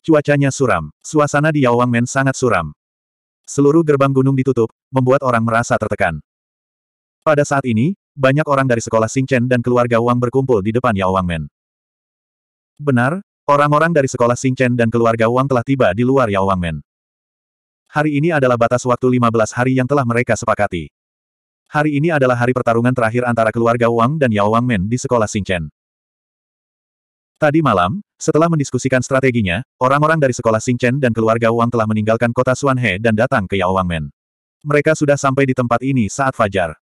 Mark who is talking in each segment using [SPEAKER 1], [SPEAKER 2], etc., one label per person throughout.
[SPEAKER 1] Cuacanya suram. Suasana di Men sangat suram. Seluruh gerbang gunung ditutup, membuat orang merasa tertekan. Pada saat ini, banyak orang dari sekolah Singchen dan keluarga Wang berkumpul di depan Men. Benar, orang-orang dari sekolah Singchen dan keluarga Wang telah tiba di luar Men. Hari ini adalah batas waktu 15 hari yang telah mereka sepakati. Hari ini adalah hari pertarungan terakhir antara keluarga Wang dan Yao Men di sekolah Singchen. Tadi malam, setelah mendiskusikan strateginya, orang-orang dari sekolah Singchen dan keluarga Wang telah meninggalkan kota Suanhe dan datang ke Yaowangmen. Mereka sudah sampai di tempat ini saat fajar.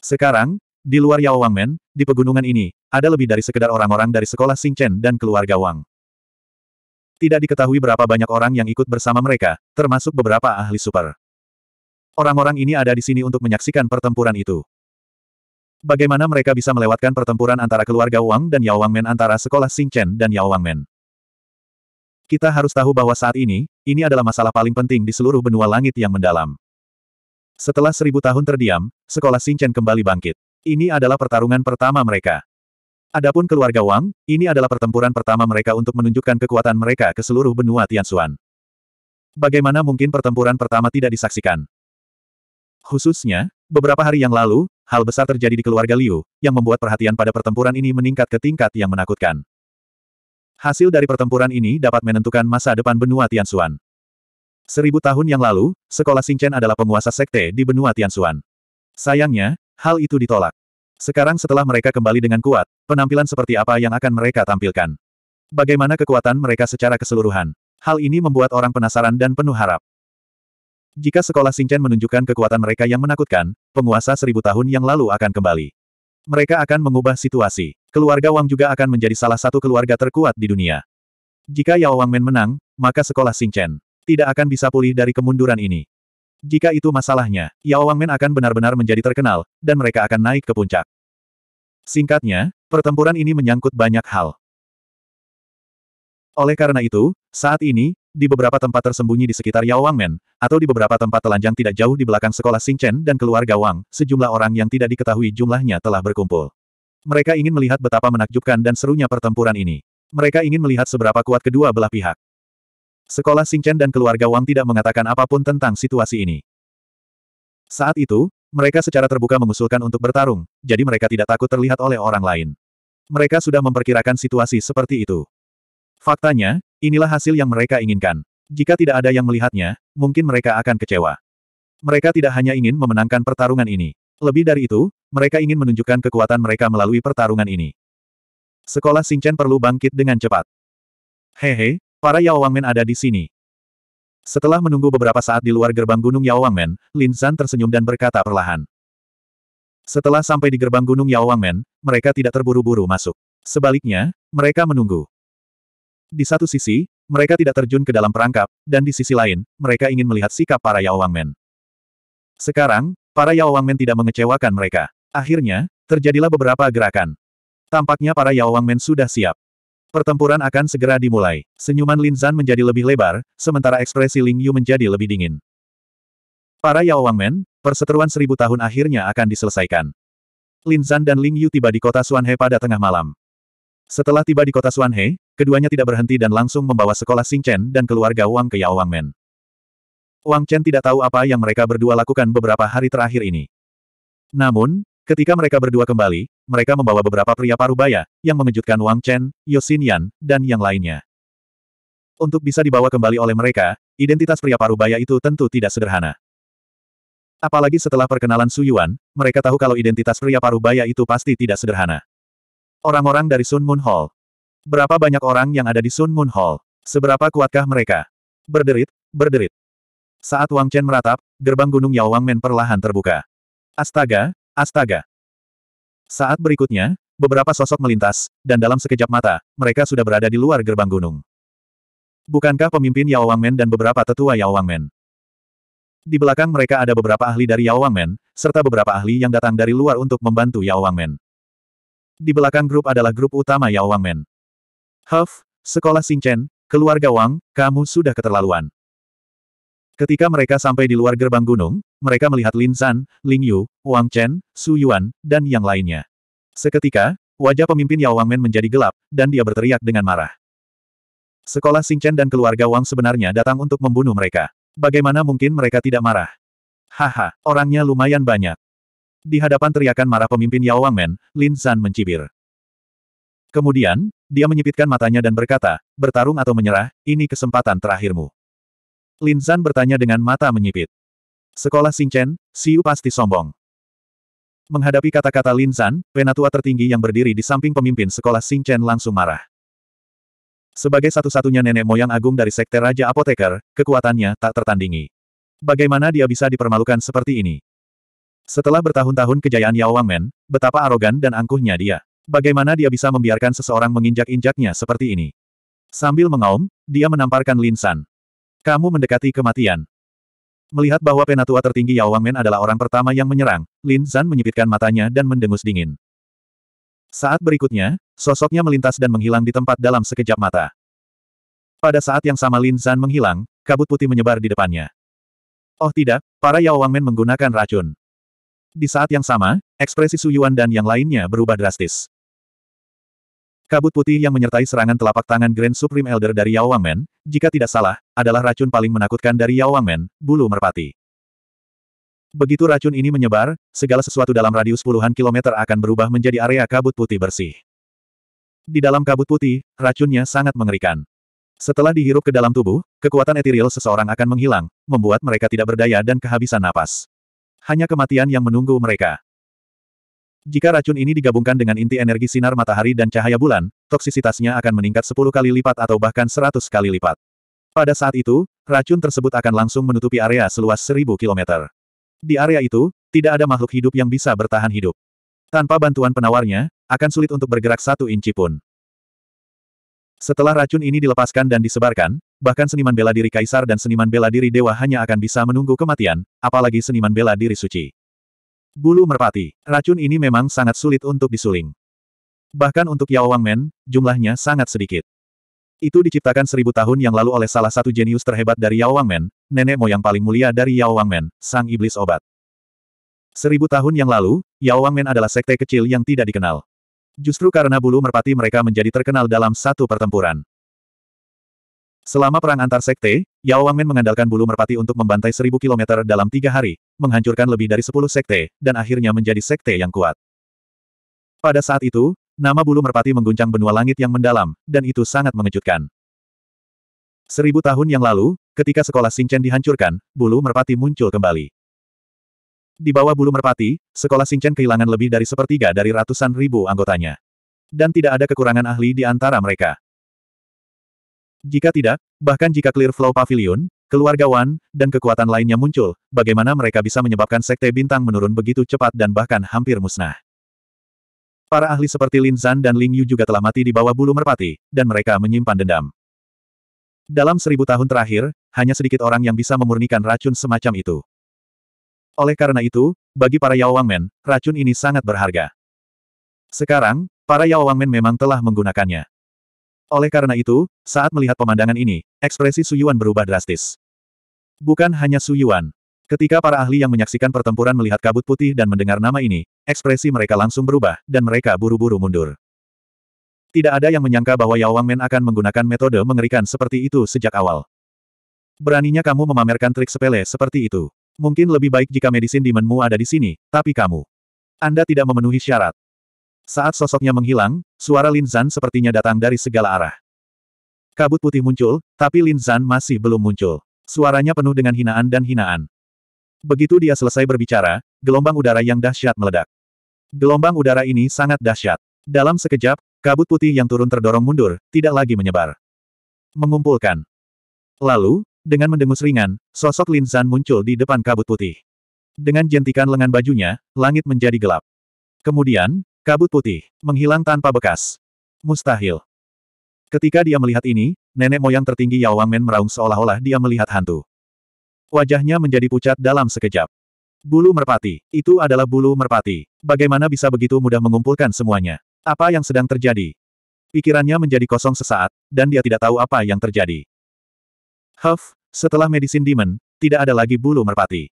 [SPEAKER 1] Sekarang, di luar Yaowangmen, di pegunungan ini, ada lebih dari sekedar orang-orang dari sekolah Singchen dan keluarga Wang. Tidak diketahui berapa banyak orang yang ikut bersama mereka, termasuk beberapa ahli super. Orang-orang ini ada di sini untuk menyaksikan pertempuran itu. Bagaimana mereka bisa melewatkan pertempuran antara keluarga Wang dan Yao Wangmen antara sekolah Xingchen dan Yao Wangmen? Kita harus tahu bahwa saat ini, ini adalah masalah paling penting di seluruh benua langit yang mendalam. Setelah seribu tahun terdiam, sekolah Xingchen kembali bangkit. Ini adalah pertarungan pertama mereka. Adapun keluarga Wang, ini adalah pertempuran pertama mereka untuk menunjukkan kekuatan mereka ke seluruh benua Tianxuan. Bagaimana mungkin pertempuran pertama tidak disaksikan? Khususnya, beberapa hari yang lalu, hal besar terjadi di keluarga Liu, yang membuat perhatian pada pertempuran ini meningkat ke tingkat yang menakutkan. Hasil dari pertempuran ini dapat menentukan masa depan benua Tianxuan. Seribu tahun yang lalu, sekolah Xingchen adalah penguasa sekte di benua Tianxuan. Sayangnya, hal itu ditolak. Sekarang setelah mereka kembali dengan kuat, penampilan seperti apa yang akan mereka tampilkan? Bagaimana kekuatan mereka secara keseluruhan? Hal ini membuat orang penasaran dan penuh harap. Jika sekolah Singchen menunjukkan kekuatan mereka yang menakutkan, penguasa seribu tahun yang lalu akan kembali. Mereka akan mengubah situasi. Keluarga Wang juga akan menjadi salah satu keluarga terkuat di dunia. Jika Yao Wang Men menang, maka sekolah Singchen tidak akan bisa pulih dari kemunduran ini. Jika itu masalahnya, Yao Wang Men akan benar-benar menjadi terkenal, dan mereka akan naik ke puncak. Singkatnya, pertempuran ini menyangkut banyak hal. Oleh karena itu, saat ini, di beberapa tempat tersembunyi di sekitar Yao Wangmen, atau di beberapa tempat telanjang tidak jauh di belakang sekolah Xingchen dan keluarga Wang, sejumlah orang yang tidak diketahui jumlahnya telah berkumpul. Mereka ingin melihat betapa menakjubkan dan serunya pertempuran ini. Mereka ingin melihat seberapa kuat kedua belah pihak. Sekolah Xingchen dan keluarga Wang tidak mengatakan apapun tentang situasi ini. Saat itu, mereka secara terbuka mengusulkan untuk bertarung, jadi mereka tidak takut terlihat oleh orang lain. Mereka sudah memperkirakan situasi seperti itu. Faktanya, Inilah hasil yang mereka inginkan. Jika tidak ada yang melihatnya, mungkin mereka akan kecewa. Mereka tidak hanya ingin memenangkan pertarungan ini. Lebih dari itu, mereka ingin menunjukkan kekuatan mereka melalui pertarungan ini. Sekolah Singchen perlu bangkit dengan cepat. Hehe, para Yao Wangmen ada di sini. Setelah menunggu beberapa saat di luar gerbang Gunung Yao Wangmen, Lin San tersenyum dan berkata perlahan. Setelah sampai di gerbang Gunung Yao Wangmen, mereka tidak terburu-buru masuk. Sebaliknya, mereka menunggu. Di satu sisi, mereka tidak terjun ke dalam perangkap, dan di sisi lain, mereka ingin melihat sikap para Yao Wangmen. Sekarang, para Yao Wangmen tidak mengecewakan mereka. Akhirnya, terjadilah beberapa gerakan. Tampaknya para Yao Wangmen sudah siap. Pertempuran akan segera dimulai. Senyuman Lin Zan menjadi lebih lebar, sementara ekspresi Ling Yu menjadi lebih dingin. Para Yao Wangmen, perseteruan seribu tahun akhirnya akan diselesaikan. Lin Zan dan Ling Yu tiba di kota Suanhe pada tengah malam. Setelah tiba di kota Suanhe, Keduanya tidak berhenti dan langsung membawa sekolah Sing Chen dan keluarga Wang ke Yao Wang Men. Wang Chen tidak tahu apa yang mereka berdua lakukan beberapa hari terakhir ini. Namun, ketika mereka berdua kembali, mereka membawa beberapa pria parubaya, yang mengejutkan Wang Chen, Yosin Yan, dan yang lainnya. Untuk bisa dibawa kembali oleh mereka, identitas pria parubaya itu tentu tidak sederhana. Apalagi setelah perkenalan Su Yuan, mereka tahu kalau identitas pria parubaya itu pasti tidak sederhana. Orang-orang dari Sun Moon Hall, Berapa banyak orang yang ada di Sun Moon Hall? Seberapa kuatkah mereka? Berderit, berderit. Saat Wang Chen meratap, gerbang gunung Yao Wang Men perlahan terbuka. Astaga, astaga. Saat berikutnya, beberapa sosok melintas, dan dalam sekejap mata, mereka sudah berada di luar gerbang gunung. Bukankah pemimpin Yao Wang Men dan beberapa tetua Yao Wang Men? Di belakang mereka ada beberapa ahli dari Yao Wang Men, serta beberapa ahli yang datang dari luar untuk membantu Yao Wang Men. Di belakang grup adalah grup utama Yao Wang Men. Huff, sekolah Singchen, keluarga Wang, kamu sudah keterlaluan. Ketika mereka sampai di luar gerbang gunung, mereka melihat Lin San, Ling Yu, Wang Chen, Su Yuan, dan yang lainnya. Seketika, wajah pemimpin Yao Wang Men menjadi gelap, dan dia berteriak dengan marah. Sekolah Singchen dan keluarga Wang sebenarnya datang untuk membunuh mereka. Bagaimana mungkin mereka tidak marah? Haha, orangnya lumayan banyak. Di hadapan teriakan marah pemimpin Yao Wang Men, Lin San mencibir. Kemudian, dia menyipitkan matanya dan berkata, bertarung atau menyerah, ini kesempatan terakhirmu. Lin Zan bertanya dengan mata menyipit. Sekolah Xingchen, Siu pasti sombong. Menghadapi kata-kata Lin Zan, penatua tertinggi yang berdiri di samping pemimpin sekolah Xingchen langsung marah. Sebagai satu-satunya nenek moyang agung dari sekte Raja Apoteker, kekuatannya tak tertandingi. Bagaimana dia bisa dipermalukan seperti ini? Setelah bertahun-tahun kejayaan Yao Wangmen, betapa arogan dan angkuhnya dia. Bagaimana dia bisa membiarkan seseorang menginjak-injaknya seperti ini? Sambil mengaum, dia menamparkan Linsan. Kamu mendekati kematian. Melihat bahwa penatua tertinggi Yao Wangmen adalah orang pertama yang menyerang, Lin Zan menyipitkan matanya dan mendengus dingin. Saat berikutnya, sosoknya melintas dan menghilang di tempat dalam sekejap mata. Pada saat yang sama Lin Zan menghilang, kabut putih menyebar di depannya. Oh tidak, para Yao Wangmen menggunakan racun. Di saat yang sama, ekspresi Su Yuan dan yang lainnya berubah drastis. Kabut putih yang menyertai serangan telapak tangan Grand Supreme Elder dari Yao Wangmen, jika tidak salah, adalah racun paling menakutkan dari Yao Wangmen, bulu merpati. Begitu racun ini menyebar, segala sesuatu dalam radius puluhan kilometer akan berubah menjadi area kabut putih bersih. Di dalam kabut putih, racunnya sangat mengerikan. Setelah dihirup ke dalam tubuh, kekuatan etiril seseorang akan menghilang, membuat mereka tidak berdaya dan kehabisan napas. Hanya kematian yang menunggu mereka. Jika racun ini digabungkan dengan inti energi sinar matahari dan cahaya bulan, toksisitasnya akan meningkat 10 kali lipat atau bahkan 100 kali lipat. Pada saat itu, racun tersebut akan langsung menutupi area seluas 1000 km. Di area itu, tidak ada makhluk hidup yang bisa bertahan hidup. Tanpa bantuan penawarnya, akan sulit untuk bergerak satu inci pun. Setelah racun ini dilepaskan dan disebarkan, bahkan seniman bela diri kaisar dan seniman bela diri dewa hanya akan bisa menunggu kematian, apalagi seniman bela diri suci. Bulu merpati, racun ini memang sangat sulit untuk disuling. Bahkan untuk Yao Wang Men, jumlahnya sangat sedikit. Itu diciptakan seribu tahun yang lalu oleh salah satu jenius terhebat dari Yao Wang Men, nenek moyang paling mulia dari Yao Wang Men, sang iblis obat. Seribu tahun yang lalu, Yao Wang Men adalah sekte kecil yang tidak dikenal. Justru karena bulu merpati mereka menjadi terkenal dalam satu pertempuran. Selama perang antar sekte, Yao Wangmen mengandalkan bulu merpati untuk membantai seribu kilometer dalam tiga hari, menghancurkan lebih dari sepuluh sekte, dan akhirnya menjadi sekte yang kuat. Pada saat itu, nama bulu merpati mengguncang benua langit yang mendalam, dan itu sangat mengejutkan. Seribu tahun yang lalu, ketika sekolah Xingchen dihancurkan, bulu merpati muncul kembali. Di bawah bulu merpati, sekolah Xingchen kehilangan lebih dari sepertiga dari ratusan ribu anggotanya. Dan tidak ada kekurangan ahli di antara mereka. Jika tidak, bahkan jika Clear Flow Pavilion, keluarga Wan, dan kekuatan lainnya muncul, bagaimana mereka bisa menyebabkan Sekte Bintang menurun begitu cepat dan bahkan hampir musnah. Para ahli seperti Lin Zan dan Ling Yu juga telah mati di bawah bulu merpati, dan mereka menyimpan dendam. Dalam seribu tahun terakhir, hanya sedikit orang yang bisa memurnikan racun semacam itu. Oleh karena itu, bagi para Yao Wangmen, racun ini sangat berharga. Sekarang, para Yao Wangmen memang telah menggunakannya. Oleh karena itu, saat melihat pemandangan ini, ekspresi Suyuan berubah drastis. Bukan hanya Suyuan. Ketika para ahli yang menyaksikan pertempuran melihat kabut putih dan mendengar nama ini, ekspresi mereka langsung berubah, dan mereka buru-buru mundur. Tidak ada yang menyangka bahwa Yao Wangmen akan menggunakan metode mengerikan seperti itu sejak awal. Beraninya kamu memamerkan trik sepele seperti itu. Mungkin lebih baik jika medisin Menmu ada di sini, tapi kamu. Anda tidak memenuhi syarat. Saat sosoknya menghilang, suara Lin Zan sepertinya datang dari segala arah. Kabut putih muncul, tapi Lin Zan masih belum muncul. Suaranya penuh dengan hinaan dan hinaan. Begitu dia selesai berbicara, gelombang udara yang dahsyat meledak. Gelombang udara ini sangat dahsyat. Dalam sekejap, kabut putih yang turun terdorong mundur, tidak lagi menyebar. Mengumpulkan. Lalu, dengan mendengus ringan, sosok Lin Zan muncul di depan kabut putih. Dengan jentikan lengan bajunya, langit menjadi gelap. Kemudian, Kabut putih. Menghilang tanpa bekas. Mustahil. Ketika dia melihat ini, nenek moyang tertinggi Yao Wangmen meraung seolah-olah dia melihat hantu. Wajahnya menjadi pucat dalam sekejap. Bulu merpati. Itu adalah bulu merpati. Bagaimana bisa begitu mudah mengumpulkan semuanya? Apa yang sedang terjadi? Pikirannya menjadi kosong sesaat, dan dia tidak tahu apa yang terjadi. Huff, setelah medicine demon, tidak ada lagi bulu merpati.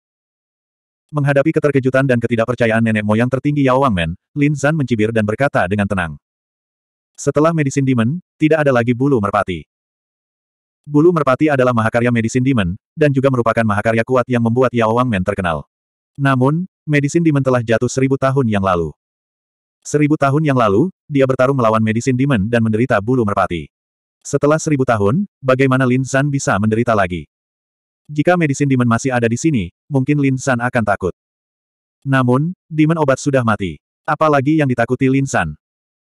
[SPEAKER 1] Menghadapi keterkejutan dan ketidakpercayaan nenek moyang tertinggi Yao Wangmen, Lin Zan mencibir dan berkata dengan tenang. Setelah Medicine Demon, tidak ada lagi bulu merpati. Bulu merpati adalah mahakarya Medicine Demon, dan juga merupakan mahakarya kuat yang membuat Yao Wangmen terkenal. Namun, Medicine Demon telah jatuh seribu tahun yang lalu. Seribu tahun yang lalu, dia bertarung melawan Medicine Demon dan menderita bulu merpati. Setelah seribu tahun, bagaimana Lin Zan bisa menderita lagi? Jika medisin Demon masih ada di sini, mungkin Lin San akan takut. Namun, Demon obat sudah mati. Apalagi yang ditakuti Lin San.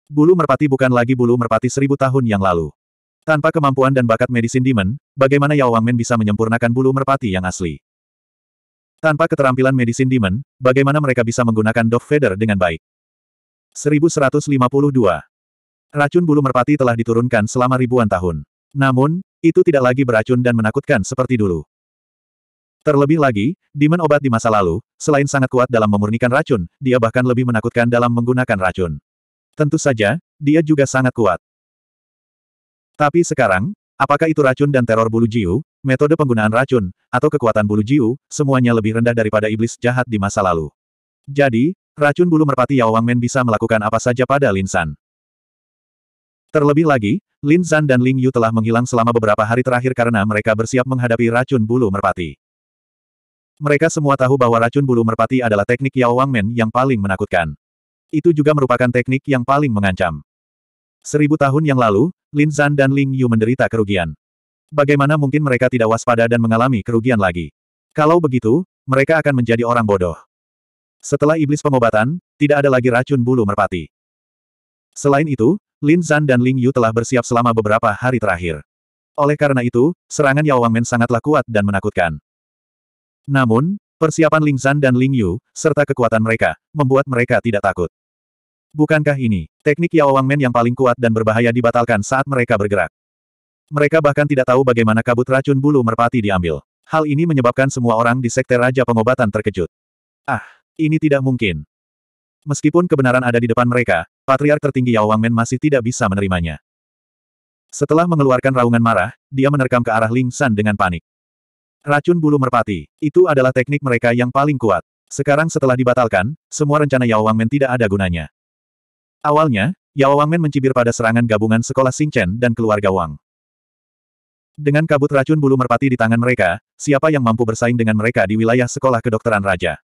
[SPEAKER 1] Bulu merpati bukan lagi bulu merpati seribu tahun yang lalu. Tanpa kemampuan dan bakat medisin Demon, bagaimana Yao Wangmen bisa menyempurnakan bulu merpati yang asli? Tanpa keterampilan medisin Demon, bagaimana mereka bisa menggunakan Dove Feather dengan baik? 1152. Racun bulu merpati telah diturunkan selama ribuan tahun. Namun, itu tidak lagi beracun dan menakutkan seperti dulu. Terlebih lagi, demon obat di masa lalu, selain sangat kuat dalam memurnikan racun, dia bahkan lebih menakutkan dalam menggunakan racun. Tentu saja, dia juga sangat kuat. Tapi sekarang, apakah itu racun dan teror bulu jiu, metode penggunaan racun, atau kekuatan bulu jiu, semuanya lebih rendah daripada iblis jahat di masa lalu. Jadi, racun bulu merpati Yao Wangmen bisa melakukan apa saja pada Lin San. Terlebih lagi, Lin San dan Ling Yu telah menghilang selama beberapa hari terakhir karena mereka bersiap menghadapi racun bulu merpati. Mereka semua tahu bahwa racun bulu merpati adalah teknik Yao Wang Men yang paling menakutkan. Itu juga merupakan teknik yang paling mengancam. Seribu tahun yang lalu, Lin Zhan dan Ling Yu menderita kerugian. Bagaimana mungkin mereka tidak waspada dan mengalami kerugian lagi? Kalau begitu, mereka akan menjadi orang bodoh. Setelah iblis pengobatan, tidak ada lagi racun bulu merpati. Selain itu, Lin Zhan dan Ling Yu telah bersiap selama beberapa hari terakhir. Oleh karena itu, serangan Yao Wang Men sangatlah kuat dan menakutkan. Namun, persiapan Ling Zan dan Ling Yu, serta kekuatan mereka, membuat mereka tidak takut. Bukankah ini, teknik Yao Wang Men yang paling kuat dan berbahaya dibatalkan saat mereka bergerak? Mereka bahkan tidak tahu bagaimana kabut racun bulu merpati diambil. Hal ini menyebabkan semua orang di Sekte Raja Pengobatan terkejut. Ah, ini tidak mungkin. Meskipun kebenaran ada di depan mereka, Patriark tertinggi Yao Wang Men masih tidak bisa menerimanya. Setelah mengeluarkan raungan marah, dia menerkam ke arah Ling San dengan panik. Racun bulu merpati. Itu adalah teknik mereka yang paling kuat. Sekarang setelah dibatalkan, semua rencana Yao Wangmen tidak ada gunanya. Awalnya, Yao Wangmen mencibir pada serangan gabungan sekolah Xingchen dan keluarga Wang. Dengan kabut racun bulu merpati di tangan mereka, siapa yang mampu bersaing dengan mereka di wilayah sekolah kedokteran raja?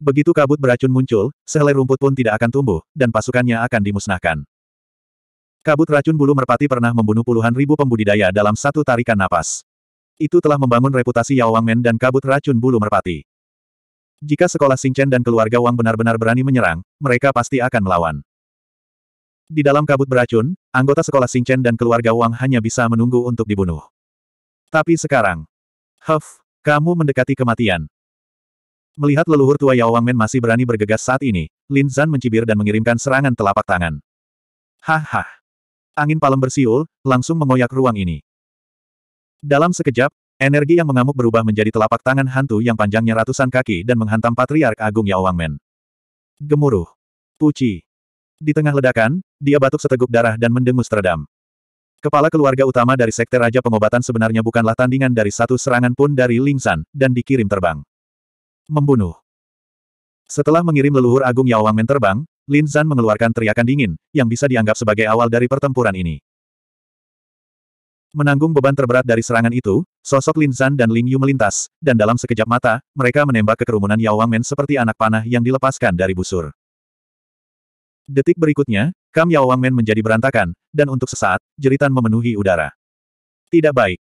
[SPEAKER 1] Begitu kabut beracun muncul, sehelai rumput pun tidak akan tumbuh, dan pasukannya akan dimusnahkan. Kabut racun bulu merpati pernah membunuh puluhan ribu pembudidaya dalam satu tarikan napas. Itu telah membangun reputasi Yao Wangmen dan kabut racun bulu merpati. Jika sekolah Chen dan keluarga Wang benar-benar berani menyerang, mereka pasti akan melawan. Di dalam kabut beracun, anggota sekolah Chen dan keluarga Wang hanya bisa menunggu untuk dibunuh. Tapi sekarang, Huff, kamu mendekati kematian. Melihat leluhur tua Yao Wangmen masih berani bergegas saat ini, Lin Zan mencibir dan mengirimkan serangan telapak tangan. Haha. Angin palem bersiul, langsung mengoyak ruang ini. Dalam sekejap, energi yang mengamuk berubah menjadi telapak tangan hantu yang panjangnya ratusan kaki dan menghantam Patriark Agung Yao Wangmen. Gemuruh. Puci. Di tengah ledakan, dia batuk seteguk darah dan mendengus teredam. Kepala keluarga utama dari Sekte Raja Pengobatan sebenarnya bukanlah tandingan dari satu serangan pun dari Ling San dan dikirim terbang. Membunuh. Setelah mengirim leluhur Agung Yao Wangmen terbang, Lin Zan mengeluarkan teriakan dingin, yang bisa dianggap sebagai awal dari pertempuran ini. Menanggung beban terberat dari serangan itu, sosok Lin Zan dan Ling Yu melintas, dan dalam sekejap mata, mereka menembak ke kerumunan Yao Wang Men seperti anak panah yang dilepaskan dari busur. Detik berikutnya, Kam Yao Wang Men menjadi berantakan, dan untuk sesaat, jeritan memenuhi udara. Tidak baik.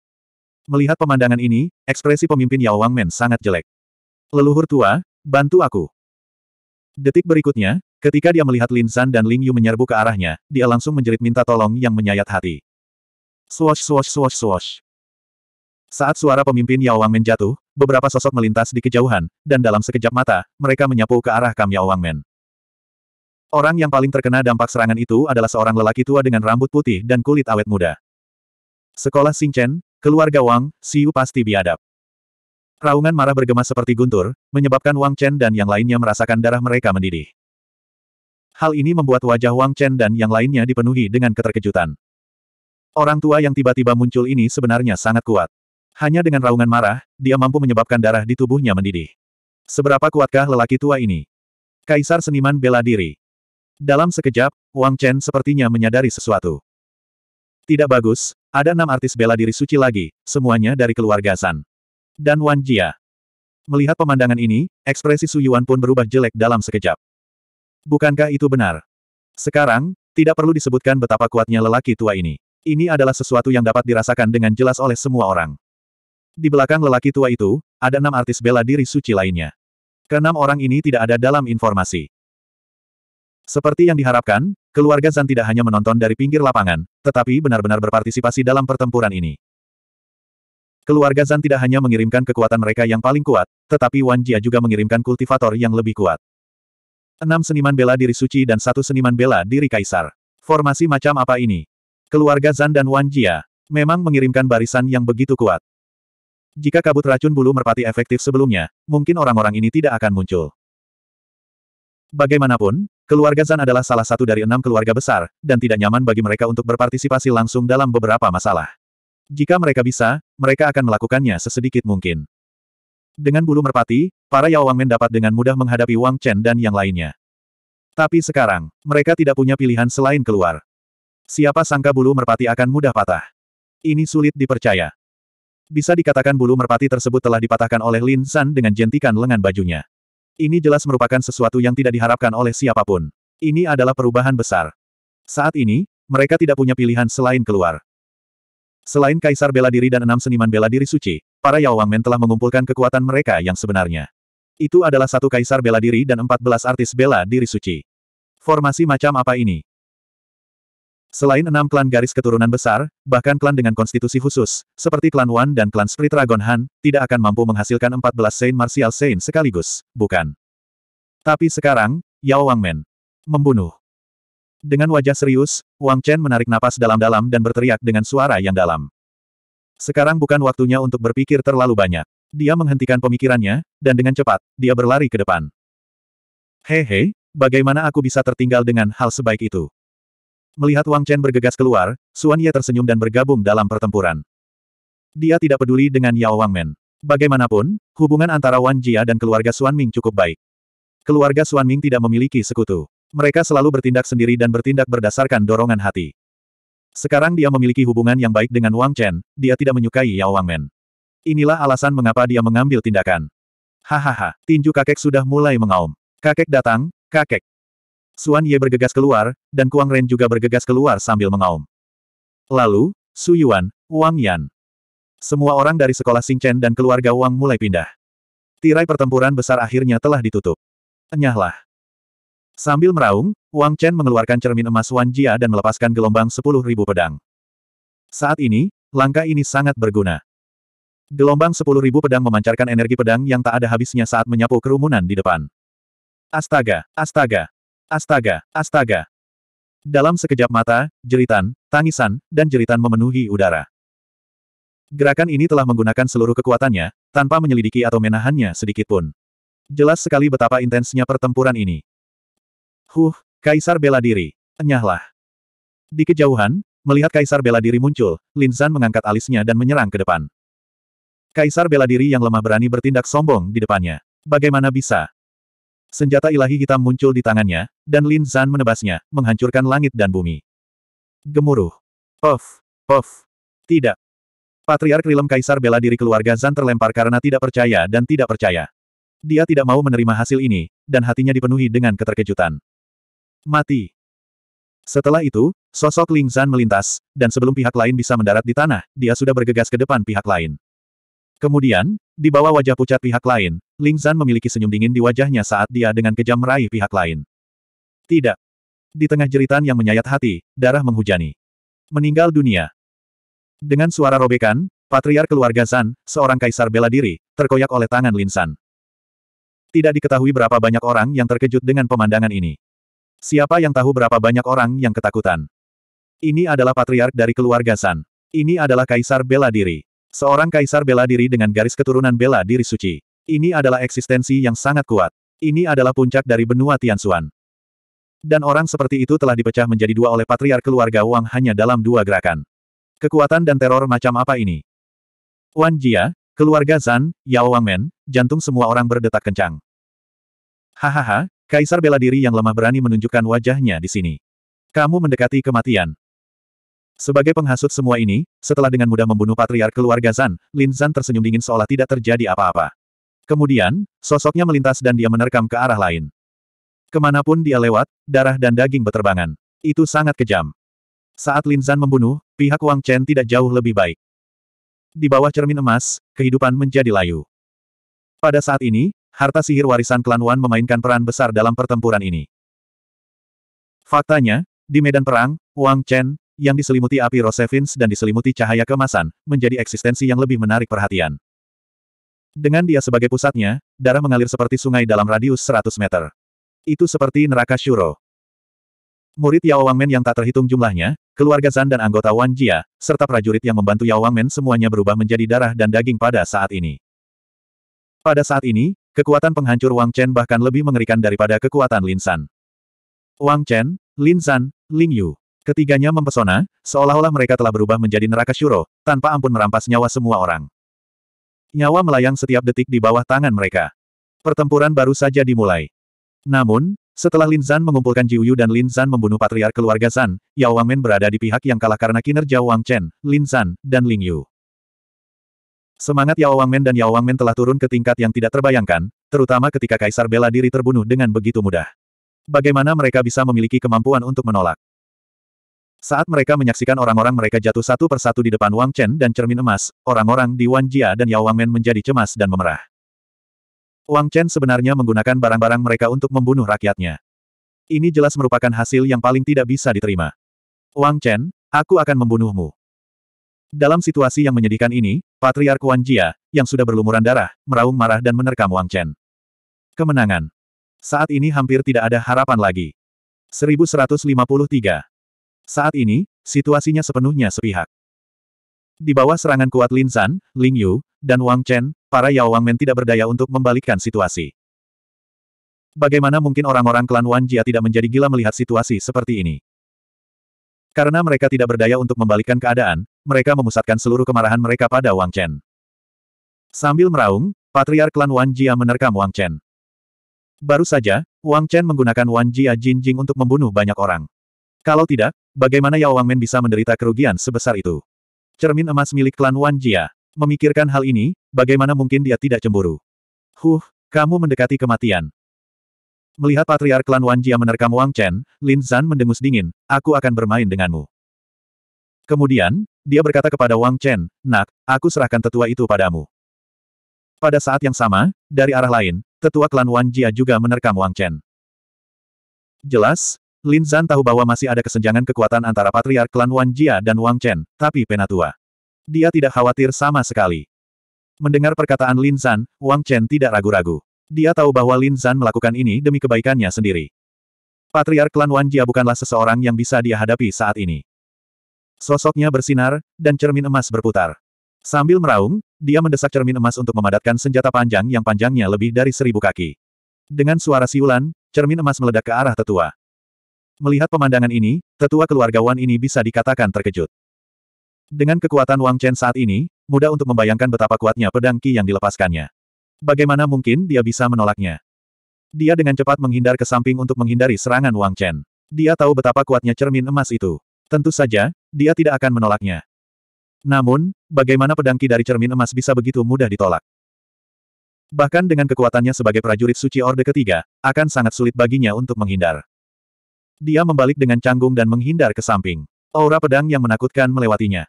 [SPEAKER 1] Melihat pemandangan ini, ekspresi pemimpin Yao Wang Men sangat jelek. Leluhur tua, bantu aku. Detik berikutnya, ketika dia melihat Lin San dan Ling Yu menyerbu ke arahnya, dia langsung menjerit minta tolong yang menyayat hati. Swash swash swash swash. Saat suara pemimpin Yao Wangmen jatuh, beberapa sosok melintas di kejauhan, dan dalam sekejap mata, mereka menyapu ke arah Kam Yao Wang Men. Orang yang paling terkena dampak serangan itu adalah seorang lelaki tua dengan rambut putih dan kulit awet muda. Sekolah Chen, keluarga Wang, Siu pasti biadab. Raungan marah bergema seperti guntur, menyebabkan Wang Chen dan yang lainnya merasakan darah mereka mendidih. Hal ini membuat wajah Wang Chen dan yang lainnya dipenuhi dengan keterkejutan. Orang tua yang tiba-tiba muncul ini sebenarnya sangat kuat. Hanya dengan raungan marah, dia mampu menyebabkan darah di tubuhnya mendidih. Seberapa kuatkah lelaki tua ini? Kaisar seniman bela diri. Dalam sekejap, Wang Chen sepertinya menyadari sesuatu. Tidak bagus, ada enam artis bela diri suci lagi, semuanya dari keluarga San. Dan Wan Jia. Melihat pemandangan ini, ekspresi Su Yuan pun berubah jelek dalam sekejap. Bukankah itu benar? Sekarang, tidak perlu disebutkan betapa kuatnya lelaki tua ini. Ini adalah sesuatu yang dapat dirasakan dengan jelas oleh semua orang. Di belakang lelaki tua itu, ada enam artis bela diri suci lainnya. Keenam orang ini tidak ada dalam informasi. Seperti yang diharapkan, keluarga Zan tidak hanya menonton dari pinggir lapangan, tetapi benar-benar berpartisipasi dalam pertempuran ini. Keluarga Zan tidak hanya mengirimkan kekuatan mereka yang paling kuat, tetapi Wan Jia juga mengirimkan kultivator yang lebih kuat. Enam seniman bela diri suci dan satu seniman bela diri kaisar. Formasi macam apa ini? Keluarga Zan dan Wan Jia memang mengirimkan barisan yang begitu kuat. Jika kabut racun bulu merpati efektif sebelumnya, mungkin orang-orang ini tidak akan muncul. Bagaimanapun, keluarga Zan adalah salah satu dari enam keluarga besar, dan tidak nyaman bagi mereka untuk berpartisipasi langsung dalam beberapa masalah. Jika mereka bisa, mereka akan melakukannya sesedikit mungkin. Dengan bulu merpati, para Yao Wang men dapat dengan mudah menghadapi Wang Chen dan yang lainnya. Tapi sekarang, mereka tidak punya pilihan selain keluar. Siapa sangka bulu merpati akan mudah patah. Ini sulit dipercaya. Bisa dikatakan bulu merpati tersebut telah dipatahkan oleh Lin San dengan jentikan lengan bajunya. Ini jelas merupakan sesuatu yang tidak diharapkan oleh siapapun. Ini adalah perubahan besar. Saat ini, mereka tidak punya pilihan selain keluar. Selain Kaisar Bela Diri dan enam seniman bela diri suci, para Yao Men telah mengumpulkan kekuatan mereka yang sebenarnya. Itu adalah satu Kaisar Bela Diri dan empat belas artis bela diri suci. Formasi macam apa ini? Selain enam klan garis keturunan besar, bahkan klan dengan konstitusi khusus, seperti klan Wan dan klan Spirit Dragon Han, tidak akan mampu menghasilkan 14 Saint Martial Saint sekaligus, bukan? Tapi sekarang, Yao Wangmen membunuh. Dengan wajah serius, Wang Chen menarik napas dalam-dalam dan berteriak dengan suara yang dalam. Sekarang bukan waktunya untuk berpikir terlalu banyak. Dia menghentikan pemikirannya, dan dengan cepat, dia berlari ke depan. Hehe, bagaimana aku bisa tertinggal dengan hal sebaik itu? Melihat Wang Chen bergegas keluar, Xuan Ye tersenyum dan bergabung dalam pertempuran. Dia tidak peduli dengan Yao Wang Men. Bagaimanapun, hubungan antara Wan Jia dan keluarga Xuan Ming cukup baik. Keluarga Xuan Ming tidak memiliki sekutu. Mereka selalu bertindak sendiri dan bertindak berdasarkan dorongan hati. Sekarang dia memiliki hubungan yang baik dengan Wang Chen, dia tidak menyukai Yao Wangmen. Inilah alasan mengapa dia mengambil tindakan. Hahaha, tinju kakek sudah mulai mengaum. Kakek datang, kakek. Suan Ye bergegas keluar, dan Kuang Ren juga bergegas keluar sambil mengaum. Lalu, Su Yuan, Wang Yan. Semua orang dari sekolah Chen dan keluarga Wang mulai pindah. Tirai pertempuran besar akhirnya telah ditutup. Enyahlah. Sambil meraung, Wang Chen mengeluarkan cermin emas Wan Jia dan melepaskan gelombang sepuluh ribu pedang. Saat ini, langkah ini sangat berguna. Gelombang sepuluh ribu pedang memancarkan energi pedang yang tak ada habisnya saat menyapu kerumunan di depan. Astaga, astaga, Astaga, astaga. Dalam sekejap mata, jeritan, tangisan, dan jeritan memenuhi udara. Gerakan ini telah menggunakan seluruh kekuatannya, tanpa menyelidiki atau menahannya sedikit pun. Jelas sekali betapa intensnya pertempuran ini. Huh, Kaisar bela diri. Enyahlah. Di kejauhan, melihat Kaisar bela diri muncul, Linzan mengangkat alisnya dan menyerang ke depan. Kaisar bela diri yang lemah berani bertindak sombong di depannya. Bagaimana bisa? Senjata ilahi hitam muncul di tangannya, dan Lin Zan menebasnya, menghancurkan langit dan bumi. Gemuruh. puff, puff. Tidak. Patriark Rilem Kaisar bela diri keluarga Zan terlempar karena tidak percaya dan tidak percaya. Dia tidak mau menerima hasil ini, dan hatinya dipenuhi dengan keterkejutan. Mati. Setelah itu, sosok Ling Zan melintas, dan sebelum pihak lain bisa mendarat di tanah, dia sudah bergegas ke depan pihak lain. Kemudian, di bawah wajah pucat pihak lain, Ling Zan memiliki senyum dingin di wajahnya saat dia dengan kejam meraih pihak lain. Tidak. Di tengah jeritan yang menyayat hati, darah menghujani. Meninggal dunia. Dengan suara robekan, patriark keluarga Zan, seorang kaisar bela diri, terkoyak oleh tangan Lin San. Tidak diketahui berapa banyak orang yang terkejut dengan pemandangan ini. Siapa yang tahu berapa banyak orang yang ketakutan? Ini adalah patriark dari keluarga San. Ini adalah kaisar bela diri. Seorang kaisar bela diri dengan garis keturunan bela diri suci. Ini adalah eksistensi yang sangat kuat. Ini adalah puncak dari benua Tianxuan. Dan orang seperti itu telah dipecah menjadi dua oleh patriar keluarga Wang hanya dalam dua gerakan. Kekuatan dan teror macam apa ini? Wan Jia, keluarga Zan, Yao Wangmen, jantung semua orang berdetak kencang. Hahaha, kaisar bela diri yang lemah berani menunjukkan wajahnya di sini. Kamu mendekati kematian. Sebagai penghasut semua ini, setelah dengan mudah membunuh patriark keluarga Zan, Lin Zan tersenyum dingin seolah tidak terjadi apa-apa. Kemudian, sosoknya melintas dan dia menerkam ke arah lain. Kemanapun dia lewat, darah dan daging berterbangan. Itu sangat kejam. Saat Lin Zan membunuh, pihak Wang Chen tidak jauh lebih baik. Di bawah cermin emas, kehidupan menjadi layu. Pada saat ini, harta sihir warisan klan Wan memainkan peran besar dalam pertempuran ini. Faktanya, di medan perang, Wang Chen, yang diselimuti api Rosevins dan diselimuti cahaya kemasan, menjadi eksistensi yang lebih menarik perhatian. Dengan dia sebagai pusatnya, darah mengalir seperti sungai dalam radius 100 meter. Itu seperti neraka Shuro. Murid Yao Wangmen yang tak terhitung jumlahnya, keluarga Zan dan anggota Wan Jia, serta prajurit yang membantu Yao Wangmen semuanya berubah menjadi darah dan daging pada saat ini. Pada saat ini, kekuatan penghancur Wang Chen bahkan lebih mengerikan daripada kekuatan Lin San. Wang Chen, Lin San, Ling Yu. Ketiganya mempesona, seolah-olah mereka telah berubah menjadi neraka syuro, tanpa ampun merampas nyawa semua orang. Nyawa melayang setiap detik di bawah tangan mereka. Pertempuran baru saja dimulai. Namun, setelah Lin Zan mengumpulkan Jiuyu dan Lin Zan membunuh patriark keluarga Zan, Yao Wangmen berada di pihak yang kalah karena kinerja Wang Chen, Lin Zan, dan Ling Yu. Semangat Yao Wangmen dan Yao Wangmen telah turun ke tingkat yang tidak terbayangkan, terutama ketika Kaisar bela diri terbunuh dengan begitu mudah. Bagaimana mereka bisa memiliki kemampuan untuk menolak? Saat mereka menyaksikan orang-orang mereka jatuh satu persatu di depan Wang Chen dan cermin emas, orang-orang di Wan Jia dan Yao Wang Men menjadi cemas dan memerah. Wang Chen sebenarnya menggunakan barang-barang mereka untuk membunuh rakyatnya. Ini jelas merupakan hasil yang paling tidak bisa diterima. Wang Chen, aku akan membunuhmu. Dalam situasi yang menyedihkan ini, Patriark Wan Jia, yang sudah berlumuran darah, meraung marah dan menerkam Wang Chen. Kemenangan. Saat ini hampir tidak ada harapan lagi. 1153. Saat ini, situasinya sepenuhnya sepihak. Di bawah serangan kuat Lin San, Ling Yu, dan Wang Chen, para Yao Wang Men tidak berdaya untuk membalikkan situasi. Bagaimana mungkin orang-orang klan Wan Jia tidak menjadi gila melihat situasi seperti ini? Karena mereka tidak berdaya untuk membalikkan keadaan, mereka memusatkan seluruh kemarahan mereka pada Wang Chen. Sambil meraung, Patriark klan Wan Jia menerkam Wang Chen. Baru saja, Wang Chen menggunakan Wan Jia Jin Jing untuk membunuh banyak orang. Kalau tidak, bagaimana Yao Wangmen bisa menderita kerugian sebesar itu? Cermin emas milik klan Wan Jia. Memikirkan hal ini, bagaimana mungkin dia tidak cemburu? Huh, kamu mendekati kematian. Melihat patriar klan Wan Jia menerkam Wang Chen, Lin Zan mendengus dingin, aku akan bermain denganmu. Kemudian, dia berkata kepada Wang Chen, Nak, aku serahkan tetua itu padamu. Pada saat yang sama, dari arah lain, tetua klan Wan Jia juga menerkam Wang Chen. Jelas, Lin Zhan tahu bahwa masih ada kesenjangan kekuatan antara Patriark Klan Wan Jia dan Wang Chen, tapi penatua. Dia tidak khawatir sama sekali. Mendengar perkataan Lin Zhan, Wang Chen tidak ragu-ragu. Dia tahu bahwa Lin Zhan melakukan ini demi kebaikannya sendiri. Patriark Klan Wan Jia bukanlah seseorang yang bisa dia hadapi saat ini. Sosoknya bersinar, dan cermin emas berputar. Sambil meraung, dia mendesak cermin emas untuk memadatkan senjata panjang yang panjangnya lebih dari seribu kaki. Dengan suara siulan, cermin emas meledak ke arah tetua. Melihat pemandangan ini, tetua keluarga Wan ini bisa dikatakan terkejut. Dengan kekuatan Wang Chen saat ini, mudah untuk membayangkan betapa kuatnya pedang Qi yang dilepaskannya. Bagaimana mungkin dia bisa menolaknya? Dia dengan cepat menghindar ke samping untuk menghindari serangan Wang Chen. Dia tahu betapa kuatnya cermin emas itu. Tentu saja, dia tidak akan menolaknya. Namun, bagaimana pedang Qi dari cermin emas bisa begitu mudah ditolak? Bahkan dengan kekuatannya sebagai prajurit suci Orde Ketiga, akan sangat sulit baginya untuk menghindar. Dia membalik dengan canggung dan menghindar ke samping. Aura pedang yang menakutkan melewatinya.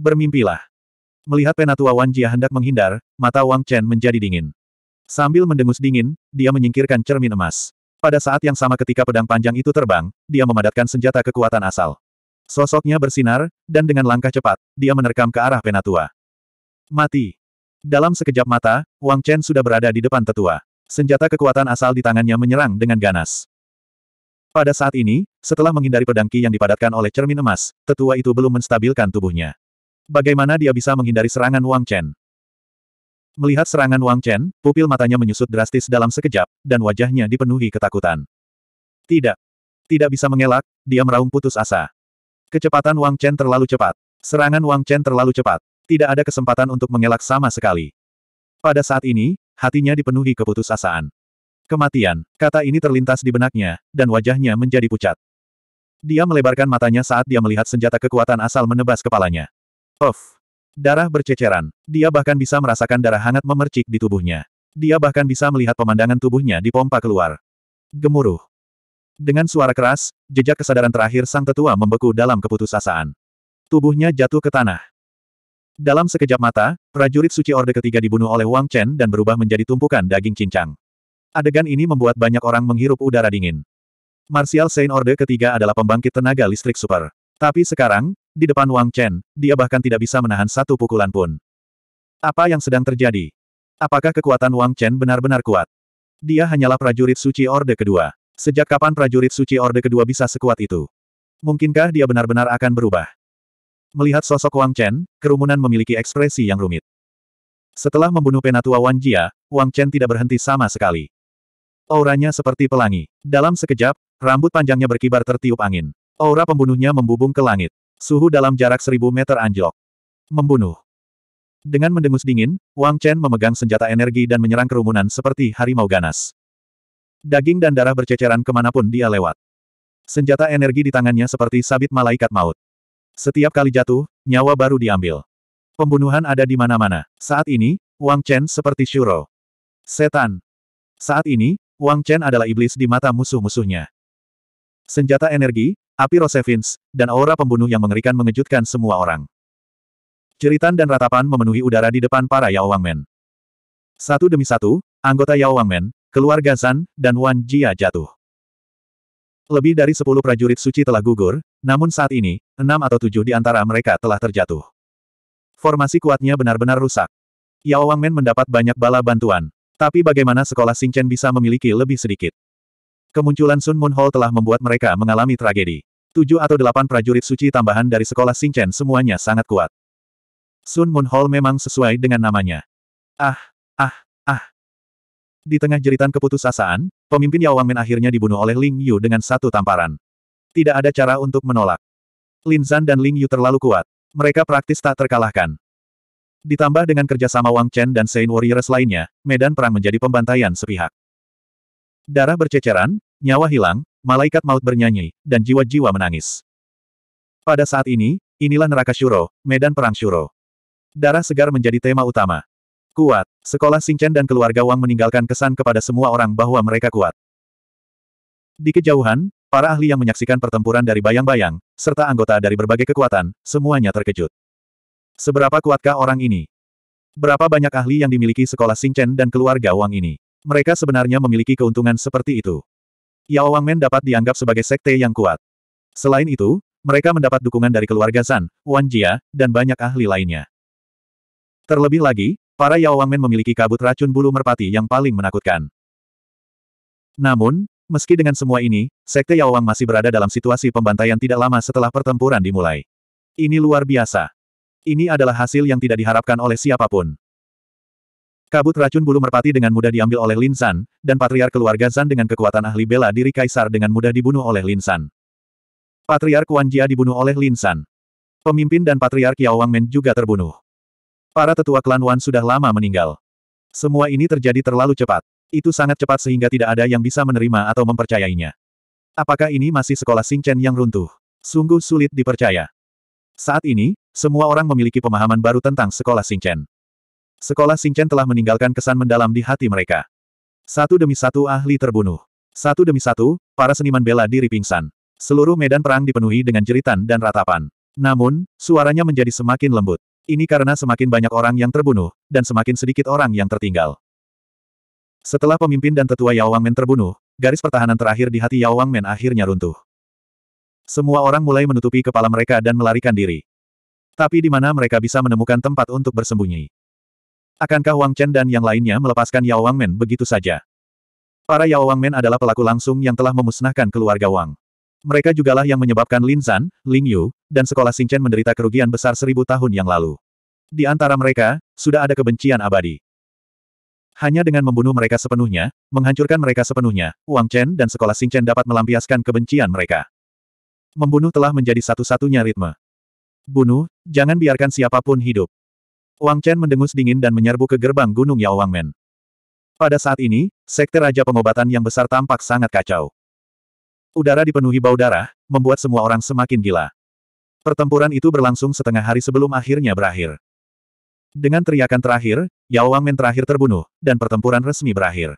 [SPEAKER 1] Bermimpilah. Melihat penatua Wan Jia hendak menghindar, mata Wang Chen menjadi dingin. Sambil mendengus dingin, dia menyingkirkan cermin emas. Pada saat yang sama ketika pedang panjang itu terbang, dia memadatkan senjata kekuatan asal. Sosoknya bersinar, dan dengan langkah cepat, dia menerkam ke arah penatua. Mati. Dalam sekejap mata, Wang Chen sudah berada di depan tetua. Senjata kekuatan asal di tangannya menyerang dengan ganas. Pada saat ini, setelah menghindari pedang Ki yang dipadatkan oleh cermin emas, tetua itu belum menstabilkan tubuhnya. Bagaimana dia bisa menghindari serangan Wang Chen? Melihat serangan Wang Chen, pupil matanya menyusut drastis dalam sekejap, dan wajahnya dipenuhi ketakutan. Tidak. Tidak bisa mengelak, dia meraung putus asa. Kecepatan Wang Chen terlalu cepat. Serangan Wang Chen terlalu cepat. Tidak ada kesempatan untuk mengelak sama sekali. Pada saat ini, hatinya dipenuhi keputusasaan. Kematian, kata ini terlintas di benaknya, dan wajahnya menjadi pucat. Dia melebarkan matanya saat dia melihat senjata kekuatan asal menebas kepalanya. Of! Darah berceceran. Dia bahkan bisa merasakan darah hangat memercik di tubuhnya. Dia bahkan bisa melihat pemandangan tubuhnya dipompa keluar. Gemuruh. Dengan suara keras, jejak kesadaran terakhir sang tetua membeku dalam keputusasaan. Tubuhnya jatuh ke tanah. Dalam sekejap mata, prajurit suci Orde ketiga dibunuh oleh Wang Chen dan berubah menjadi tumpukan daging cincang. Adegan ini membuat banyak orang menghirup udara dingin. Martial Saint Order ketiga adalah pembangkit tenaga listrik super. Tapi sekarang, di depan Wang Chen, dia bahkan tidak bisa menahan satu pukulan pun. Apa yang sedang terjadi? Apakah kekuatan Wang Chen benar-benar kuat? Dia hanyalah prajurit suci Orde kedua. Sejak kapan prajurit suci Orde kedua bisa sekuat itu? Mungkinkah dia benar-benar akan berubah? Melihat sosok Wang Chen, kerumunan memiliki ekspresi yang rumit. Setelah membunuh penatua Wan Jia, Wang Chen tidak berhenti sama sekali. Auranya seperti pelangi. Dalam sekejap, rambut panjangnya berkibar tertiup angin. Aura pembunuhnya membubung ke langit. Suhu dalam jarak seribu meter anjlok. Membunuh. Dengan mendengus dingin, Wang Chen memegang senjata energi dan menyerang kerumunan seperti harimau ganas. Daging dan darah berceceran kemanapun dia lewat. Senjata energi di tangannya seperti sabit malaikat maut. Setiap kali jatuh, nyawa baru diambil. Pembunuhan ada di mana-mana. Saat ini, Wang Chen seperti Shuro. Setan. Saat ini, Wang Chen adalah iblis di mata musuh-musuhnya. Senjata energi, api Rosevins, dan aura pembunuh yang mengerikan mengejutkan semua orang. Jeritan dan ratapan memenuhi udara di depan para Yao Wangmen. Satu demi satu, anggota Yao Wangmen, keluarga Zan, dan Wan Jia jatuh. Lebih dari sepuluh prajurit suci telah gugur, namun saat ini, enam atau tujuh di antara mereka telah terjatuh. Formasi kuatnya benar-benar rusak. Yao Wangmen mendapat banyak bala bantuan, tapi bagaimana sekolah Xingchen bisa memiliki lebih sedikit? Kemunculan Sun Moon Hall telah membuat mereka mengalami tragedi. Tujuh atau delapan prajurit suci tambahan dari sekolah Xingchen semuanya sangat kuat. Sun Moon Hall memang sesuai dengan namanya. Ah, ah, ah. Di tengah jeritan keputusasaan, pemimpin Yao Wangmen akhirnya dibunuh oleh Ling Yu dengan satu tamparan. Tidak ada cara untuk menolak. Lin Zan dan Ling Yu terlalu kuat. Mereka praktis tak terkalahkan. Ditambah dengan kerjasama Wang Chen dan Saint Warriors lainnya, medan perang menjadi pembantaian sepihak. Darah berceceran, nyawa hilang, malaikat maut bernyanyi, dan jiwa-jiwa menangis. Pada saat ini, inilah neraka Shuro, medan perang Shuro. Darah segar menjadi tema utama. Kuat, sekolah Sing Chen dan keluarga Wang meninggalkan kesan kepada semua orang bahwa mereka kuat. Di kejauhan, para ahli yang menyaksikan pertempuran dari bayang-bayang, serta anggota dari berbagai kekuatan, semuanya terkejut. Seberapa kuatkah orang ini? Berapa banyak ahli yang dimiliki sekolah Singchen dan keluarga Wang ini? Mereka sebenarnya memiliki keuntungan seperti itu. Yao Wang Men dapat dianggap sebagai sekte yang kuat. Selain itu, mereka mendapat dukungan dari keluarga Zan, Wan Jia, dan banyak ahli lainnya. Terlebih lagi, para Yao Wang Men memiliki kabut racun bulu merpati yang paling menakutkan. Namun, meski dengan semua ini, sekte Yao Wang masih berada dalam situasi pembantaian tidak lama setelah pertempuran dimulai. Ini luar biasa. Ini adalah hasil yang tidak diharapkan oleh siapapun. Kabut racun bulu merpati dengan mudah diambil oleh Lin San, dan patriar keluarga San dengan kekuatan ahli bela diri kaisar dengan mudah dibunuh oleh Lin San. Patriar Kuan Jia dibunuh oleh Lin San. Pemimpin dan patriar Kiao Men juga terbunuh. Para tetua klan Wan sudah lama meninggal. Semua ini terjadi terlalu cepat. Itu sangat cepat sehingga tidak ada yang bisa menerima atau mempercayainya. Apakah ini masih sekolah Chen yang runtuh? Sungguh sulit dipercaya. Saat ini, semua orang memiliki pemahaman baru tentang sekolah Singchen. Sekolah Singchen telah meninggalkan kesan mendalam di hati mereka. Satu demi satu ahli terbunuh. Satu demi satu, para seniman bela diri pingsan. Seluruh medan perang dipenuhi dengan jeritan dan ratapan. Namun, suaranya menjadi semakin lembut. Ini karena semakin banyak orang yang terbunuh, dan semakin sedikit orang yang tertinggal. Setelah pemimpin dan tetua Yao Men terbunuh, garis pertahanan terakhir di hati Yao Men akhirnya runtuh. Semua orang mulai menutupi kepala mereka dan melarikan diri. Tapi di mana mereka bisa menemukan tempat untuk bersembunyi? Akankah Wang Chen dan yang lainnya melepaskan Yao Wang Men begitu saja? Para Yao Wang Men adalah pelaku langsung yang telah memusnahkan keluarga Wang. Mereka jugalah yang menyebabkan Lin Zan, Ling Yu, dan sekolah Chen menderita kerugian besar seribu tahun yang lalu. Di antara mereka, sudah ada kebencian abadi. Hanya dengan membunuh mereka sepenuhnya, menghancurkan mereka sepenuhnya, Wang Chen dan sekolah Chen dapat melampiaskan kebencian mereka membunuh telah menjadi satu-satunya ritme. Bunuh, jangan biarkan siapapun hidup. Wang Chen mendengus dingin dan menyerbu ke gerbang Gunung Yao Men. Pada saat ini, sekte Raja Pengobatan yang besar tampak sangat kacau. Udara dipenuhi bau darah, membuat semua orang semakin gila. Pertempuran itu berlangsung setengah hari sebelum akhirnya berakhir. Dengan teriakan terakhir, Yao Men terakhir terbunuh, dan pertempuran resmi berakhir.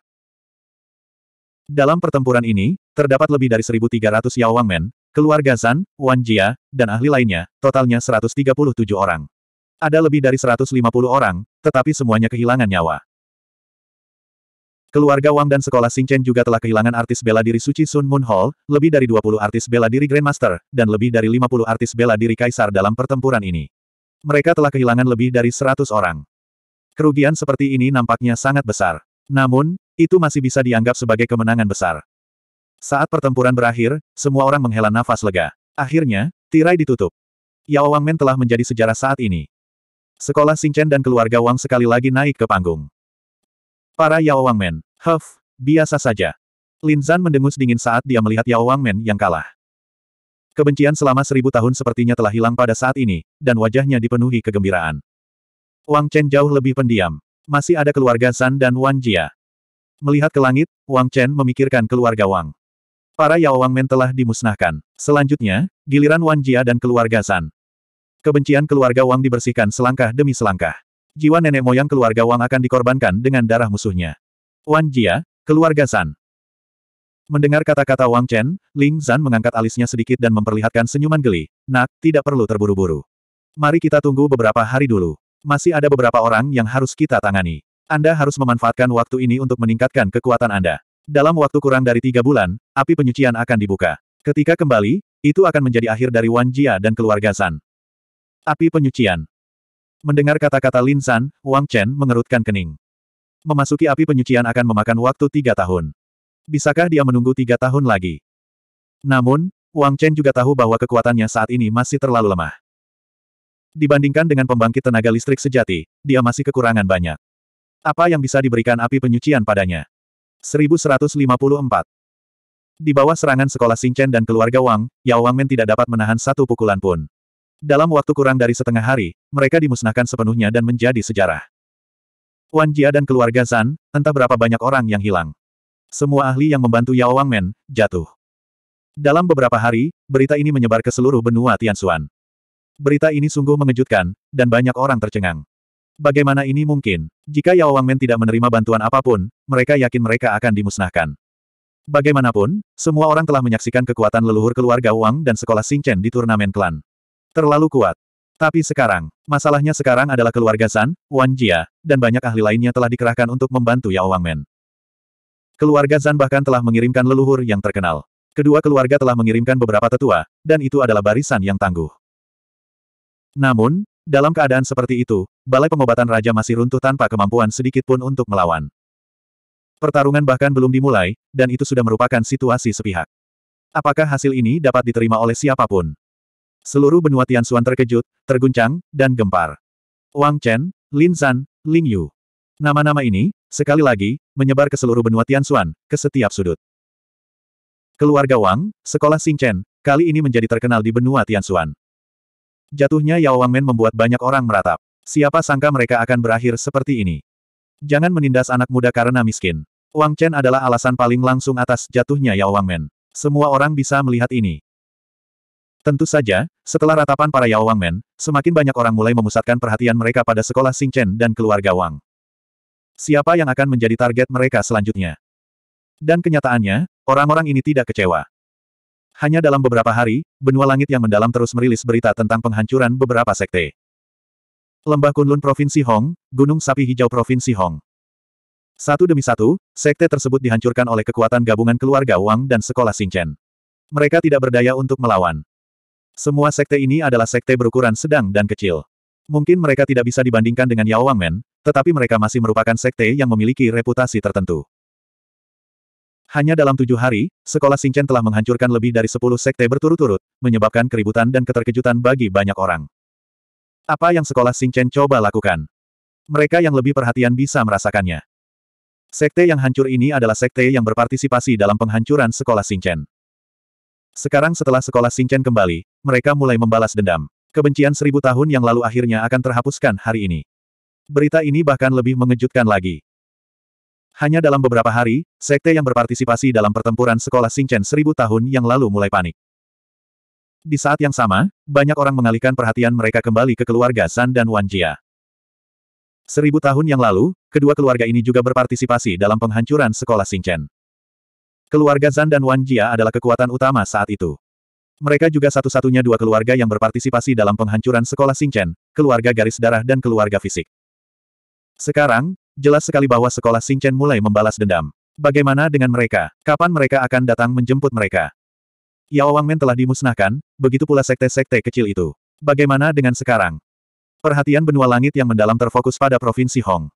[SPEAKER 1] Dalam pertempuran ini, terdapat lebih dari 1.300 Yao Men, Keluarga Zan, Wan Jia, dan ahli lainnya, totalnya 137 orang. Ada lebih dari 150 orang, tetapi semuanya kehilangan nyawa. Keluarga Wang dan sekolah Chen juga telah kehilangan artis bela diri Suci Sun Moon Hall, lebih dari 20 artis bela diri Grandmaster, dan lebih dari 50 artis bela diri Kaisar dalam pertempuran ini. Mereka telah kehilangan lebih dari 100 orang. Kerugian seperti ini nampaknya sangat besar. Namun, itu masih bisa dianggap sebagai kemenangan besar. Saat pertempuran berakhir, semua orang menghela nafas lega. Akhirnya, tirai ditutup. Yao Wangmen telah menjadi sejarah saat ini. Sekolah Chen dan keluarga Wang sekali lagi naik ke panggung. Para Yao Wangmen, huff, biasa saja. Lin Zan mendengus dingin saat dia melihat Yao Wangmen yang kalah. Kebencian selama seribu tahun sepertinya telah hilang pada saat ini, dan wajahnya dipenuhi kegembiraan. Wang Chen jauh lebih pendiam. Masih ada keluarga Zan dan Wan Jia. Melihat ke langit, Wang Chen memikirkan keluarga Wang. Para Yao Wang Wangmen telah dimusnahkan. Selanjutnya, giliran Wan Jia dan keluarga San. Kebencian keluarga Wang dibersihkan selangkah demi selangkah. Jiwa nenek moyang keluarga Wang akan dikorbankan dengan darah musuhnya. Wan Jia, keluarga San. Mendengar kata-kata Wang Chen, Ling Zan mengangkat alisnya sedikit dan memperlihatkan senyuman geli. Nak, tidak perlu terburu-buru. Mari kita tunggu beberapa hari dulu. Masih ada beberapa orang yang harus kita tangani. Anda harus memanfaatkan waktu ini untuk meningkatkan kekuatan Anda. Dalam waktu kurang dari tiga bulan, api penyucian akan dibuka. Ketika kembali, itu akan menjadi akhir dari Wan Jia dan keluarga San. Api penyucian. Mendengar kata-kata Lin San, Wang Chen mengerutkan kening. Memasuki api penyucian akan memakan waktu tiga tahun. Bisakah dia menunggu tiga tahun lagi? Namun, Wang Chen juga tahu bahwa kekuatannya saat ini masih terlalu lemah. Dibandingkan dengan pembangkit tenaga listrik sejati, dia masih kekurangan banyak. Apa yang bisa diberikan api penyucian padanya? 1154. Di bawah serangan sekolah Singchen dan keluarga Wang, Yao Wangmen tidak dapat menahan satu pukulan pun. Dalam waktu kurang dari setengah hari, mereka dimusnahkan sepenuhnya dan menjadi sejarah. Wan Jia dan keluarga Zan, entah berapa banyak orang yang hilang. Semua ahli yang membantu Yao Wangmen, jatuh. Dalam beberapa hari, berita ini menyebar ke seluruh benua Tianxuan. Berita ini sungguh mengejutkan, dan banyak orang tercengang. Bagaimana ini mungkin? Jika Yao Wangmen tidak menerima bantuan apapun, mereka yakin mereka akan dimusnahkan. Bagaimanapun, semua orang telah menyaksikan kekuatan leluhur keluarga Wang dan sekolah Xingchen di turnamen klan. Terlalu kuat. Tapi sekarang, masalahnya sekarang adalah keluarga Zan, Wan Jia, dan banyak ahli lainnya telah dikerahkan untuk membantu Yao Wangmen. Keluarga Zan bahkan telah mengirimkan leluhur yang terkenal. Kedua keluarga telah mengirimkan beberapa tetua, dan itu adalah barisan yang tangguh. Namun, dalam keadaan seperti itu, Balai Pengobatan Raja masih runtuh tanpa kemampuan sedikit pun untuk melawan. Pertarungan bahkan belum dimulai, dan itu sudah merupakan situasi sepihak. Apakah hasil ini dapat diterima oleh siapapun? Seluruh benua Tianxuan terkejut, terguncang, dan gempar. Wang Chen, Lin Zan, Ling Yu. Nama-nama ini, sekali lagi, menyebar ke seluruh benua Tianxuan, ke setiap sudut. Keluarga Wang, sekolah Chen, kali ini menjadi terkenal di benua Tianxuan. Jatuhnya Yao Wangmen membuat banyak orang meratap. Siapa sangka mereka akan berakhir seperti ini. Jangan menindas anak muda karena miskin. Wang Chen adalah alasan paling langsung atas jatuhnya Yao Wangmen. Semua orang bisa melihat ini. Tentu saja, setelah ratapan para Yao Wangmen, semakin banyak orang mulai memusatkan perhatian mereka pada sekolah Xing Chen dan keluarga Wang. Siapa yang akan menjadi target mereka selanjutnya? Dan kenyataannya, orang-orang ini tidak kecewa. Hanya dalam beberapa hari, benua langit yang mendalam terus merilis berita tentang penghancuran beberapa sekte. Lembah Kunlun Provinsi Hong, Gunung Sapi Hijau Provinsi Hong. Satu demi satu, sekte tersebut dihancurkan oleh kekuatan gabungan keluarga Wang dan sekolah Xingchen. Mereka tidak berdaya untuk melawan. Semua sekte ini adalah sekte berukuran sedang dan kecil. Mungkin mereka tidak bisa dibandingkan dengan Yao Wangmen, tetapi mereka masih merupakan sekte yang memiliki reputasi tertentu. Hanya dalam tujuh hari, sekolah Singchen telah menghancurkan lebih dari sepuluh sekte berturut-turut, menyebabkan keributan dan keterkejutan bagi banyak orang. Apa yang sekolah Singchen coba lakukan? Mereka yang lebih perhatian bisa merasakannya. Sekte yang hancur ini adalah sekte yang berpartisipasi dalam penghancuran sekolah Singchen. Sekarang setelah sekolah Singchen kembali, mereka mulai membalas dendam. Kebencian seribu tahun yang lalu akhirnya akan terhapuskan hari ini. Berita ini bahkan lebih mengejutkan lagi. Hanya dalam beberapa hari, sekte yang berpartisipasi dalam pertempuran sekolah Singchen seribu tahun yang lalu mulai panik. Di saat yang sama, banyak orang mengalihkan perhatian mereka kembali ke keluarga San dan Wan Jia. Seribu tahun yang lalu, kedua keluarga ini juga berpartisipasi dalam penghancuran sekolah Singchen. Keluarga Zan dan Wan Jia adalah kekuatan utama saat itu. Mereka juga satu-satunya dua keluarga yang berpartisipasi dalam penghancuran sekolah Singchen, keluarga garis darah dan keluarga fisik. Sekarang, Jelas sekali bahwa sekolah Chen mulai membalas dendam. Bagaimana dengan mereka? Kapan mereka akan datang menjemput mereka? Yao Wangmen telah dimusnahkan, begitu pula sekte-sekte kecil itu. Bagaimana dengan sekarang? Perhatian benua langit yang mendalam terfokus pada Provinsi Hong.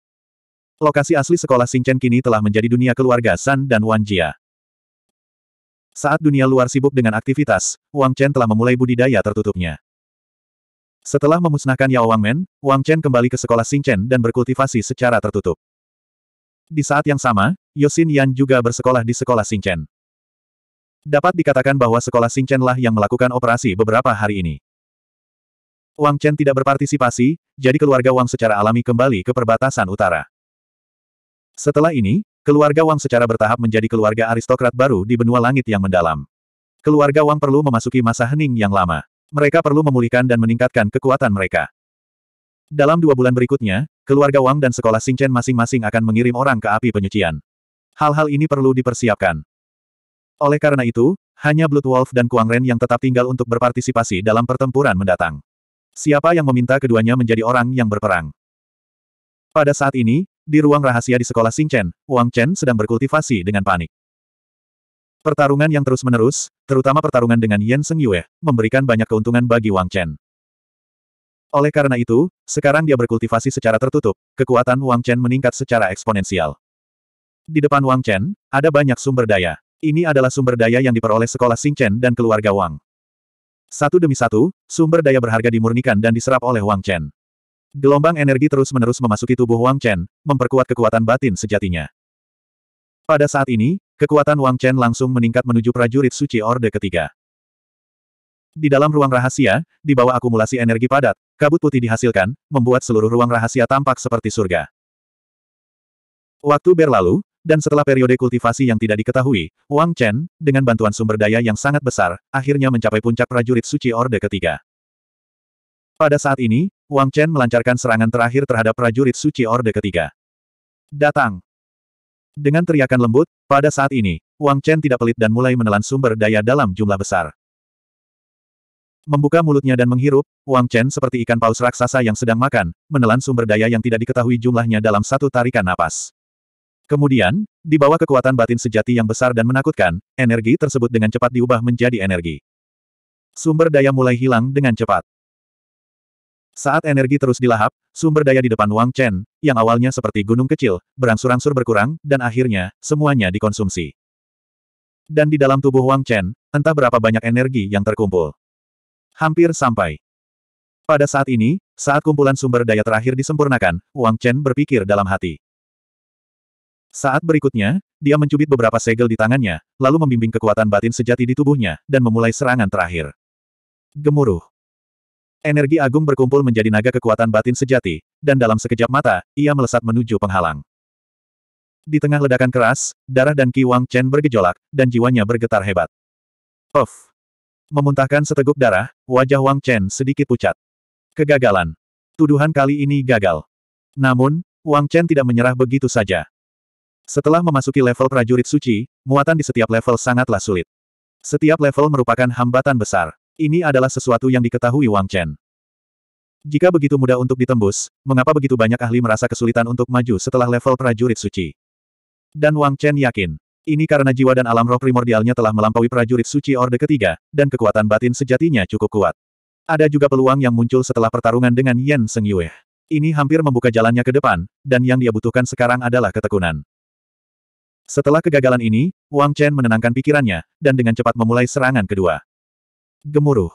[SPEAKER 1] Lokasi asli sekolah Chen kini telah menjadi dunia keluarga San dan Wan Jia. Saat dunia luar sibuk dengan aktivitas, Wang Chen telah memulai budidaya tertutupnya. Setelah memusnahkan Yao Wangmen, Wang Chen kembali ke sekolah Xing Chen dan berkultivasi secara tertutup. Di saat yang sama, Yosin Yan juga bersekolah di sekolah Xing Chen. Dapat dikatakan bahwa sekolah Xing Chen lah yang melakukan operasi beberapa hari ini. Wang Chen tidak berpartisipasi, jadi keluarga Wang secara alami kembali ke perbatasan utara. Setelah ini, keluarga Wang secara bertahap menjadi keluarga aristokrat baru di benua langit yang mendalam. Keluarga Wang perlu memasuki masa hening yang lama. Mereka perlu memulihkan dan meningkatkan kekuatan mereka. Dalam dua bulan berikutnya, keluarga Wang dan sekolah Xingchen masing-masing akan mengirim orang ke api penyucian. Hal-hal ini perlu dipersiapkan. Oleh karena itu, hanya Blood Wolf dan Kuang Ren yang tetap tinggal untuk berpartisipasi dalam pertempuran mendatang. Siapa yang meminta keduanya menjadi orang yang berperang? Pada saat ini, di ruang rahasia di sekolah Xingchen, Wang Chen sedang berkultivasi dengan panik. Pertarungan yang terus-menerus, terutama pertarungan dengan Yan Seng Yue, memberikan banyak keuntungan bagi Wang Chen. Oleh karena itu, sekarang dia berkultivasi secara tertutup, kekuatan Wang Chen meningkat secara eksponensial. Di depan Wang Chen, ada banyak sumber daya. Ini adalah sumber daya yang diperoleh sekolah Xing Chen dan keluarga Wang. Satu demi satu, sumber daya berharga dimurnikan dan diserap oleh Wang Chen. Gelombang energi terus-menerus memasuki tubuh Wang Chen, memperkuat kekuatan batin sejatinya. Pada saat ini, Kekuatan Wang Chen langsung meningkat menuju prajurit suci Orde ketiga. Di dalam ruang rahasia, di bawah akumulasi energi padat, kabut putih dihasilkan, membuat seluruh ruang rahasia tampak seperti surga. Waktu berlalu, dan setelah periode kultivasi yang tidak diketahui, Wang Chen, dengan bantuan sumber daya yang sangat besar, akhirnya mencapai puncak prajurit suci Orde ketiga. Pada saat ini, Wang Chen melancarkan serangan terakhir terhadap prajurit suci Orde ketiga. Datang! Dengan teriakan lembut, pada saat ini, Wang Chen tidak pelit dan mulai menelan sumber daya dalam jumlah besar. Membuka mulutnya dan menghirup, Wang Chen seperti ikan paus raksasa yang sedang makan, menelan sumber daya yang tidak diketahui jumlahnya dalam satu tarikan napas. Kemudian, di bawah kekuatan batin sejati yang besar dan menakutkan, energi tersebut dengan cepat diubah menjadi energi. Sumber daya mulai hilang dengan cepat. Saat energi terus dilahap, sumber daya di depan Wang Chen, yang awalnya seperti gunung kecil, berangsur-angsur berkurang, dan akhirnya, semuanya dikonsumsi. Dan di dalam tubuh Wang Chen, entah berapa banyak energi yang terkumpul. Hampir sampai. Pada saat ini, saat kumpulan sumber daya terakhir disempurnakan, Wang Chen berpikir dalam hati. Saat berikutnya, dia mencubit beberapa segel di tangannya, lalu membimbing kekuatan batin sejati di tubuhnya, dan memulai serangan terakhir. Gemuruh. Energi agung berkumpul menjadi naga kekuatan batin sejati, dan dalam sekejap mata, ia melesat menuju penghalang. Di tengah ledakan keras, darah dan Ki Wang Chen bergejolak, dan jiwanya bergetar hebat. Puff! Memuntahkan seteguk darah, wajah Wang Chen sedikit pucat. Kegagalan. Tuduhan kali ini gagal. Namun, Wang Chen tidak menyerah begitu saja. Setelah memasuki level prajurit suci, muatan di setiap level sangatlah sulit. Setiap level merupakan hambatan besar. Ini adalah sesuatu yang diketahui Wang Chen. Jika begitu mudah untuk ditembus, mengapa begitu banyak ahli merasa kesulitan untuk maju setelah level prajurit suci? Dan Wang Chen yakin, ini karena jiwa dan alam roh primordialnya telah melampaui prajurit suci Orde ketiga, dan kekuatan batin sejatinya cukup kuat. Ada juga peluang yang muncul setelah pertarungan dengan Yan Seng Yue. Ini hampir membuka jalannya ke depan, dan yang dia butuhkan sekarang adalah ketekunan. Setelah kegagalan ini, Wang Chen menenangkan pikirannya, dan dengan cepat memulai serangan kedua. Gemuruh.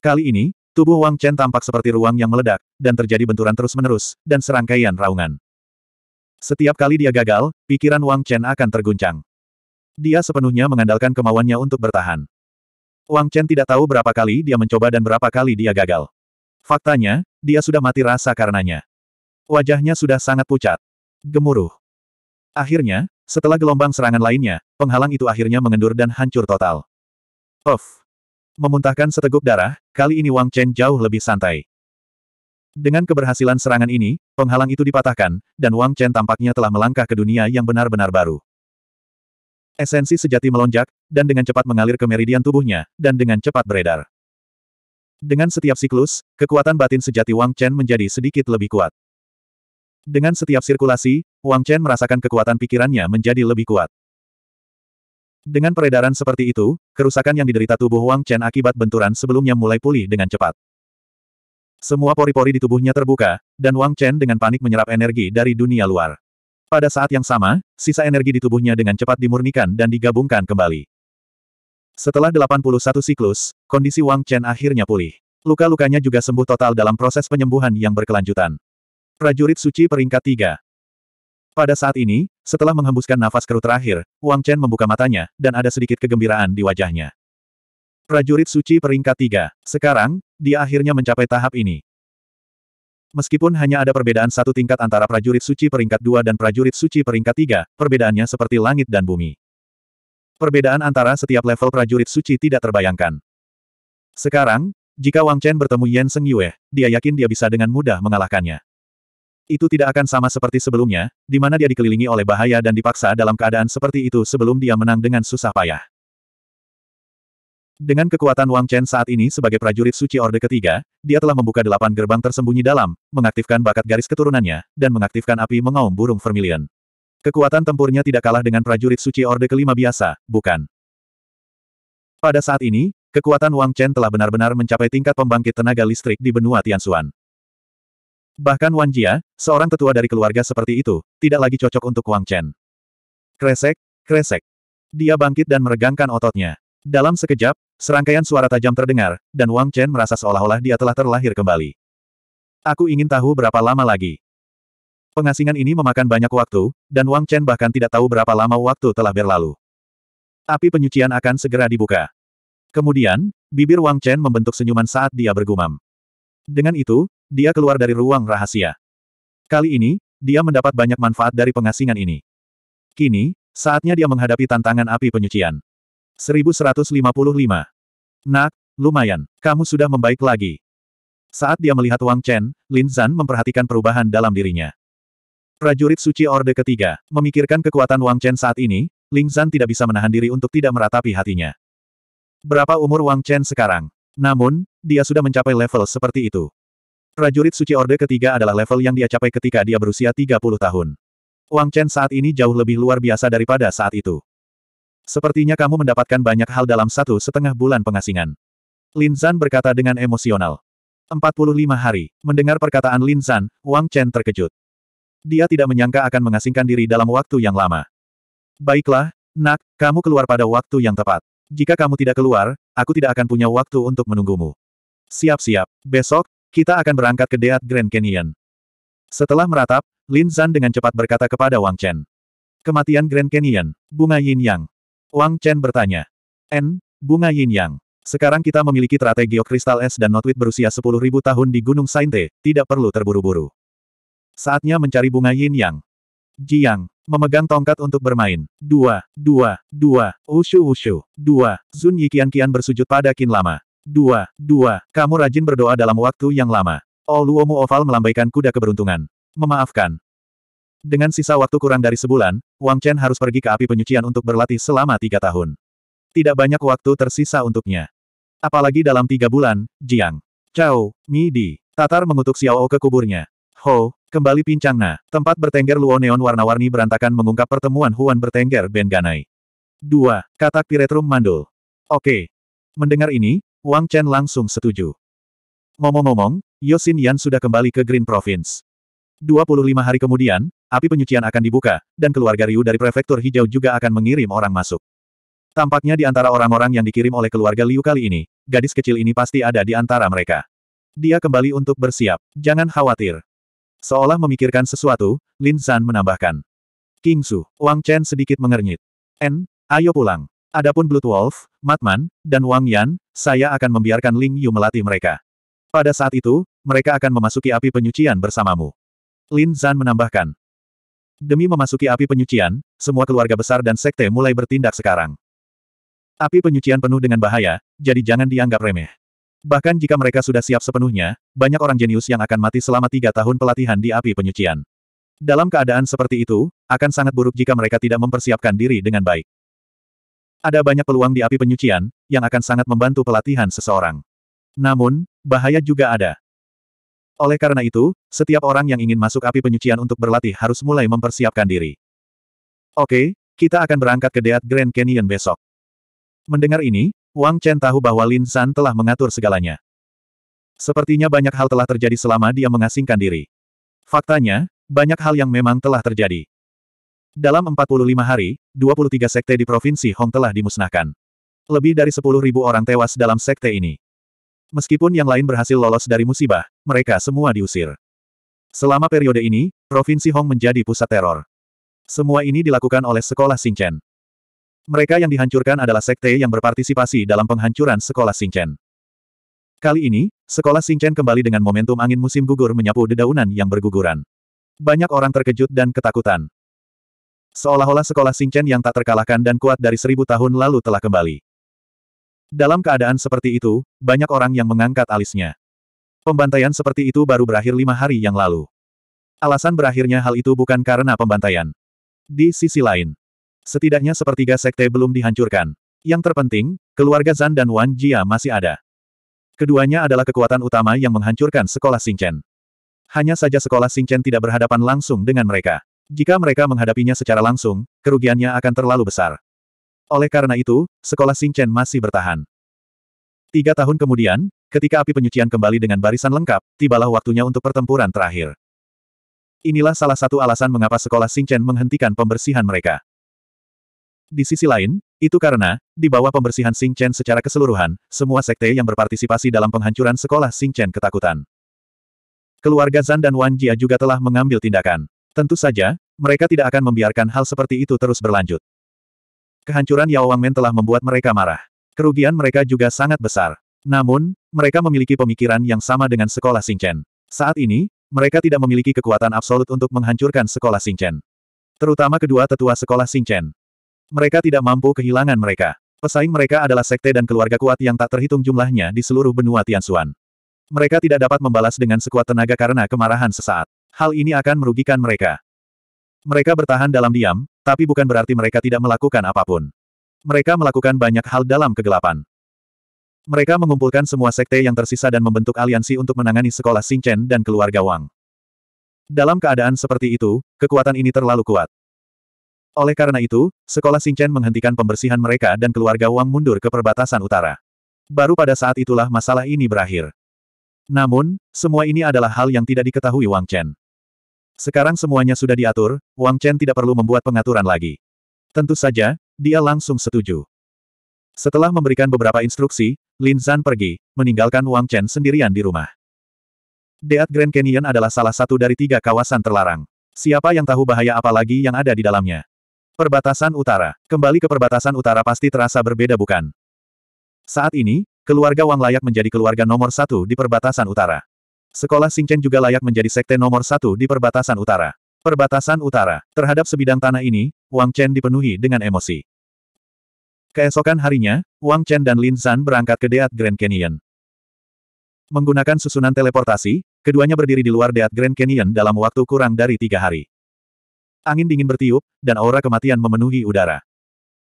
[SPEAKER 1] Kali ini, tubuh Wang Chen tampak seperti ruang yang meledak, dan terjadi benturan terus-menerus, dan serangkaian raungan. Setiap kali dia gagal, pikiran Wang Chen akan terguncang. Dia sepenuhnya mengandalkan kemauannya untuk bertahan. Wang Chen tidak tahu berapa kali dia mencoba dan berapa kali dia gagal. Faktanya, dia sudah mati rasa karenanya. Wajahnya sudah sangat pucat. Gemuruh. Akhirnya, setelah gelombang serangan lainnya, penghalang itu akhirnya mengendur dan hancur total. Of, Memuntahkan seteguk darah, kali ini Wang Chen jauh lebih santai. Dengan keberhasilan serangan ini, penghalang itu dipatahkan, dan Wang Chen tampaknya telah melangkah ke dunia yang benar-benar baru. Esensi sejati melonjak, dan dengan cepat mengalir ke meridian tubuhnya, dan dengan cepat beredar. Dengan setiap siklus, kekuatan batin sejati Wang Chen menjadi sedikit lebih kuat. Dengan setiap sirkulasi, Wang Chen merasakan kekuatan pikirannya menjadi lebih kuat. Dengan peredaran seperti itu, kerusakan yang diderita tubuh Wang Chen akibat benturan sebelumnya mulai pulih dengan cepat. Semua pori-pori di tubuhnya terbuka, dan Wang Chen dengan panik menyerap energi dari dunia luar. Pada saat yang sama, sisa energi di tubuhnya dengan cepat dimurnikan dan digabungkan kembali. Setelah 81 siklus, kondisi Wang Chen akhirnya pulih. Luka-lukanya juga sembuh total dalam proses penyembuhan yang berkelanjutan. Prajurit suci peringkat 3. Pada saat ini, setelah menghembuskan nafas keruh terakhir, Wang Chen membuka matanya, dan ada sedikit kegembiraan di wajahnya. Prajurit suci peringkat tiga. Sekarang, dia akhirnya mencapai tahap ini. Meskipun hanya ada perbedaan satu tingkat antara prajurit suci peringkat dua dan prajurit suci peringkat tiga, perbedaannya seperti langit dan bumi. Perbedaan antara setiap level prajurit suci tidak terbayangkan. Sekarang, jika Wang Chen bertemu Yan Seng Yue, dia yakin dia bisa dengan mudah mengalahkannya. Itu tidak akan sama seperti sebelumnya, di mana dia dikelilingi oleh bahaya dan dipaksa dalam keadaan seperti itu sebelum dia menang dengan susah payah. Dengan kekuatan Wang Chen saat ini sebagai prajurit suci Orde Ketiga, dia telah membuka delapan gerbang tersembunyi dalam, mengaktifkan bakat garis keturunannya, dan mengaktifkan api mengaum burung vermilion. Kekuatan tempurnya tidak kalah dengan prajurit suci Orde Kelima biasa, bukan? Pada saat ini, kekuatan Wang Chen telah benar-benar mencapai tingkat pembangkit tenaga listrik di benua Tianxuan. Bahkan Wan Jia, seorang tetua dari keluarga seperti itu, tidak lagi cocok untuk Wang Chen. Kresek, kresek. Dia bangkit dan meregangkan ototnya. Dalam sekejap, serangkaian suara tajam terdengar, dan Wang Chen merasa seolah-olah dia telah terlahir kembali. Aku ingin tahu berapa lama lagi. Pengasingan ini memakan banyak waktu, dan Wang Chen bahkan tidak tahu berapa lama waktu telah berlalu. Api penyucian akan segera dibuka. Kemudian, bibir Wang Chen membentuk senyuman saat dia bergumam. Dengan itu, dia keluar dari ruang rahasia. Kali ini, dia mendapat banyak manfaat dari pengasingan ini. Kini, saatnya dia menghadapi tantangan api penyucian. 1155. Nak, lumayan, kamu sudah membaik lagi. Saat dia melihat Wang Chen, Lin Zan memperhatikan perubahan dalam dirinya. Prajurit suci Orde Ketiga, memikirkan kekuatan Wang Chen saat ini, Lin Zan tidak bisa menahan diri untuk tidak meratapi hatinya. Berapa umur Wang Chen sekarang? Namun, dia sudah mencapai level seperti itu. Prajurit suci Orde ketiga adalah level yang dia capai ketika dia berusia 30 tahun. Wang Chen saat ini jauh lebih luar biasa daripada saat itu. Sepertinya kamu mendapatkan banyak hal dalam satu setengah bulan pengasingan. Lin Zan berkata dengan emosional. 45 hari. Mendengar perkataan Lin Zan, Wang Chen terkejut. Dia tidak menyangka akan mengasingkan diri dalam waktu yang lama. Baiklah, nak, kamu keluar pada waktu yang tepat. Jika kamu tidak keluar, aku tidak akan punya waktu untuk menunggumu. Siap-siap, besok, kita akan berangkat ke Deat Grand Canyon. Setelah meratap, Lin Zan dengan cepat berkata kepada Wang Chen. Kematian Grand Canyon, bunga yin yang. Wang Chen bertanya. N, bunga yin yang. Sekarang kita memiliki teratai geokristal es dan notwit berusia 10.000 tahun di Gunung Sainte, tidak perlu terburu-buru. Saatnya mencari bunga yin yang. Jiang, memegang tongkat untuk bermain. Dua, dua, dua, ushu ushu, dua, Zun Yikian Kian bersujud pada Kin Lama. Dua, dua, kamu rajin berdoa dalam waktu yang lama. Oluomu oh, Oval melambaikan kuda keberuntungan. Memaafkan. Dengan sisa waktu kurang dari sebulan, Wang Chen harus pergi ke api penyucian untuk berlatih selama tiga tahun. Tidak banyak waktu tersisa untuknya. Apalagi dalam tiga bulan, Jiang, Chao, Mi Di, Tatar mengutuk Xiao ke kuburnya. Ho, kembali pincang na, tempat bertengger Luo Neon warna-warni berantakan mengungkap pertemuan Huan bertengger Ben Ganai. 2. Katak Piretrum Mandul. Oke. Mendengar ini, Wang Chen langsung setuju. Ngomong-ngomong, Yosin Yan sudah kembali ke Green Province. 25 hari kemudian, api penyucian akan dibuka, dan keluarga Ryu dari Prefektur Hijau juga akan mengirim orang masuk. Tampaknya di antara orang-orang yang dikirim oleh keluarga Liu kali ini, gadis kecil ini pasti ada di antara mereka. Dia kembali untuk bersiap. Jangan khawatir. Seolah memikirkan sesuatu, Lin San menambahkan. King Su, Wang Chen sedikit mengernyit. En, ayo pulang. Adapun Blood Wolf, Matman, dan Wang Yan, saya akan membiarkan Ling Yu melatih mereka. Pada saat itu, mereka akan memasuki api penyucian bersamamu. Lin Zan menambahkan. Demi memasuki api penyucian, semua keluarga besar dan sekte mulai bertindak sekarang. Api penyucian penuh dengan bahaya, jadi jangan dianggap remeh. Bahkan jika mereka sudah siap sepenuhnya, banyak orang jenius yang akan mati selama tiga tahun pelatihan di api penyucian. Dalam keadaan seperti itu, akan sangat buruk jika mereka tidak mempersiapkan diri dengan baik. Ada banyak peluang di api penyucian, yang akan sangat membantu pelatihan seseorang. Namun, bahaya juga ada. Oleh karena itu, setiap orang yang ingin masuk api penyucian untuk berlatih harus mulai mempersiapkan diri. Oke, kita akan berangkat ke Deat Grand Canyon besok. Mendengar ini, Wang Chen tahu bahwa Lin San telah mengatur segalanya. Sepertinya banyak hal telah terjadi selama dia mengasingkan diri. Faktanya, banyak hal yang memang telah terjadi. Dalam 45 hari, 23 sekte di Provinsi Hong telah dimusnahkan. Lebih dari 10.000 orang tewas dalam sekte ini. Meskipun yang lain berhasil lolos dari musibah, mereka semua diusir. Selama periode ini, Provinsi Hong menjadi pusat teror. Semua ini dilakukan oleh sekolah Sinchen. Mereka yang dihancurkan adalah sekte yang berpartisipasi dalam penghancuran sekolah Sinchen. Kali ini, sekolah Sinchen kembali dengan momentum angin musim gugur menyapu dedaunan yang berguguran. Banyak orang terkejut dan ketakutan. Seolah-olah sekolah Singchen yang tak terkalahkan dan kuat dari seribu tahun lalu telah kembali. Dalam keadaan seperti itu, banyak orang yang mengangkat alisnya. Pembantaian seperti itu baru berakhir lima hari yang lalu. Alasan berakhirnya hal itu bukan karena pembantaian. Di sisi lain, setidaknya sepertiga sekte belum dihancurkan. Yang terpenting, keluarga Zan dan Wan Jia masih ada. Keduanya adalah kekuatan utama yang menghancurkan sekolah Singchen. Hanya saja sekolah Singchen tidak berhadapan langsung dengan mereka. Jika mereka menghadapinya secara langsung, kerugiannya akan terlalu besar. Oleh karena itu, sekolah Sing Chen masih bertahan. Tiga tahun kemudian, ketika api penyucian kembali dengan barisan lengkap, tibalah waktunya untuk pertempuran terakhir. Inilah salah satu alasan mengapa sekolah Sing Chen menghentikan pembersihan mereka. Di sisi lain, itu karena, di bawah pembersihan Sing Chen secara keseluruhan, semua sekte yang berpartisipasi dalam penghancuran sekolah Sing Chen ketakutan. Keluarga Zan dan Wan Jia juga telah mengambil tindakan. Tentu saja, mereka tidak akan membiarkan hal seperti itu terus berlanjut. Kehancuran Yao Wangmen telah membuat mereka marah. Kerugian mereka juga sangat besar. Namun, mereka memiliki pemikiran yang sama dengan sekolah Chen. Saat ini, mereka tidak memiliki kekuatan absolut untuk menghancurkan sekolah Chen. Terutama kedua tetua sekolah Chen. Mereka tidak mampu kehilangan mereka. Pesaing mereka adalah sekte dan keluarga kuat yang tak terhitung jumlahnya di seluruh benua Tianxuan. Mereka tidak dapat membalas dengan sekuat tenaga karena kemarahan sesaat hal ini akan merugikan mereka. Mereka bertahan dalam diam, tapi bukan berarti mereka tidak melakukan apapun. Mereka melakukan banyak hal dalam kegelapan. Mereka mengumpulkan semua sekte yang tersisa dan membentuk aliansi untuk menangani sekolah Xingchen dan keluarga Wang. Dalam keadaan seperti itu, kekuatan ini terlalu kuat. Oleh karena itu, sekolah Xingchen menghentikan pembersihan mereka dan keluarga Wang mundur ke perbatasan utara. Baru pada saat itulah masalah ini berakhir. Namun, semua ini adalah hal yang tidak diketahui Wang Chen. Sekarang semuanya sudah diatur, Wang Chen tidak perlu membuat pengaturan lagi. Tentu saja, dia langsung setuju. Setelah memberikan beberapa instruksi, Lin Zhan pergi, meninggalkan Wang Chen sendirian di rumah. Deat Grand Canyon adalah salah satu dari tiga kawasan terlarang. Siapa yang tahu bahaya apa lagi yang ada di dalamnya? Perbatasan utara. Kembali ke perbatasan utara pasti terasa berbeda bukan? Saat ini, keluarga Wang layak menjadi keluarga nomor satu di perbatasan utara. Sekolah Singchen juga layak menjadi sekte nomor satu di perbatasan utara. Perbatasan utara. Terhadap sebidang tanah ini, Wang Chen dipenuhi dengan emosi. Keesokan harinya, Wang Chen dan Lin Zan berangkat ke Deat Grand Canyon. Menggunakan susunan teleportasi, keduanya berdiri di luar Deat Grand Canyon dalam waktu kurang dari tiga hari. Angin dingin bertiup, dan aura kematian memenuhi udara.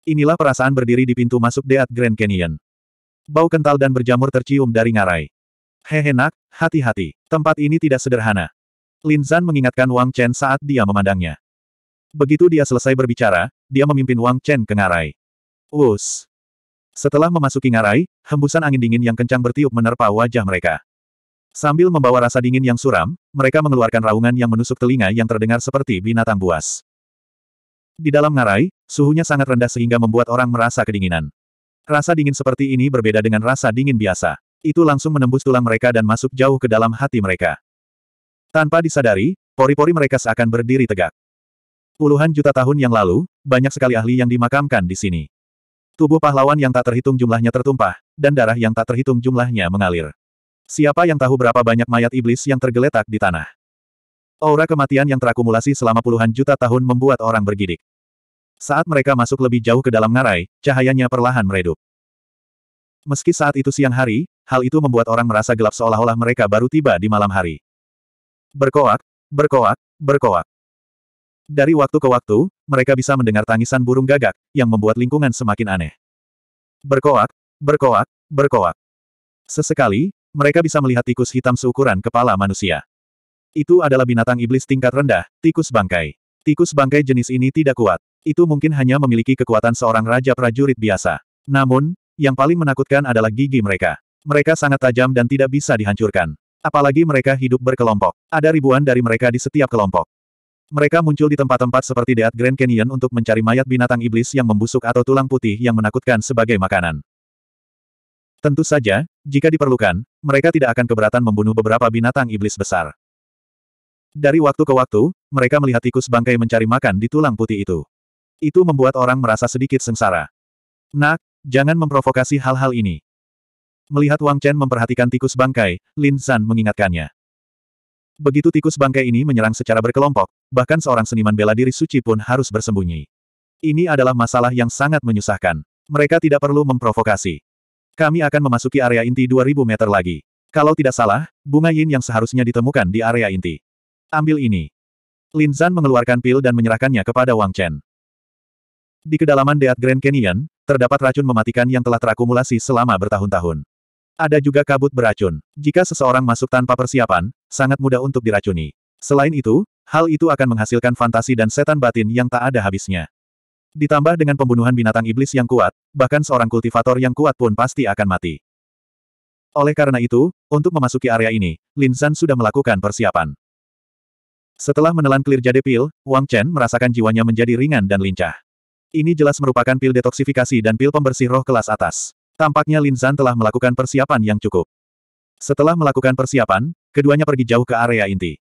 [SPEAKER 1] Inilah perasaan berdiri di pintu masuk Deat Grand Canyon. Bau kental dan berjamur tercium dari ngarai. Hehe nak, hati-hati, tempat ini tidak sederhana. Lin Zan mengingatkan Wang Chen saat dia memandangnya. Begitu dia selesai berbicara, dia memimpin Wang Chen ke ngarai. Us. Setelah memasuki ngarai, hembusan angin dingin yang kencang bertiup menerpa wajah mereka. Sambil membawa rasa dingin yang suram, mereka mengeluarkan raungan yang menusuk telinga yang terdengar seperti binatang buas. Di dalam ngarai, suhunya sangat rendah sehingga membuat orang merasa kedinginan. Rasa dingin seperti ini berbeda dengan rasa dingin biasa. Itu langsung menembus tulang mereka dan masuk jauh ke dalam hati mereka. Tanpa disadari, pori-pori mereka seakan berdiri tegak. Puluhan juta tahun yang lalu, banyak sekali ahli yang dimakamkan di sini. Tubuh pahlawan yang tak terhitung jumlahnya tertumpah, dan darah yang tak terhitung jumlahnya mengalir. Siapa yang tahu berapa banyak mayat iblis yang tergeletak di tanah? Aura kematian yang terakumulasi selama puluhan juta tahun membuat orang bergidik. Saat mereka masuk lebih jauh ke dalam ngarai, cahayanya perlahan meredup. Meski saat itu siang hari, hal itu membuat orang merasa gelap seolah-olah mereka baru tiba di malam hari. Berkoak, berkoak, berkoak. Dari waktu ke waktu, mereka bisa mendengar tangisan burung gagak, yang membuat lingkungan semakin aneh. Berkoak, berkoak, berkoak. Sesekali, mereka bisa melihat tikus hitam seukuran kepala manusia. Itu adalah binatang iblis tingkat rendah, tikus bangkai. Tikus bangkai jenis ini tidak kuat. Itu mungkin hanya memiliki kekuatan seorang raja prajurit biasa. Namun, yang paling menakutkan adalah gigi mereka. Mereka sangat tajam dan tidak bisa dihancurkan. Apalagi mereka hidup berkelompok. Ada ribuan dari mereka di setiap kelompok. Mereka muncul di tempat-tempat seperti Deat Grand Canyon untuk mencari mayat binatang iblis yang membusuk atau tulang putih yang menakutkan sebagai makanan. Tentu saja, jika diperlukan, mereka tidak akan keberatan membunuh beberapa binatang iblis besar. Dari waktu ke waktu, mereka melihat tikus bangkai mencari makan di tulang putih itu. Itu membuat orang merasa sedikit sengsara. Nak, jangan memprovokasi hal-hal ini. Melihat Wang Chen memperhatikan tikus bangkai, Lin San mengingatkannya. Begitu tikus bangkai ini menyerang secara berkelompok, bahkan seorang seniman bela diri suci pun harus bersembunyi. Ini adalah masalah yang sangat menyusahkan. Mereka tidak perlu memprovokasi. Kami akan memasuki area inti 2000 meter lagi. Kalau tidak salah, bunga yin yang seharusnya ditemukan di area inti. Ambil ini. Lin Zan mengeluarkan pil dan menyerahkannya kepada Wang Chen. Di kedalaman Deat Grand Canyon, terdapat racun mematikan yang telah terakumulasi selama bertahun-tahun. Ada juga kabut beracun. Jika seseorang masuk tanpa persiapan, sangat mudah untuk diracuni. Selain itu, hal itu akan menghasilkan fantasi dan setan batin yang tak ada habisnya. Ditambah dengan pembunuhan binatang iblis yang kuat, bahkan seorang kultivator yang kuat pun pasti akan mati. Oleh karena itu, untuk memasuki area ini, Lin San sudah melakukan persiapan. Setelah menelan clear jade pil, Wang Chen merasakan jiwanya menjadi ringan dan lincah. Ini jelas merupakan pil detoksifikasi dan pil pembersih roh kelas atas. Tampaknya Lin Zhan telah melakukan persiapan yang cukup. Setelah melakukan persiapan, keduanya pergi jauh ke area inti.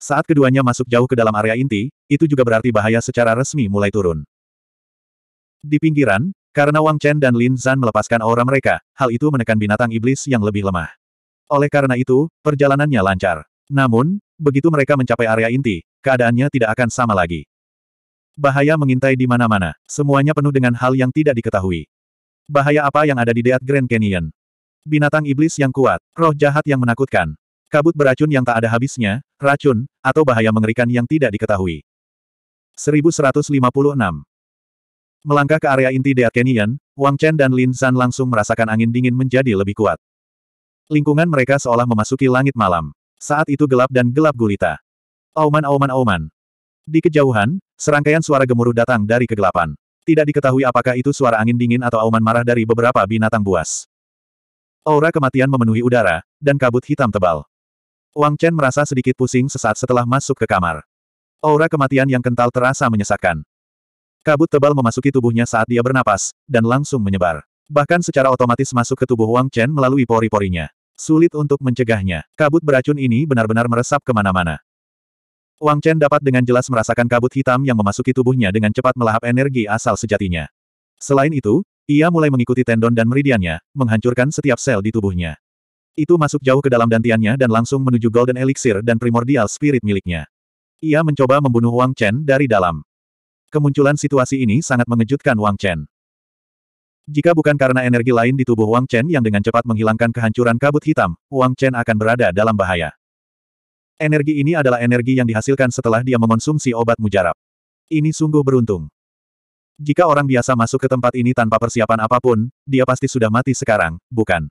[SPEAKER 1] Saat keduanya masuk jauh ke dalam area inti, itu juga berarti bahaya secara resmi mulai turun. Di pinggiran, karena Wang Chen dan Lin Zhan melepaskan aura mereka, hal itu menekan binatang iblis yang lebih lemah. Oleh karena itu, perjalanannya lancar. Namun, begitu mereka mencapai area inti, keadaannya tidak akan sama lagi. Bahaya mengintai di mana-mana, semuanya penuh dengan hal yang tidak diketahui. Bahaya apa yang ada di Deat Grand Canyon? Binatang iblis yang kuat, roh jahat yang menakutkan, kabut beracun yang tak ada habisnya, racun, atau bahaya mengerikan yang tidak diketahui. 1156 Melangkah ke area inti Deat Canyon, Wang Chen dan Lin San langsung merasakan angin dingin menjadi lebih kuat. Lingkungan mereka seolah memasuki langit malam. Saat itu gelap dan gelap gulita. Auman auman auman. Di kejauhan, serangkaian suara gemuruh datang dari kegelapan. Tidak diketahui apakah itu suara angin dingin atau auman marah dari beberapa binatang buas. Aura kematian memenuhi udara, dan kabut hitam tebal. Wang Chen merasa sedikit pusing sesaat setelah masuk ke kamar. Aura kematian yang kental terasa menyesakkan. Kabut tebal memasuki tubuhnya saat dia bernapas, dan langsung menyebar. Bahkan secara otomatis masuk ke tubuh Wang Chen melalui pori-porinya. Sulit untuk mencegahnya. Kabut beracun ini benar-benar meresap kemana-mana. Wang Chen dapat dengan jelas merasakan kabut hitam yang memasuki tubuhnya dengan cepat melahap energi asal sejatinya. Selain itu, ia mulai mengikuti tendon dan meridiannya, menghancurkan setiap sel di tubuhnya. Itu masuk jauh ke dalam dantiannya dan langsung menuju Golden Elixir dan Primordial Spirit miliknya. Ia mencoba membunuh Wang Chen dari dalam. Kemunculan situasi ini sangat mengejutkan Wang Chen. Jika bukan karena energi lain di tubuh Wang Chen yang dengan cepat menghilangkan kehancuran kabut hitam, Wang Chen akan berada dalam bahaya. Energi ini adalah energi yang dihasilkan setelah dia mengonsumsi obat mujarab. Ini sungguh beruntung. Jika orang biasa masuk ke tempat ini tanpa persiapan apapun, dia pasti sudah mati sekarang, bukan?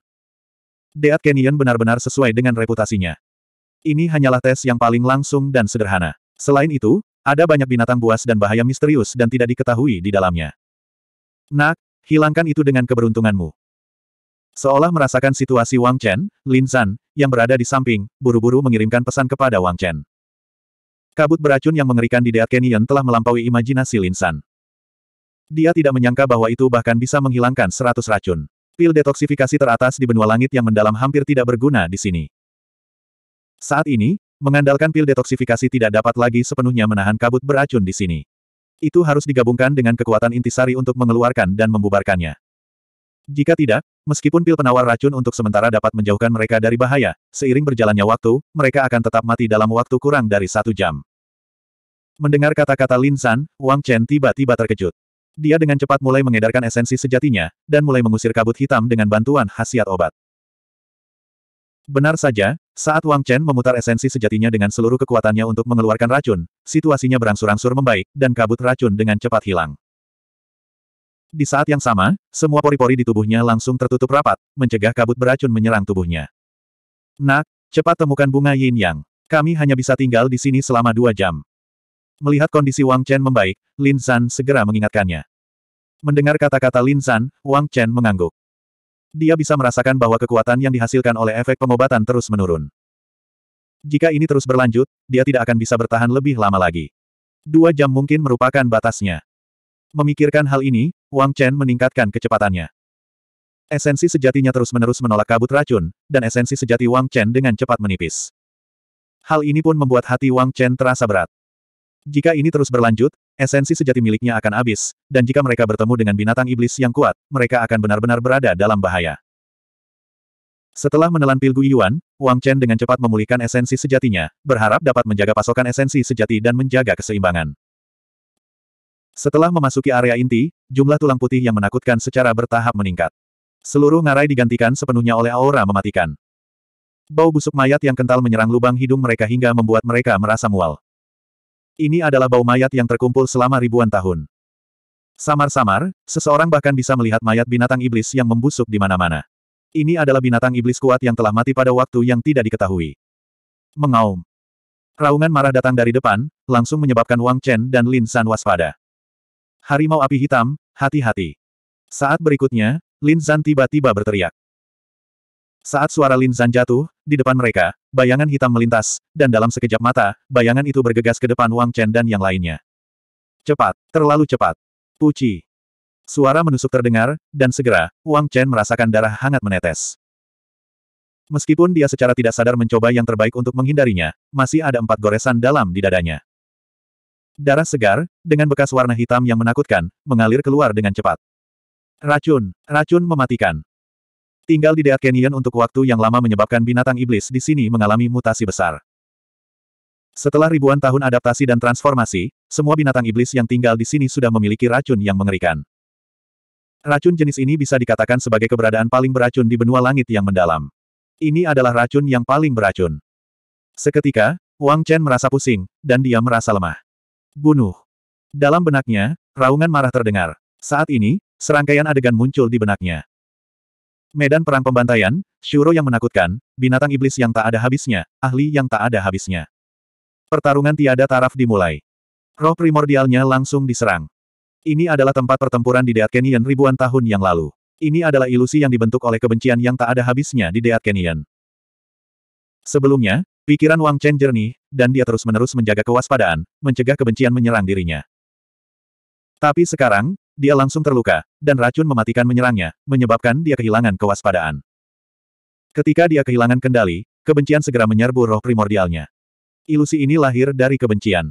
[SPEAKER 1] Deat Kenyon benar-benar sesuai dengan reputasinya. Ini hanyalah tes yang paling langsung dan sederhana. Selain itu, ada banyak binatang buas dan bahaya misterius dan tidak diketahui di dalamnya. Nak, hilangkan itu dengan keberuntunganmu. Seolah merasakan situasi Wang Chen, Lin San, yang berada di samping, buru-buru mengirimkan pesan kepada Wang Chen. Kabut beracun yang mengerikan di Deat Canyon telah melampaui imajinasi Linsan. Dia tidak menyangka bahwa itu bahkan bisa menghilangkan seratus racun. Pil detoksifikasi teratas di benua langit yang mendalam hampir tidak berguna di sini. Saat ini, mengandalkan pil detoksifikasi tidak dapat lagi sepenuhnya menahan kabut beracun di sini. Itu harus digabungkan dengan kekuatan intisari untuk mengeluarkan dan membubarkannya. Jika tidak, meskipun pil penawar racun untuk sementara dapat menjauhkan mereka dari bahaya, seiring berjalannya waktu, mereka akan tetap mati dalam waktu kurang dari satu jam. Mendengar kata-kata Lin San, Wang Chen tiba-tiba terkejut. Dia dengan cepat mulai mengedarkan esensi sejatinya, dan mulai mengusir kabut hitam dengan bantuan khasiat obat. Benar saja, saat Wang Chen memutar esensi sejatinya dengan seluruh kekuatannya untuk mengeluarkan racun, situasinya berangsur-angsur membaik, dan kabut racun dengan cepat hilang. Di saat yang sama, semua pori-pori di tubuhnya langsung tertutup rapat, mencegah kabut beracun menyerang tubuhnya. Nak, cepat temukan bunga yin yang. Kami hanya bisa tinggal di sini selama dua jam. Melihat kondisi Wang Chen membaik, Lin San segera mengingatkannya. Mendengar kata-kata Lin San, Wang Chen mengangguk. Dia bisa merasakan bahwa kekuatan yang dihasilkan oleh efek pengobatan terus menurun. Jika ini terus berlanjut, dia tidak akan bisa bertahan lebih lama lagi. Dua jam mungkin merupakan batasnya. Memikirkan hal ini, Wang Chen meningkatkan kecepatannya. Esensi sejatinya terus-menerus menolak kabut racun, dan esensi sejati Wang Chen dengan cepat menipis. Hal ini pun membuat hati Wang Chen terasa berat. Jika ini terus berlanjut, esensi sejati miliknya akan habis, dan jika mereka bertemu dengan binatang iblis yang kuat, mereka akan benar-benar berada dalam bahaya. Setelah menelan pil Guiyuan, Wang Chen dengan cepat memulihkan esensi sejatinya, berharap dapat menjaga pasokan esensi sejati dan menjaga keseimbangan. Setelah memasuki area inti, jumlah tulang putih yang menakutkan secara bertahap meningkat. Seluruh ngarai digantikan sepenuhnya oleh aura mematikan. Bau busuk mayat yang kental menyerang lubang hidung mereka hingga membuat mereka merasa mual. Ini adalah bau mayat yang terkumpul selama ribuan tahun. Samar-samar, seseorang bahkan bisa melihat mayat binatang iblis yang membusuk di mana-mana. Ini adalah binatang iblis kuat yang telah mati pada waktu yang tidak diketahui. Mengaum. Raungan marah datang dari depan, langsung menyebabkan Wang Chen dan Lin San waspada. Harimau api hitam, hati-hati. Saat berikutnya, Lin Zan tiba-tiba berteriak. Saat suara Lin Zan jatuh, di depan mereka, bayangan hitam melintas, dan dalam sekejap mata, bayangan itu bergegas ke depan Wang Chen dan yang lainnya. Cepat, terlalu cepat. Puci. Suara menusuk terdengar, dan segera, Wang Chen merasakan darah hangat menetes. Meskipun dia secara tidak sadar mencoba yang terbaik untuk menghindarinya, masih ada empat goresan dalam di dadanya. Darah segar, dengan bekas warna hitam yang menakutkan, mengalir keluar dengan cepat. Racun, racun mematikan. Tinggal di Dead Canyon untuk waktu yang lama menyebabkan binatang iblis di sini mengalami mutasi besar. Setelah ribuan tahun adaptasi dan transformasi, semua binatang iblis yang tinggal di sini sudah memiliki racun yang mengerikan. Racun jenis ini bisa dikatakan sebagai keberadaan paling beracun di benua langit yang mendalam. Ini adalah racun yang paling beracun. Seketika, Wang Chen merasa pusing, dan dia merasa lemah. Bunuh. Dalam benaknya, raungan marah terdengar. Saat ini, serangkaian adegan muncul di benaknya. Medan perang pembantaian, Shuro yang menakutkan, binatang iblis yang tak ada habisnya, ahli yang tak ada habisnya. Pertarungan tiada taraf dimulai. Roh primordialnya langsung diserang. Ini adalah tempat pertempuran di Deat Canyon ribuan tahun yang lalu. Ini adalah ilusi yang dibentuk oleh kebencian yang tak ada habisnya di Deat Canyon. Sebelumnya, Pikiran Wang Chen jernih, dan dia terus-menerus menjaga kewaspadaan, mencegah kebencian menyerang dirinya. Tapi sekarang, dia langsung terluka, dan racun mematikan menyerangnya, menyebabkan dia kehilangan kewaspadaan. Ketika dia kehilangan kendali, kebencian segera menyerbu roh primordialnya. Ilusi ini lahir dari kebencian.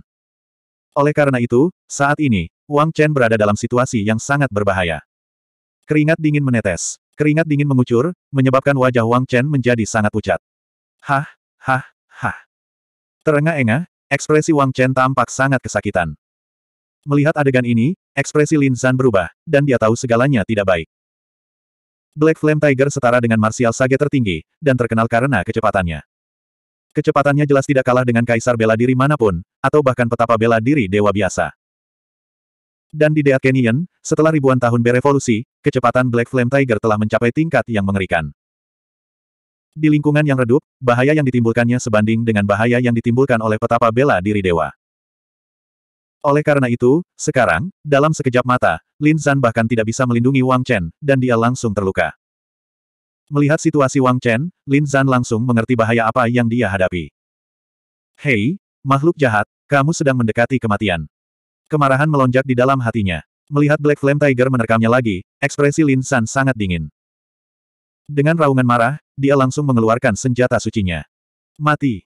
[SPEAKER 1] Oleh karena itu, saat ini, Wang Chen berada dalam situasi yang sangat berbahaya. Keringat dingin menetes. Keringat dingin mengucur, menyebabkan wajah Wang Chen menjadi sangat pucat. Hah, hah, Terengah-engah, ekspresi Wang Chen tampak sangat kesakitan. Melihat adegan ini, ekspresi Lin San berubah, dan dia tahu segalanya tidak baik. Black Flame Tiger setara dengan martial sage tertinggi, dan terkenal karena kecepatannya. Kecepatannya jelas tidak kalah dengan kaisar bela diri manapun, atau bahkan petapa bela diri dewa biasa. Dan di Dead Canyon, setelah ribuan tahun berevolusi, kecepatan Black Flame Tiger telah mencapai tingkat yang mengerikan. Di lingkungan yang redup, bahaya yang ditimbulkannya sebanding dengan bahaya yang ditimbulkan oleh petapa bela diri dewa. Oleh karena itu, sekarang, dalam sekejap mata, Lin Zan bahkan tidak bisa melindungi Wang Chen, dan dia langsung terluka. Melihat situasi Wang Chen, Lin Zan langsung mengerti bahaya apa yang dia hadapi. Hei, makhluk jahat, kamu sedang mendekati kematian. Kemarahan melonjak di dalam hatinya. Melihat Black Flame Tiger menerkamnya lagi, ekspresi Lin San sangat dingin. Dengan raungan marah, dia langsung mengeluarkan senjata sucinya. Mati.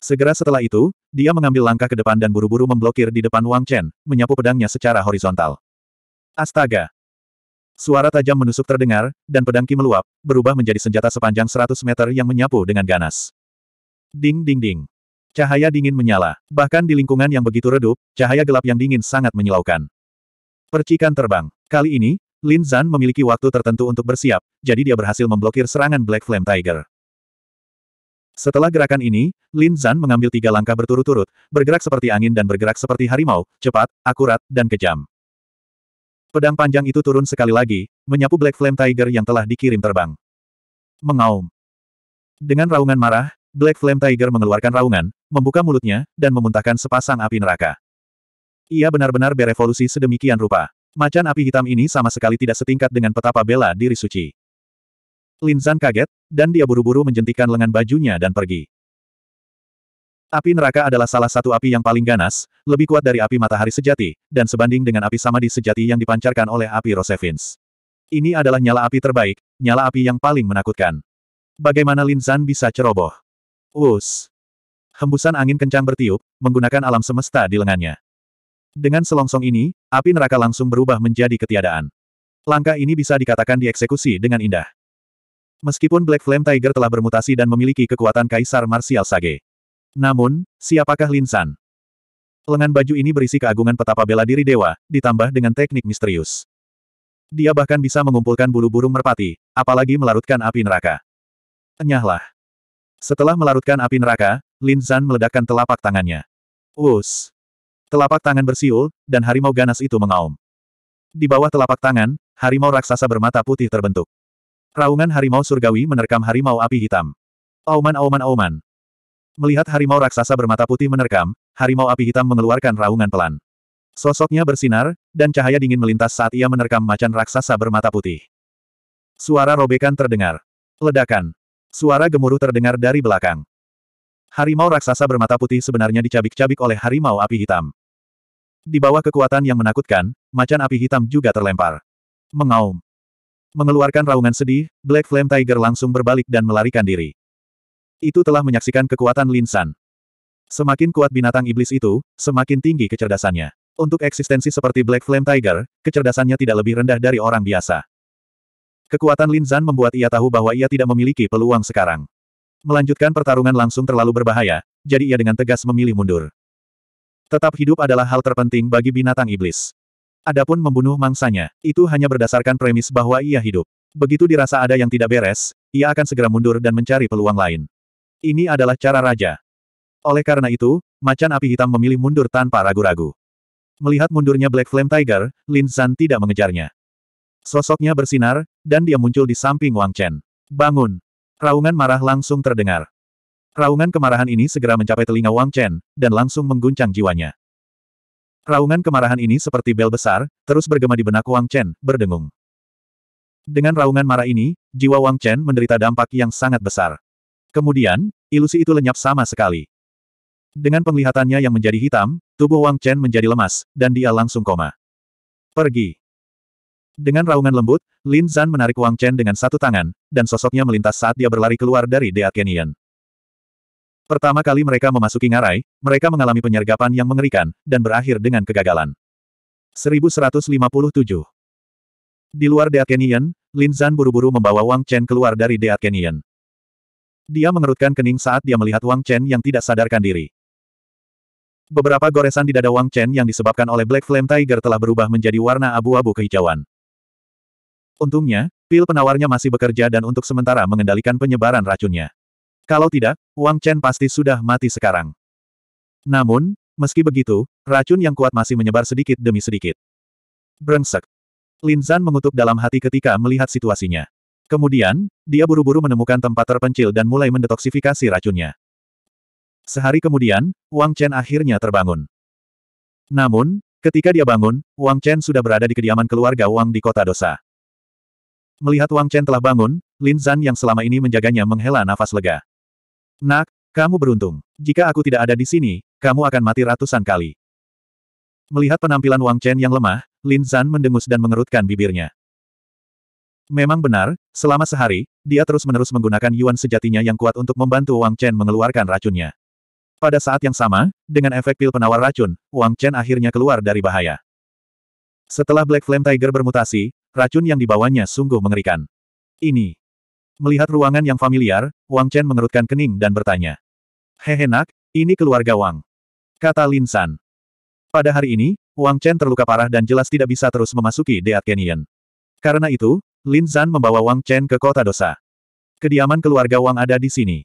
[SPEAKER 1] Segera setelah itu, dia mengambil langkah ke depan dan buru-buru memblokir di depan Wang Chen, menyapu pedangnya secara horizontal. Astaga! Suara tajam menusuk terdengar, dan pedang Ki meluap, berubah menjadi senjata sepanjang 100 meter yang menyapu dengan ganas. Ding ding ding. Cahaya dingin menyala, bahkan di lingkungan yang begitu redup, cahaya gelap yang dingin sangat menyilaukan. Percikan terbang. Kali ini, Lin Zhan memiliki waktu tertentu untuk bersiap, jadi dia berhasil memblokir serangan Black Flame Tiger. Setelah gerakan ini, Lin Zhan mengambil tiga langkah berturut-turut, bergerak seperti angin dan bergerak seperti harimau, cepat, akurat, dan kejam. Pedang panjang itu turun sekali lagi, menyapu Black Flame Tiger yang telah dikirim terbang. Mengaum. Dengan raungan marah, Black Flame Tiger mengeluarkan raungan, membuka mulutnya, dan memuntahkan sepasang api neraka. Ia benar-benar berevolusi sedemikian rupa. Macan api hitam ini sama sekali tidak setingkat dengan petapa bela diri suci. Linzan kaget, dan dia buru-buru menjentikan lengan bajunya dan pergi. Api neraka adalah salah satu api yang paling ganas, lebih kuat dari api matahari sejati, dan sebanding dengan api samadi sejati yang dipancarkan oleh api Rosevins. Ini adalah nyala api terbaik, nyala api yang paling menakutkan. Bagaimana Linzan bisa ceroboh? Us. Hembusan angin kencang bertiup, menggunakan alam semesta di lengannya. Dengan selongsong ini, Api neraka langsung berubah menjadi ketiadaan. Langkah ini bisa dikatakan dieksekusi dengan indah. Meskipun Black Flame Tiger telah bermutasi dan memiliki kekuatan Kaisar Martial Sage. Namun, siapakah Linsan? Lengan baju ini berisi keagungan petapa bela diri dewa, ditambah dengan teknik misterius. Dia bahkan bisa mengumpulkan bulu burung merpati, apalagi melarutkan api neraka. Enyahlah. Setelah melarutkan api neraka, Lin Zan meledakkan telapak tangannya. Us! Telapak tangan bersiul, dan harimau ganas itu mengaum. Di bawah telapak tangan, harimau raksasa bermata putih terbentuk. Raungan harimau surgawi menerkam harimau api hitam. Auman auman auman. Melihat harimau raksasa bermata putih menerkam, harimau api hitam mengeluarkan raungan pelan. Sosoknya bersinar, dan cahaya dingin melintas saat ia menerkam macan raksasa bermata putih. Suara robekan terdengar. Ledakan. Suara gemuruh terdengar dari belakang. Harimau raksasa bermata putih sebenarnya dicabik-cabik oleh harimau api hitam. Di bawah kekuatan yang menakutkan, macan api hitam juga terlempar. Mengaum. Mengeluarkan raungan sedih, Black Flame Tiger langsung berbalik dan melarikan diri. Itu telah menyaksikan kekuatan Lin San. Semakin kuat binatang iblis itu, semakin tinggi kecerdasannya. Untuk eksistensi seperti Black Flame Tiger, kecerdasannya tidak lebih rendah dari orang biasa. Kekuatan Lin Zan membuat ia tahu bahwa ia tidak memiliki peluang sekarang. Melanjutkan pertarungan langsung terlalu berbahaya, jadi ia dengan tegas memilih mundur. Tetap hidup adalah hal terpenting bagi binatang iblis. Adapun membunuh mangsanya, itu hanya berdasarkan premis bahwa ia hidup. Begitu dirasa ada yang tidak beres, ia akan segera mundur dan mencari peluang lain. Ini adalah cara raja. Oleh karena itu, macan api hitam memilih mundur tanpa ragu-ragu. Melihat mundurnya Black Flame Tiger, Lin Zan tidak mengejarnya. Sosoknya bersinar, dan dia muncul di samping Wang Chen. Bangun! Raungan marah langsung terdengar. Raungan kemarahan ini segera mencapai telinga Wang Chen, dan langsung mengguncang jiwanya. Raungan kemarahan ini seperti bel besar, terus bergema di benak Wang Chen, berdengung. Dengan raungan marah ini, jiwa Wang Chen menderita dampak yang sangat besar. Kemudian, ilusi itu lenyap sama sekali. Dengan penglihatannya yang menjadi hitam, tubuh Wang Chen menjadi lemas, dan dia langsung koma. Pergi. Dengan raungan lembut, Lin Zan menarik Wang Chen dengan satu tangan, dan sosoknya melintas saat dia berlari keluar dari Dea Canyon. Pertama kali mereka memasuki ngarai, mereka mengalami penyergapan yang mengerikan, dan berakhir dengan kegagalan. 1157 Di luar Deat Canyon, Lin Zan buru-buru membawa Wang Chen keluar dari Deat Canyon. Dia mengerutkan kening saat dia melihat Wang Chen yang tidak sadarkan diri. Beberapa goresan di dada Wang Chen yang disebabkan oleh Black Flame Tiger telah berubah menjadi warna abu-abu kehijauan. Untungnya, pil penawarnya masih bekerja dan untuk sementara mengendalikan penyebaran racunnya. Kalau tidak, Wang Chen pasti sudah mati sekarang. Namun, meski begitu, racun yang kuat masih menyebar sedikit demi sedikit. Brengsek. Lin Zan mengutuk dalam hati ketika melihat situasinya. Kemudian, dia buru-buru menemukan tempat terpencil dan mulai mendetoksifikasi racunnya. Sehari kemudian, Wang Chen akhirnya terbangun. Namun, ketika dia bangun, Wang Chen sudah berada di kediaman keluarga Wang di kota dosa. Melihat Wang Chen telah bangun, Lin Zan yang selama ini menjaganya menghela nafas lega. Nak, kamu beruntung. Jika aku tidak ada di sini, kamu akan mati ratusan kali. Melihat penampilan Wang Chen yang lemah, Lin Zan mendengus dan mengerutkan bibirnya. Memang benar, selama sehari, dia terus-menerus menggunakan yuan sejatinya yang kuat untuk membantu Wang Chen mengeluarkan racunnya. Pada saat yang sama, dengan efek pil penawar racun, Wang Chen akhirnya keluar dari bahaya. Setelah Black Flame Tiger bermutasi, racun yang dibawanya sungguh mengerikan. Ini Melihat ruangan yang familiar, Wang Chen mengerutkan kening dan bertanya. nak, ini keluarga Wang. Kata Lin San. Pada hari ini, Wang Chen terluka parah dan jelas tidak bisa terus memasuki Deat Canyon. Karena itu, Lin San membawa Wang Chen ke kota dosa. Kediaman keluarga Wang ada di sini.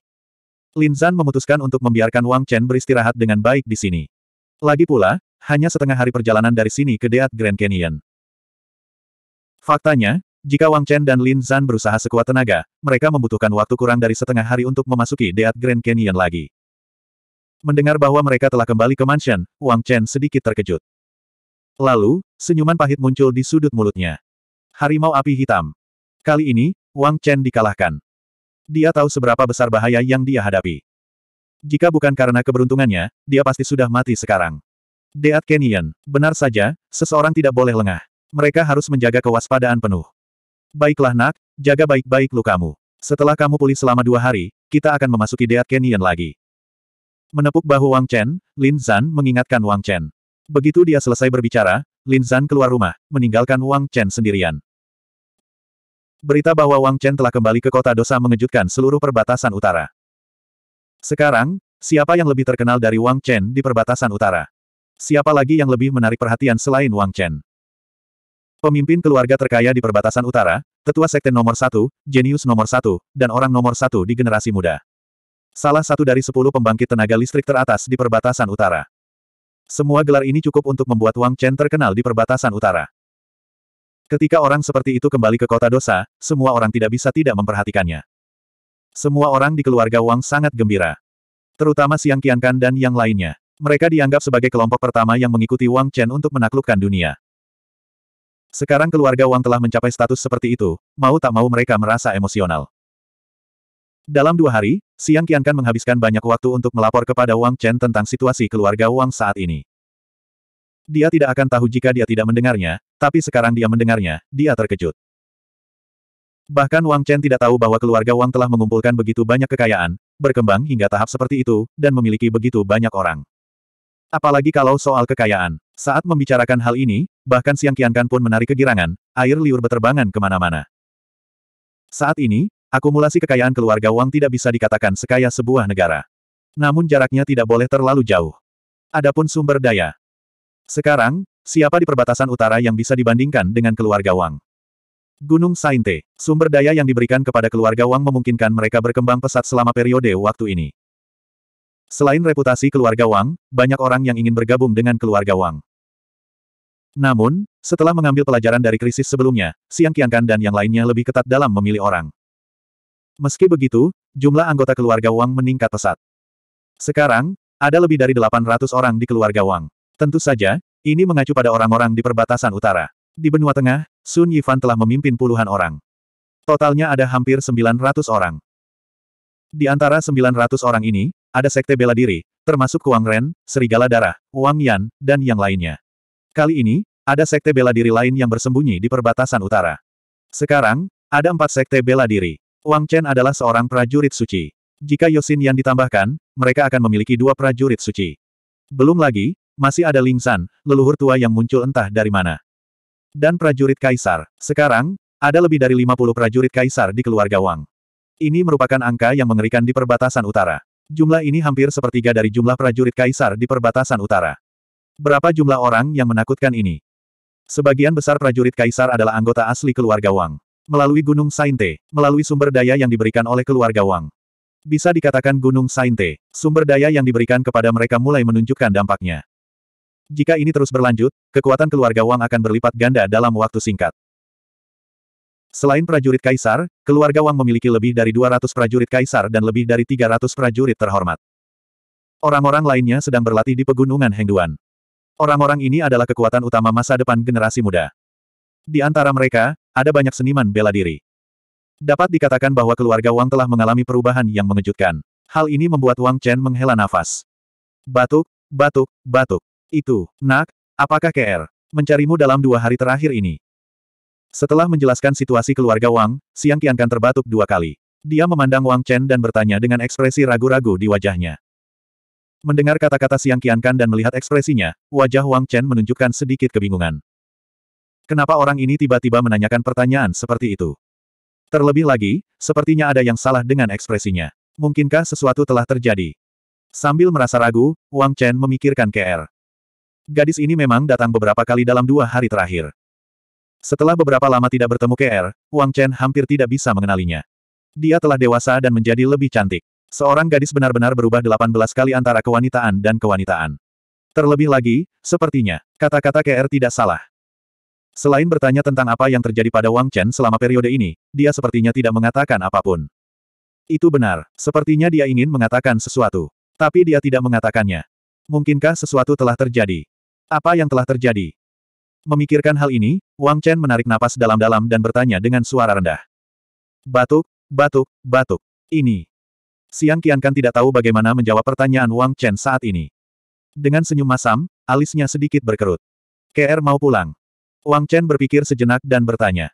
[SPEAKER 1] Lin San memutuskan untuk membiarkan Wang Chen beristirahat dengan baik di sini. Lagi pula, hanya setengah hari perjalanan dari sini ke Deat Grand Canyon. Faktanya, jika Wang Chen dan Lin Zan berusaha sekuat tenaga, mereka membutuhkan waktu kurang dari setengah hari untuk memasuki Deat Grand Canyon lagi. Mendengar bahwa mereka telah kembali ke mansion, Wang Chen sedikit terkejut. Lalu, senyuman pahit muncul di sudut mulutnya. Harimau api hitam. Kali ini, Wang Chen dikalahkan. Dia tahu seberapa besar bahaya yang dia hadapi. Jika bukan karena keberuntungannya, dia pasti sudah mati sekarang. Deat Canyon, benar saja, seseorang tidak boleh lengah. Mereka harus menjaga kewaspadaan penuh. Baiklah nak, jaga baik-baik lukamu. Setelah kamu pulih selama dua hari, kita akan memasuki Deat Canyon lagi. Menepuk bahu Wang Chen, Lin Zan mengingatkan Wang Chen. Begitu dia selesai berbicara, Lin Zan keluar rumah, meninggalkan Wang Chen sendirian. Berita bahwa Wang Chen telah kembali ke kota dosa mengejutkan seluruh perbatasan utara. Sekarang, siapa yang lebih terkenal dari Wang Chen di perbatasan utara? Siapa lagi yang lebih menarik perhatian selain Wang Chen? Pemimpin keluarga terkaya di perbatasan utara, tetua sekte nomor satu, jenius nomor satu, dan orang nomor satu di generasi muda. Salah satu dari sepuluh pembangkit tenaga listrik teratas di perbatasan utara. Semua gelar ini cukup untuk membuat Wang Chen terkenal di perbatasan utara. Ketika orang seperti itu kembali ke kota dosa, semua orang tidak bisa tidak memperhatikannya. Semua orang di keluarga Wang sangat gembira. Terutama Siang Qiankan dan yang lainnya. Mereka dianggap sebagai kelompok pertama yang mengikuti Wang Chen untuk menaklukkan dunia. Sekarang keluarga Wang telah mencapai status seperti itu, mau tak mau mereka merasa emosional. Dalam dua hari, Siang Kian Kan menghabiskan banyak waktu untuk melapor kepada Wang Chen tentang situasi keluarga Wang saat ini. Dia tidak akan tahu jika dia tidak mendengarnya, tapi sekarang dia mendengarnya, dia terkejut. Bahkan Wang Chen tidak tahu bahwa keluarga Wang telah mengumpulkan begitu banyak kekayaan, berkembang hingga tahap seperti itu, dan memiliki begitu banyak orang. Apalagi kalau soal kekayaan. Saat membicarakan hal ini, bahkan Siang Kiankan pun menarik kegirangan, air liur berterbangan kemana-mana. Saat ini, akumulasi kekayaan keluarga Wang tidak bisa dikatakan sekaya sebuah negara. Namun jaraknya tidak boleh terlalu jauh. Adapun sumber daya. Sekarang, siapa di perbatasan utara yang bisa dibandingkan dengan keluarga Wang? Gunung Sainte, sumber daya yang diberikan kepada keluarga Wang memungkinkan mereka berkembang pesat selama periode waktu ini. Selain reputasi keluarga Wang, banyak orang yang ingin bergabung dengan keluarga Wang. Namun, setelah mengambil pelajaran dari krisis sebelumnya, Siang Qiankan dan yang lainnya lebih ketat dalam memilih orang. Meski begitu, jumlah anggota keluarga Wang meningkat pesat. Sekarang, ada lebih dari 800 orang di keluarga Wang. Tentu saja, ini mengacu pada orang-orang di perbatasan utara. Di benua tengah, Sun Yifan telah memimpin puluhan orang. Totalnya ada hampir 900 orang. Di antara 900 orang ini, ada sekte bela diri, termasuk Kuang Ren, Serigala Darah, Wang Yan, dan yang lainnya. Kali ini, ada sekte bela diri lain yang bersembunyi di perbatasan utara. Sekarang, ada empat sekte bela diri. Wang Chen adalah seorang prajurit suci. Jika Yosin yang ditambahkan, mereka akan memiliki dua prajurit suci. Belum lagi, masih ada Ling San, leluhur tua yang muncul entah dari mana. Dan prajurit kaisar. Sekarang, ada lebih dari 50 prajurit kaisar di keluarga Wang. Ini merupakan angka yang mengerikan di perbatasan utara. Jumlah ini hampir sepertiga dari jumlah prajurit kaisar di perbatasan utara. Berapa jumlah orang yang menakutkan ini? Sebagian besar prajurit kaisar adalah anggota asli keluarga Wang. Melalui Gunung Sainte, melalui sumber daya yang diberikan oleh keluarga Wang. Bisa dikatakan Gunung Sainte, sumber daya yang diberikan kepada mereka mulai menunjukkan dampaknya. Jika ini terus berlanjut, kekuatan keluarga Wang akan berlipat ganda dalam waktu singkat. Selain prajurit kaisar, keluarga Wang memiliki lebih dari 200 prajurit kaisar dan lebih dari 300 prajurit terhormat. Orang-orang lainnya sedang berlatih di pegunungan Hengduan. Orang-orang ini adalah kekuatan utama masa depan generasi muda. Di antara mereka, ada banyak seniman bela diri. Dapat dikatakan bahwa keluarga Wang telah mengalami perubahan yang mengejutkan. Hal ini membuat Wang Chen menghela nafas. Batuk, batuk, batuk. Itu, nak, apakah KR? Mencarimu dalam dua hari terakhir ini. Setelah menjelaskan situasi keluarga Wang, Siang Xiang Kan terbatuk dua kali. Dia memandang Wang Chen dan bertanya dengan ekspresi ragu-ragu di wajahnya. Mendengar kata-kata Siang Xiang Kan dan melihat ekspresinya, wajah Wang Chen menunjukkan sedikit kebingungan. Kenapa orang ini tiba-tiba menanyakan pertanyaan seperti itu? Terlebih lagi, sepertinya ada yang salah dengan ekspresinya. Mungkinkah sesuatu telah terjadi? Sambil merasa ragu, Wang Chen memikirkan KR. Gadis ini memang datang beberapa kali dalam dua hari terakhir. Setelah beberapa lama tidak bertemu KR, Wang Chen hampir tidak bisa mengenalinya. Dia telah dewasa dan menjadi lebih cantik. Seorang gadis benar-benar berubah 18 kali antara kewanitaan dan kewanitaan. Terlebih lagi, sepertinya, kata-kata KR tidak salah. Selain bertanya tentang apa yang terjadi pada Wang Chen selama periode ini, dia sepertinya tidak mengatakan apapun. Itu benar, sepertinya dia ingin mengatakan sesuatu. Tapi dia tidak mengatakannya. Mungkinkah sesuatu telah terjadi? Apa yang telah terjadi? Memikirkan hal ini, Wang Chen menarik napas dalam-dalam dan bertanya dengan suara rendah. Batuk, batuk, batuk. Ini. Siang Qiankan tidak tahu bagaimana menjawab pertanyaan Wang Chen saat ini. Dengan senyum masam, alisnya sedikit berkerut. KR mau pulang. Wang Chen berpikir sejenak dan bertanya.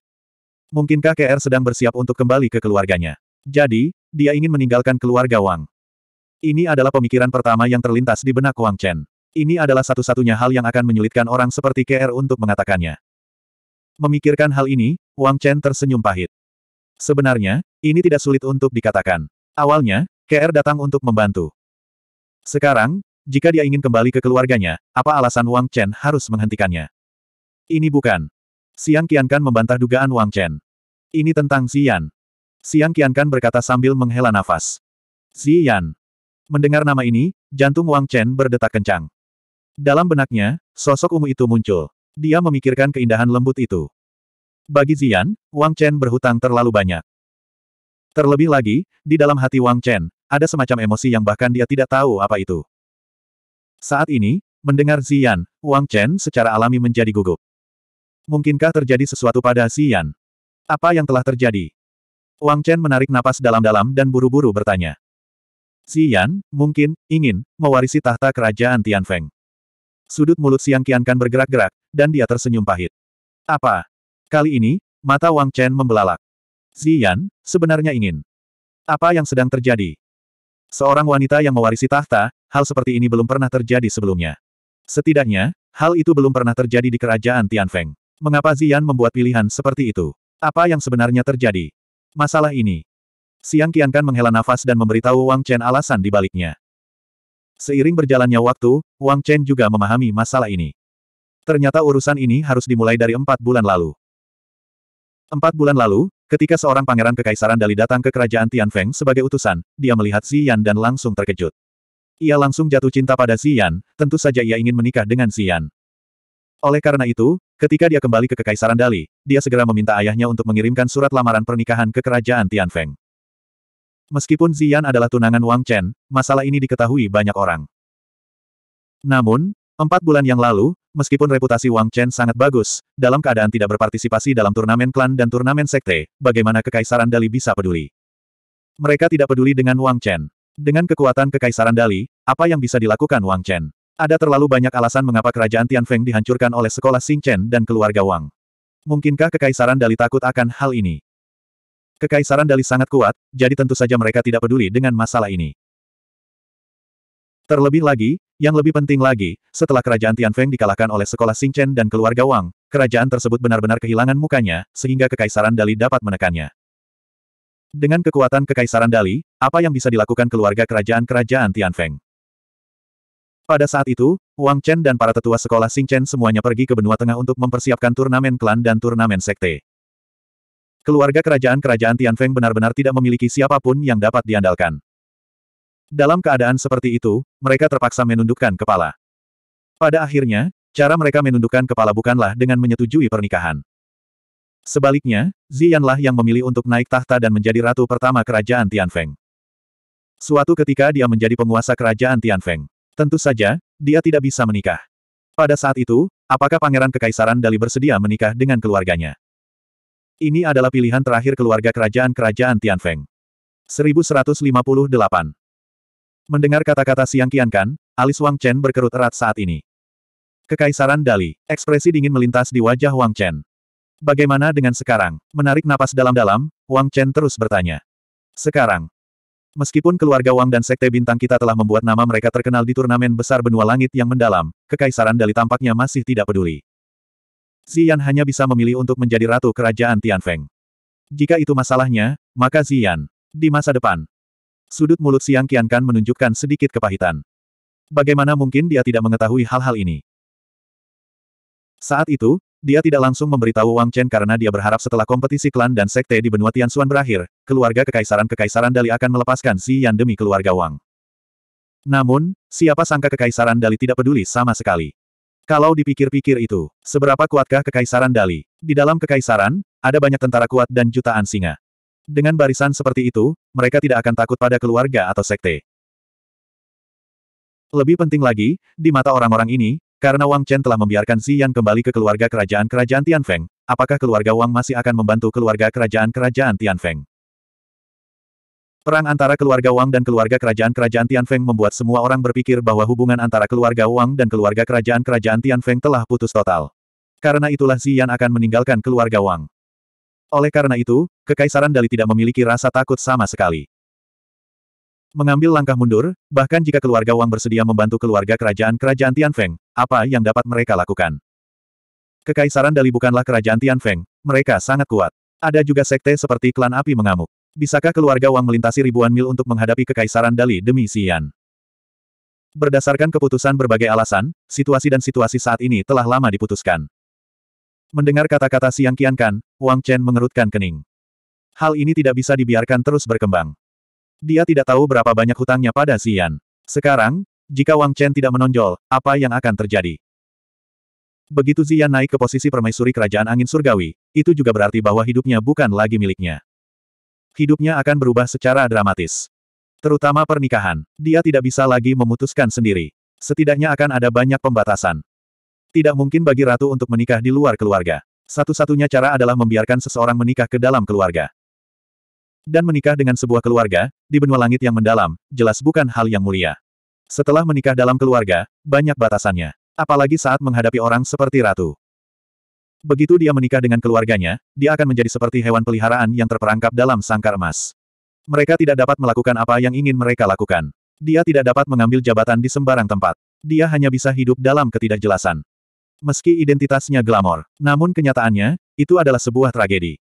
[SPEAKER 1] Mungkinkah KR sedang bersiap untuk kembali ke keluarganya? Jadi, dia ingin meninggalkan keluarga Wang. Ini adalah pemikiran pertama yang terlintas di benak Wang Chen. Ini adalah satu-satunya hal yang akan menyulitkan orang seperti KR untuk mengatakannya. Memikirkan hal ini, Wang Chen tersenyum pahit. Sebenarnya, ini tidak sulit untuk dikatakan. Awalnya, KR datang untuk membantu. Sekarang, jika dia ingin kembali ke keluarganya, apa alasan Wang Chen harus menghentikannya? Ini bukan. Siang Qiankan membantah dugaan Wang Chen. Ini tentang Xian. Siang Qiankan berkata sambil menghela nafas. Xian. Mendengar nama ini, jantung Wang Chen berdetak kencang. Dalam benaknya, sosok ungu itu muncul. Dia memikirkan keindahan lembut itu. Bagi Zian, Wang Chen berhutang terlalu banyak. Terlebih lagi, di dalam hati Wang Chen, ada semacam emosi yang bahkan dia tidak tahu apa itu. Saat ini, mendengar Zian, Wang Chen secara alami menjadi gugup. Mungkinkah terjadi sesuatu pada Zian? Apa yang telah terjadi? Wang Chen menarik napas dalam-dalam dan buru-buru bertanya. Zian, mungkin, ingin, mewarisi tahta kerajaan Tianfeng. Sudut mulut Siang Kian Kan bergerak-gerak, dan dia tersenyum pahit. Apa? Kali ini, mata Wang Chen membelalak. Zian, sebenarnya ingin. Apa yang sedang terjadi? Seorang wanita yang mewarisi tahta, hal seperti ini belum pernah terjadi sebelumnya. Setidaknya, hal itu belum pernah terjadi di kerajaan Tianfeng. Mengapa Zian membuat pilihan seperti itu? Apa yang sebenarnya terjadi? Masalah ini. Siang Kian Kan menghela nafas dan memberitahu Wang Chen alasan di baliknya. Seiring berjalannya waktu, Wang Chen juga memahami masalah ini. Ternyata urusan ini harus dimulai dari empat bulan lalu. Empat bulan lalu, ketika seorang pangeran kekaisaran Dali datang ke kerajaan Tianfeng sebagai utusan, dia melihat Xian dan langsung terkejut. Ia langsung jatuh cinta pada Xian, tentu saja ia ingin menikah dengan Xian. Oleh karena itu, ketika dia kembali ke kekaisaran Dali, dia segera meminta ayahnya untuk mengirimkan surat lamaran pernikahan ke kerajaan Tianfeng. Meskipun Zian adalah tunangan Wang Chen, masalah ini diketahui banyak orang. Namun, empat bulan yang lalu, meskipun reputasi Wang Chen sangat bagus, dalam keadaan tidak berpartisipasi dalam turnamen klan dan turnamen sekte, bagaimana Kekaisaran Dali bisa peduli? Mereka tidak peduli dengan Wang Chen. Dengan kekuatan Kekaisaran Dali, apa yang bisa dilakukan Wang Chen? Ada terlalu banyak alasan mengapa kerajaan Tianfeng dihancurkan oleh sekolah Xing Chen dan keluarga Wang. Mungkinkah Kekaisaran Dali takut akan hal ini? Kekaisaran Dali sangat kuat, jadi tentu saja mereka tidak peduli dengan masalah ini. Terlebih lagi, yang lebih penting lagi, setelah kerajaan Tianfeng dikalahkan oleh sekolah Xingchen dan keluarga Wang, kerajaan tersebut benar-benar kehilangan mukanya, sehingga kekaisaran Dali dapat menekannya. Dengan kekuatan kekaisaran Dali, apa yang bisa dilakukan keluarga kerajaan-kerajaan Tianfeng? Pada saat itu, Wang Chen dan para tetua sekolah Xingchen semuanya pergi ke benua tengah untuk mempersiapkan turnamen klan dan turnamen sekte. Keluarga kerajaan-kerajaan Tianfeng benar-benar tidak memiliki siapapun yang dapat diandalkan. Dalam keadaan seperti itu, mereka terpaksa menundukkan kepala. Pada akhirnya, cara mereka menundukkan kepala bukanlah dengan menyetujui pernikahan. Sebaliknya, Ziyanlah yang memilih untuk naik tahta dan menjadi ratu pertama kerajaan Tianfeng. Suatu ketika dia menjadi penguasa kerajaan Tianfeng. Tentu saja, dia tidak bisa menikah. Pada saat itu, apakah pangeran kekaisaran Dali bersedia menikah dengan keluarganya? Ini adalah pilihan terakhir keluarga kerajaan-kerajaan Tianfeng. 1158 Mendengar kata-kata Siang Qiankan, alis Wang Chen berkerut erat saat ini. Kekaisaran Dali, ekspresi dingin melintas di wajah Wang Chen. Bagaimana dengan sekarang? Menarik napas dalam-dalam, Wang Chen terus bertanya. Sekarang, Meskipun keluarga Wang dan Sekte Bintang kita telah membuat nama mereka terkenal di turnamen besar benua langit yang mendalam, Kekaisaran Dali tampaknya masih tidak peduli. Ziyan hanya bisa memilih untuk menjadi ratu kerajaan Tianfeng. Jika itu masalahnya, maka Ziyan. Di masa depan. Sudut mulut Siang Kan menunjukkan sedikit kepahitan. Bagaimana mungkin dia tidak mengetahui hal-hal ini? Saat itu, dia tidak langsung memberitahu Wang Chen karena dia berharap setelah kompetisi klan dan sekte di benua Tian Tianxuan berakhir, keluarga kekaisaran-kekaisaran Dali akan melepaskan Ziyan demi keluarga Wang. Namun, siapa sangka kekaisaran Dali tidak peduli sama sekali. Kalau dipikir-pikir itu, seberapa kuatkah Kekaisaran Dali? Di dalam Kekaisaran, ada banyak tentara kuat dan jutaan singa. Dengan barisan seperti itu, mereka tidak akan takut pada keluarga atau sekte. Lebih penting lagi, di mata orang-orang ini, karena Wang Chen telah membiarkan Xi Yan kembali ke keluarga kerajaan-kerajaan Tianfeng, apakah keluarga Wang masih akan membantu keluarga kerajaan-kerajaan Tianfeng? Perang antara keluarga Wang dan keluarga kerajaan-kerajaan Tianfeng membuat semua orang berpikir bahwa hubungan antara keluarga Wang dan keluarga kerajaan-kerajaan Tianfeng telah putus total. Karena itulah Xian akan meninggalkan keluarga Wang. Oleh karena itu, Kekaisaran Dali tidak memiliki rasa takut sama sekali. Mengambil langkah mundur, bahkan jika keluarga Wang bersedia membantu keluarga kerajaan-kerajaan Tianfeng, apa yang dapat mereka lakukan? Kekaisaran Dali bukanlah kerajaan Tianfeng, mereka sangat kuat. Ada juga sekte seperti klan api mengamuk. Bisakah keluarga Wang melintasi ribuan mil untuk menghadapi kekaisaran Dali demi Xi'an? Berdasarkan keputusan berbagai alasan, situasi dan situasi saat ini telah lama diputuskan. Mendengar kata-kata Siang Qiankan, Wang Chen mengerutkan kening. Hal ini tidak bisa dibiarkan terus berkembang. Dia tidak tahu berapa banyak hutangnya pada Xi'an. Sekarang, jika Wang Chen tidak menonjol, apa yang akan terjadi? Begitu Xian naik ke posisi permaisuri kerajaan angin surgawi, itu juga berarti bahwa hidupnya bukan lagi miliknya hidupnya akan berubah secara dramatis. Terutama pernikahan, dia tidak bisa lagi memutuskan sendiri. Setidaknya akan ada banyak pembatasan. Tidak mungkin bagi ratu untuk menikah di luar keluarga. Satu-satunya cara adalah membiarkan seseorang menikah ke dalam keluarga. Dan menikah dengan sebuah keluarga, di benua langit yang mendalam, jelas bukan hal yang mulia. Setelah menikah dalam keluarga, banyak batasannya. Apalagi saat menghadapi orang seperti ratu. Begitu dia menikah dengan keluarganya, dia akan menjadi seperti hewan peliharaan yang terperangkap dalam sangkar emas. Mereka tidak dapat melakukan apa yang ingin mereka lakukan. Dia tidak dapat mengambil jabatan di sembarang tempat. Dia hanya bisa hidup dalam ketidakjelasan. Meski identitasnya glamor, namun kenyataannya, itu adalah sebuah tragedi.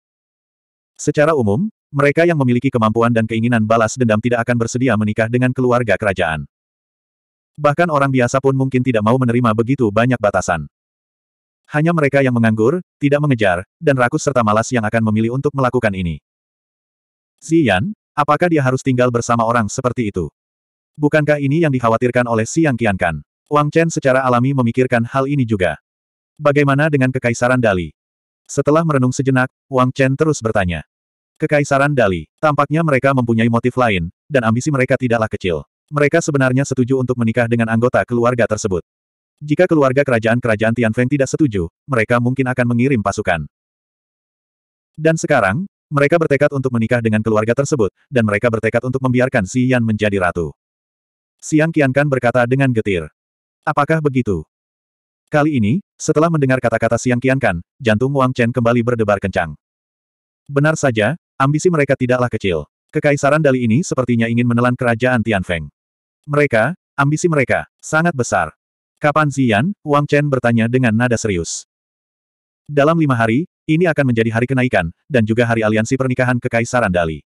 [SPEAKER 1] Secara umum, mereka yang memiliki kemampuan dan keinginan balas dendam tidak akan bersedia menikah dengan keluarga kerajaan. Bahkan orang biasa pun mungkin tidak mau menerima begitu banyak batasan. Hanya mereka yang menganggur, tidak mengejar, dan rakus serta malas yang akan memilih untuk melakukan ini. Xian, apakah dia harus tinggal bersama orang seperti itu? Bukankah ini yang dikhawatirkan oleh Siang Qiankan? Wang Chen secara alami memikirkan hal ini juga. Bagaimana dengan Kekaisaran Dali? Setelah merenung sejenak, Wang Chen terus bertanya. Kekaisaran Dali, tampaknya mereka mempunyai motif lain, dan ambisi mereka tidaklah kecil. Mereka sebenarnya setuju untuk menikah dengan anggota keluarga tersebut. Jika keluarga kerajaan-kerajaan Tianfeng tidak setuju, mereka mungkin akan mengirim pasukan. Dan sekarang, mereka bertekad untuk menikah dengan keluarga tersebut, dan mereka bertekad untuk membiarkan Si Yan menjadi ratu. Siang kan berkata dengan getir. Apakah begitu? Kali ini, setelah mendengar kata-kata Siang Qiankan, jantung Wang Chen kembali berdebar kencang. Benar saja, ambisi mereka tidaklah kecil. Kekaisaran Dali ini sepertinya ingin menelan kerajaan Tianfeng. Mereka, ambisi mereka, sangat besar. Kapan Zian? Wang Chen bertanya dengan nada serius. Dalam lima hari, ini akan menjadi hari kenaikan, dan juga hari aliansi pernikahan Kekaisaran Dali.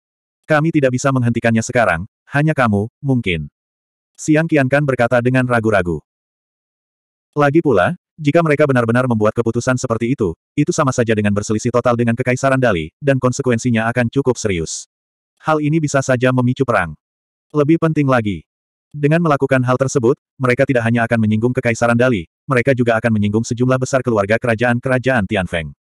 [SPEAKER 1] Kami tidak bisa menghentikannya sekarang, hanya kamu, mungkin. Siang Kian kan berkata dengan ragu-ragu. Lagi pula, jika mereka benar-benar membuat keputusan seperti itu, itu sama saja dengan berselisih total dengan Kekaisaran Dali, dan konsekuensinya akan cukup serius. Hal ini bisa saja memicu perang. Lebih penting lagi, dengan melakukan hal tersebut, mereka tidak hanya akan menyinggung Kekaisaran Dali, mereka juga akan menyinggung sejumlah besar keluarga kerajaan-kerajaan Tianfeng.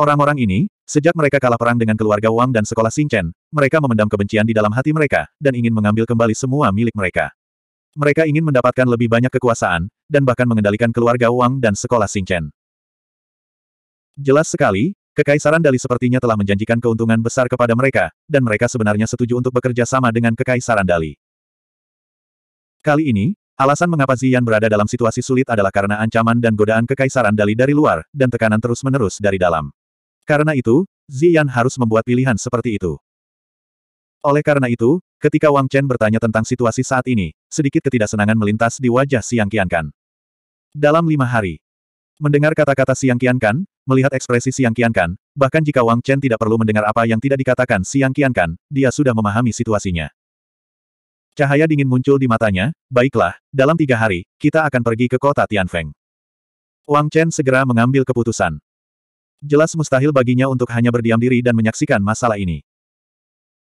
[SPEAKER 1] Orang-orang ini, sejak mereka kalah perang dengan keluarga Wang dan sekolah Xingchen, mereka memendam kebencian di dalam hati mereka, dan ingin mengambil kembali semua milik mereka. Mereka ingin mendapatkan lebih banyak kekuasaan, dan bahkan mengendalikan keluarga Wang dan sekolah Xingchen. Jelas sekali, Kekaisaran Dali sepertinya telah menjanjikan keuntungan besar kepada mereka, dan mereka sebenarnya setuju untuk bekerja sama dengan Kekaisaran Dali. Kali ini, alasan mengapa Zian berada dalam situasi sulit adalah karena ancaman dan godaan Kekaisaran Dali dari luar, dan tekanan terus-menerus dari dalam. Karena itu, Zian harus membuat pilihan seperti itu. Oleh karena itu, ketika Wang Chen bertanya tentang situasi saat ini, sedikit ketidaksenangan melintas di wajah Siang Kiankan. Dalam lima hari, Mendengar kata-kata Siang Kiankan, Melihat ekspresi Siang Qiankan, bahkan jika Wang Chen tidak perlu mendengar apa yang tidak dikatakan Siang Qiankan, dia sudah memahami situasinya. Cahaya dingin muncul di matanya, baiklah, dalam tiga hari, kita akan pergi ke kota Tianfeng. Wang Chen segera mengambil keputusan. Jelas mustahil baginya untuk hanya berdiam diri dan menyaksikan masalah ini.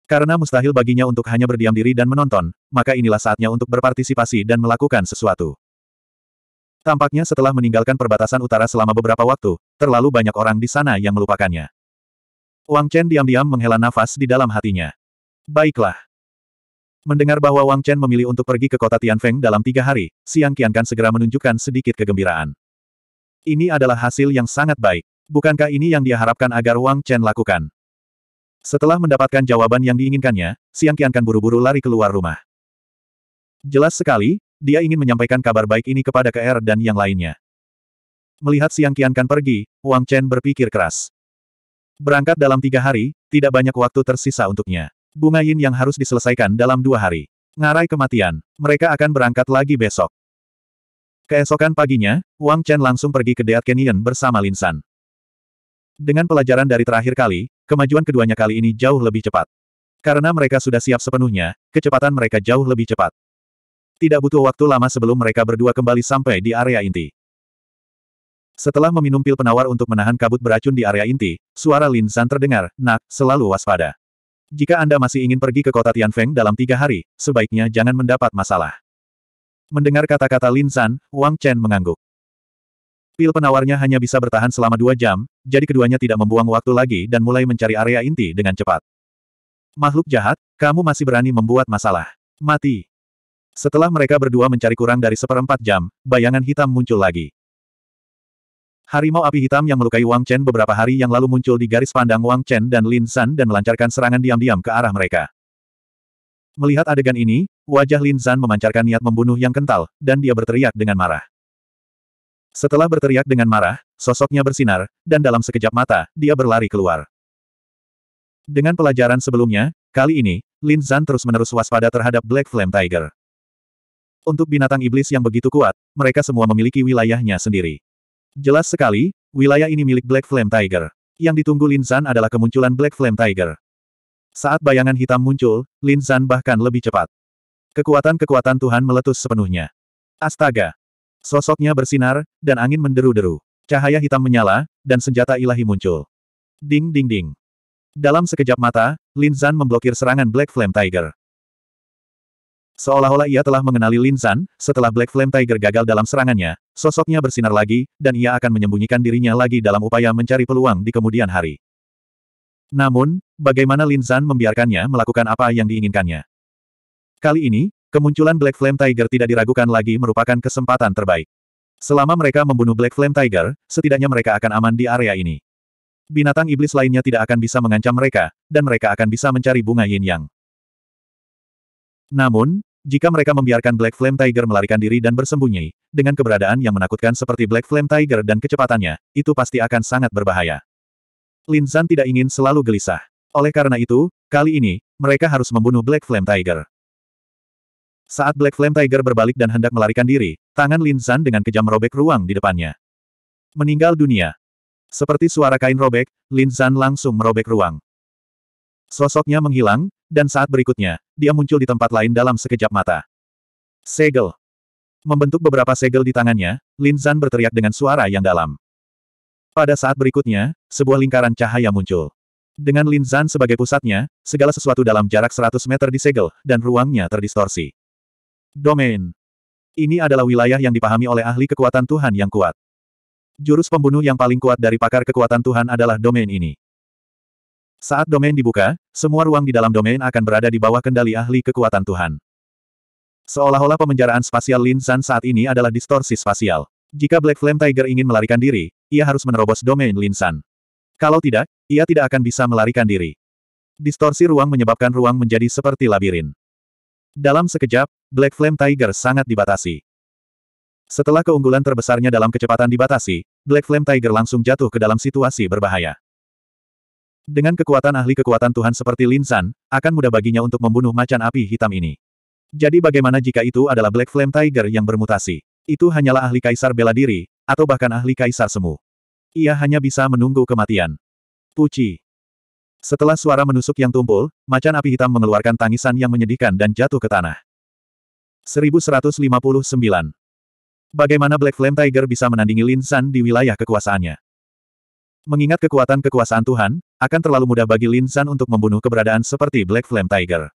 [SPEAKER 1] Karena mustahil baginya untuk hanya berdiam diri dan menonton, maka inilah saatnya untuk berpartisipasi dan melakukan sesuatu. Tampaknya setelah meninggalkan perbatasan utara selama beberapa waktu, terlalu banyak orang di sana yang melupakannya. Wang Chen diam-diam menghela nafas di dalam hatinya. Baiklah. Mendengar bahwa Wang Chen memilih untuk pergi ke kota Tianfeng dalam tiga hari, Siang Qiankan segera menunjukkan sedikit kegembiraan. Ini adalah hasil yang sangat baik. Bukankah ini yang dia harapkan agar Wang Chen lakukan? Setelah mendapatkan jawaban yang diinginkannya, Siang Qiankan buru-buru lari keluar rumah. Jelas sekali, dia ingin menyampaikan kabar baik ini kepada KR er dan yang lainnya. Melihat Siang Kiankan pergi, Wang Chen berpikir keras. Berangkat dalam tiga hari, tidak banyak waktu tersisa untuknya. Bunga Yin yang harus diselesaikan dalam dua hari. Ngarai kematian, mereka akan berangkat lagi besok. Keesokan paginya, Wang Chen langsung pergi ke Deat Canyon bersama Lin San. Dengan pelajaran dari terakhir kali, kemajuan keduanya kali ini jauh lebih cepat. Karena mereka sudah siap sepenuhnya, kecepatan mereka jauh lebih cepat. Tidak butuh waktu lama sebelum mereka berdua kembali sampai di area inti. Setelah meminum pil penawar untuk menahan kabut beracun di area inti, suara Lin San terdengar, nak, selalu waspada. Jika Anda masih ingin pergi ke kota Tianfeng dalam tiga hari, sebaiknya jangan mendapat masalah. Mendengar kata-kata Lin San, Wang Chen mengangguk. Pil penawarnya hanya bisa bertahan selama dua jam, jadi keduanya tidak membuang waktu lagi dan mulai mencari area inti dengan cepat. Makhluk jahat, kamu masih berani membuat masalah. Mati. Setelah mereka berdua mencari kurang dari seperempat jam, bayangan hitam muncul lagi. Harimau api hitam yang melukai Wang Chen beberapa hari yang lalu muncul di garis pandang Wang Chen dan Lin San dan melancarkan serangan diam-diam ke arah mereka. Melihat adegan ini, wajah Lin San memancarkan niat membunuh yang kental, dan dia berteriak dengan marah. Setelah berteriak dengan marah, sosoknya bersinar, dan dalam sekejap mata, dia berlari keluar. Dengan pelajaran sebelumnya, kali ini, Lin San terus-menerus waspada terhadap Black Flame Tiger. Untuk binatang iblis yang begitu kuat, mereka semua memiliki wilayahnya sendiri. Jelas sekali, wilayah ini milik Black Flame Tiger. Yang ditunggu Lin Zhan adalah kemunculan Black Flame Tiger. Saat bayangan hitam muncul, Lin Zhan bahkan lebih cepat. Kekuatan-kekuatan Tuhan meletus sepenuhnya. Astaga! Sosoknya bersinar, dan angin menderu-deru. Cahaya hitam menyala, dan senjata ilahi muncul. Ding ding ding. Dalam sekejap mata, Lin Zan memblokir serangan Black Flame Tiger. Seolah-olah ia telah mengenali Lin San, setelah Black Flame Tiger gagal dalam serangannya, sosoknya bersinar lagi, dan ia akan menyembunyikan dirinya lagi dalam upaya mencari peluang di kemudian hari. Namun, bagaimana Lin San membiarkannya melakukan apa yang diinginkannya? Kali ini, kemunculan Black Flame Tiger tidak diragukan lagi merupakan kesempatan terbaik. Selama mereka membunuh Black Flame Tiger, setidaknya mereka akan aman di area ini. Binatang iblis lainnya tidak akan bisa mengancam mereka, dan mereka akan bisa mencari bunga yin yang. Namun, jika mereka membiarkan Black Flame Tiger melarikan diri dan bersembunyi, dengan keberadaan yang menakutkan seperti Black Flame Tiger dan kecepatannya, itu pasti akan sangat berbahaya. Lin Zan tidak ingin selalu gelisah. Oleh karena itu, kali ini, mereka harus membunuh Black Flame Tiger. Saat Black Flame Tiger berbalik dan hendak melarikan diri, tangan Lin Zan dengan kejam merobek ruang di depannya. Meninggal dunia. Seperti suara kain robek, Lin Zan langsung merobek ruang. Sosoknya menghilang, dan saat berikutnya, dia muncul di tempat lain dalam sekejap mata. Segel. Membentuk beberapa segel di tangannya, Lin Zan berteriak dengan suara yang dalam. Pada saat berikutnya, sebuah lingkaran cahaya muncul. Dengan Lin Zan sebagai pusatnya, segala sesuatu dalam jarak 100 meter disegel, dan ruangnya terdistorsi. Domain. Ini adalah wilayah yang dipahami oleh ahli kekuatan Tuhan yang kuat. Jurus pembunuh yang paling kuat dari pakar kekuatan Tuhan adalah domain ini. Saat domain dibuka, semua ruang di dalam domain akan berada di bawah kendali ahli kekuatan Tuhan. Seolah-olah pemenjaraan spasial Lin San saat ini adalah distorsi spasial. Jika Black Flame Tiger ingin melarikan diri, ia harus menerobos domain Lin San. Kalau tidak, ia tidak akan bisa melarikan diri. Distorsi ruang menyebabkan ruang menjadi seperti labirin. Dalam sekejap, Black Flame Tiger sangat dibatasi. Setelah keunggulan terbesarnya dalam kecepatan dibatasi, Black Flame Tiger langsung jatuh ke dalam situasi berbahaya. Dengan kekuatan ahli kekuatan Tuhan seperti Lin San, akan mudah baginya untuk membunuh macan api hitam ini. Jadi bagaimana jika itu adalah Black Flame Tiger yang bermutasi? Itu hanyalah ahli kaisar bela diri, atau bahkan ahli kaisar semu. Ia hanya bisa menunggu kematian. Puci. Setelah suara menusuk yang tumpul, macan api hitam mengeluarkan tangisan yang menyedihkan dan jatuh ke tanah. 1159. Bagaimana Black Flame Tiger bisa menandingi Lin San di wilayah kekuasaannya? Mengingat kekuatan kekuasaan Tuhan, akan terlalu mudah bagi Lin San untuk membunuh keberadaan seperti Black Flame Tiger.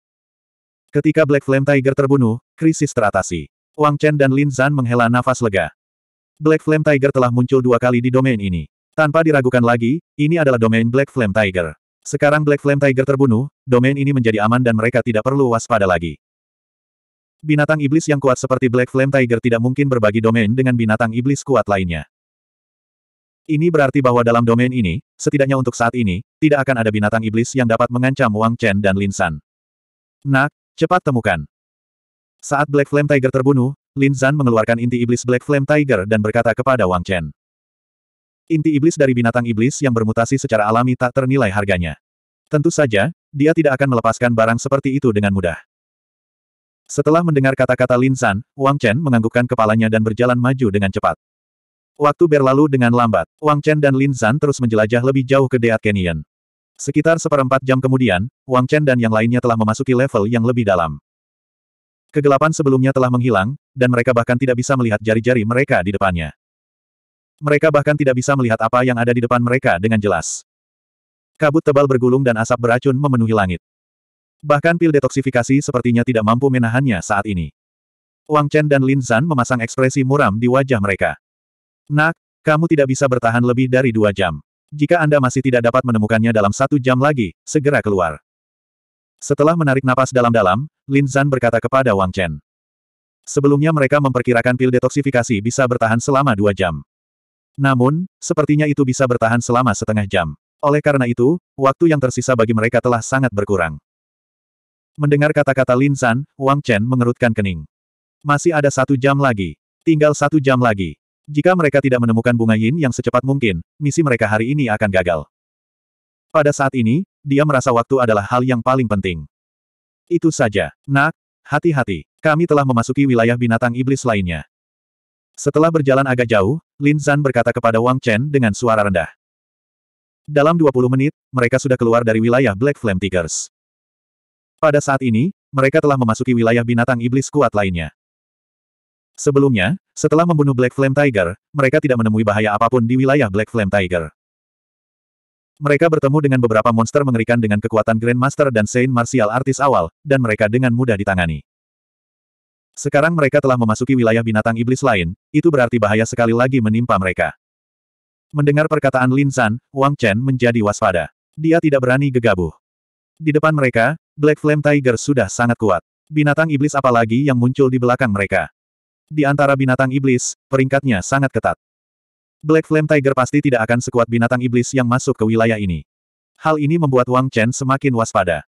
[SPEAKER 1] Ketika Black Flame Tiger terbunuh, krisis teratasi. Wang Chen dan Lin San menghela nafas lega. Black Flame Tiger telah muncul dua kali di domain ini. Tanpa diragukan lagi, ini adalah domain Black Flame Tiger. Sekarang Black Flame Tiger terbunuh, domain ini menjadi aman dan mereka tidak perlu waspada lagi. Binatang iblis yang kuat seperti Black Flame Tiger tidak mungkin berbagi domain dengan binatang iblis kuat lainnya. Ini berarti bahwa dalam domain ini, setidaknya untuk saat ini, tidak akan ada binatang iblis yang dapat mengancam Wang Chen dan Lin San. Nak, cepat temukan. Saat Black Flame Tiger terbunuh, Lin San mengeluarkan inti iblis Black Flame Tiger dan berkata kepada Wang Chen. Inti iblis dari binatang iblis yang bermutasi secara alami tak ternilai harganya. Tentu saja, dia tidak akan melepaskan barang seperti itu dengan mudah. Setelah mendengar kata-kata Lin San, Wang Chen menganggukkan kepalanya dan berjalan maju dengan cepat. Waktu berlalu dengan lambat, Wang Chen dan Lin Zan terus menjelajah lebih jauh ke Deat Canyon. Sekitar seperempat jam kemudian, Wang Chen dan yang lainnya telah memasuki level yang lebih dalam. Kegelapan sebelumnya telah menghilang, dan mereka bahkan tidak bisa melihat jari-jari mereka di depannya. Mereka bahkan tidak bisa melihat apa yang ada di depan mereka dengan jelas. Kabut tebal bergulung dan asap beracun memenuhi langit. Bahkan pil detoksifikasi sepertinya tidak mampu menahannya saat ini. Wang Chen dan Lin Zan memasang ekspresi muram di wajah mereka. Nak, kamu tidak bisa bertahan lebih dari dua jam. Jika Anda masih tidak dapat menemukannya dalam satu jam lagi, segera keluar. Setelah menarik napas dalam-dalam, Lin Zan berkata kepada Wang Chen. Sebelumnya mereka memperkirakan pil detoksifikasi bisa bertahan selama dua jam. Namun, sepertinya itu bisa bertahan selama setengah jam. Oleh karena itu, waktu yang tersisa bagi mereka telah sangat berkurang. Mendengar kata-kata Lin Zhan, Wang Chen mengerutkan kening. Masih ada satu jam lagi. Tinggal satu jam lagi. Jika mereka tidak menemukan bunga yin yang secepat mungkin, misi mereka hari ini akan gagal. Pada saat ini, dia merasa waktu adalah hal yang paling penting. Itu saja. Nak, hati-hati. Kami telah memasuki wilayah binatang iblis lainnya. Setelah berjalan agak jauh, Lin Zan berkata kepada Wang Chen dengan suara rendah. Dalam 20 menit, mereka sudah keluar dari wilayah Black Flame Tigers. Pada saat ini, mereka telah memasuki wilayah binatang iblis kuat lainnya. Sebelumnya, setelah membunuh Black Flame Tiger, mereka tidak menemui bahaya apapun di wilayah Black Flame Tiger. Mereka bertemu dengan beberapa monster mengerikan dengan kekuatan Grandmaster dan Saint Martial Artis awal, dan mereka dengan mudah ditangani. Sekarang mereka telah memasuki wilayah binatang iblis lain, itu berarti bahaya sekali lagi menimpa mereka. Mendengar perkataan Lin San, Wang Chen menjadi waspada. Dia tidak berani gegabah. Di depan mereka, Black Flame Tiger sudah sangat kuat. Binatang iblis apalagi yang muncul di belakang mereka. Di antara binatang iblis, peringkatnya sangat ketat. Black Flame Tiger pasti tidak akan sekuat binatang iblis yang masuk ke wilayah ini. Hal ini membuat Wang Chen semakin waspada.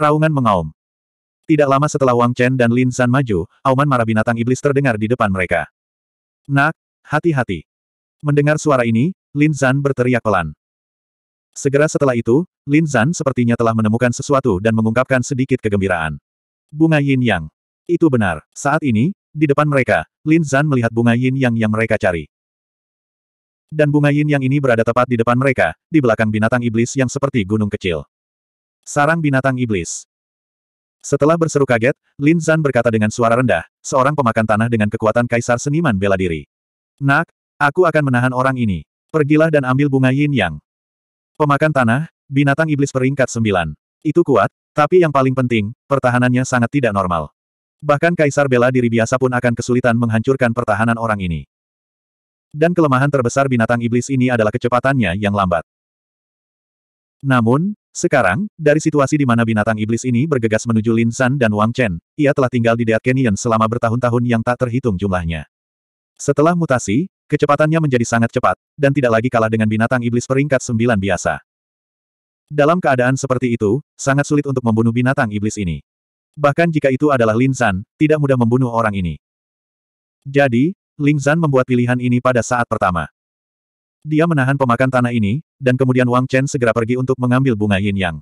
[SPEAKER 1] Raungan mengaum. Tidak lama setelah Wang Chen dan Lin San maju, auman marah binatang iblis terdengar di depan mereka. Nak, hati-hati. Mendengar suara ini, Lin San berteriak pelan. Segera setelah itu, Lin San sepertinya telah menemukan sesuatu dan mengungkapkan sedikit kegembiraan. Bunga Yin Yang. Itu benar, saat ini, di depan mereka, Lin Zan melihat bunga yin yang yang mereka cari. Dan bunga yin yang ini berada tepat di depan mereka, di belakang binatang iblis yang seperti gunung kecil. Sarang binatang iblis. Setelah berseru kaget, Lin Zan berkata dengan suara rendah, seorang pemakan tanah dengan kekuatan kaisar seniman bela diri. Nak, aku akan menahan orang ini. Pergilah dan ambil bunga yin yang. Pemakan tanah, binatang iblis peringkat sembilan. Itu kuat, tapi yang paling penting, pertahanannya sangat tidak normal. Bahkan Kaisar Bela Diri biasa pun akan kesulitan menghancurkan pertahanan orang ini. Dan kelemahan terbesar binatang iblis ini adalah kecepatannya yang lambat. Namun, sekarang, dari situasi di mana binatang iblis ini bergegas menuju Lin San dan Wang Chen, ia telah tinggal di Dead Canyon selama bertahun-tahun yang tak terhitung jumlahnya. Setelah mutasi, kecepatannya menjadi sangat cepat, dan tidak lagi kalah dengan binatang iblis peringkat sembilan biasa. Dalam keadaan seperti itu, sangat sulit untuk membunuh binatang iblis ini. Bahkan jika itu adalah Lin Zan, tidak mudah membunuh orang ini. Jadi, Lin Zan membuat pilihan ini pada saat pertama. Dia menahan pemakan tanah ini, dan kemudian Wang Chen segera pergi untuk mengambil bunga yin yang.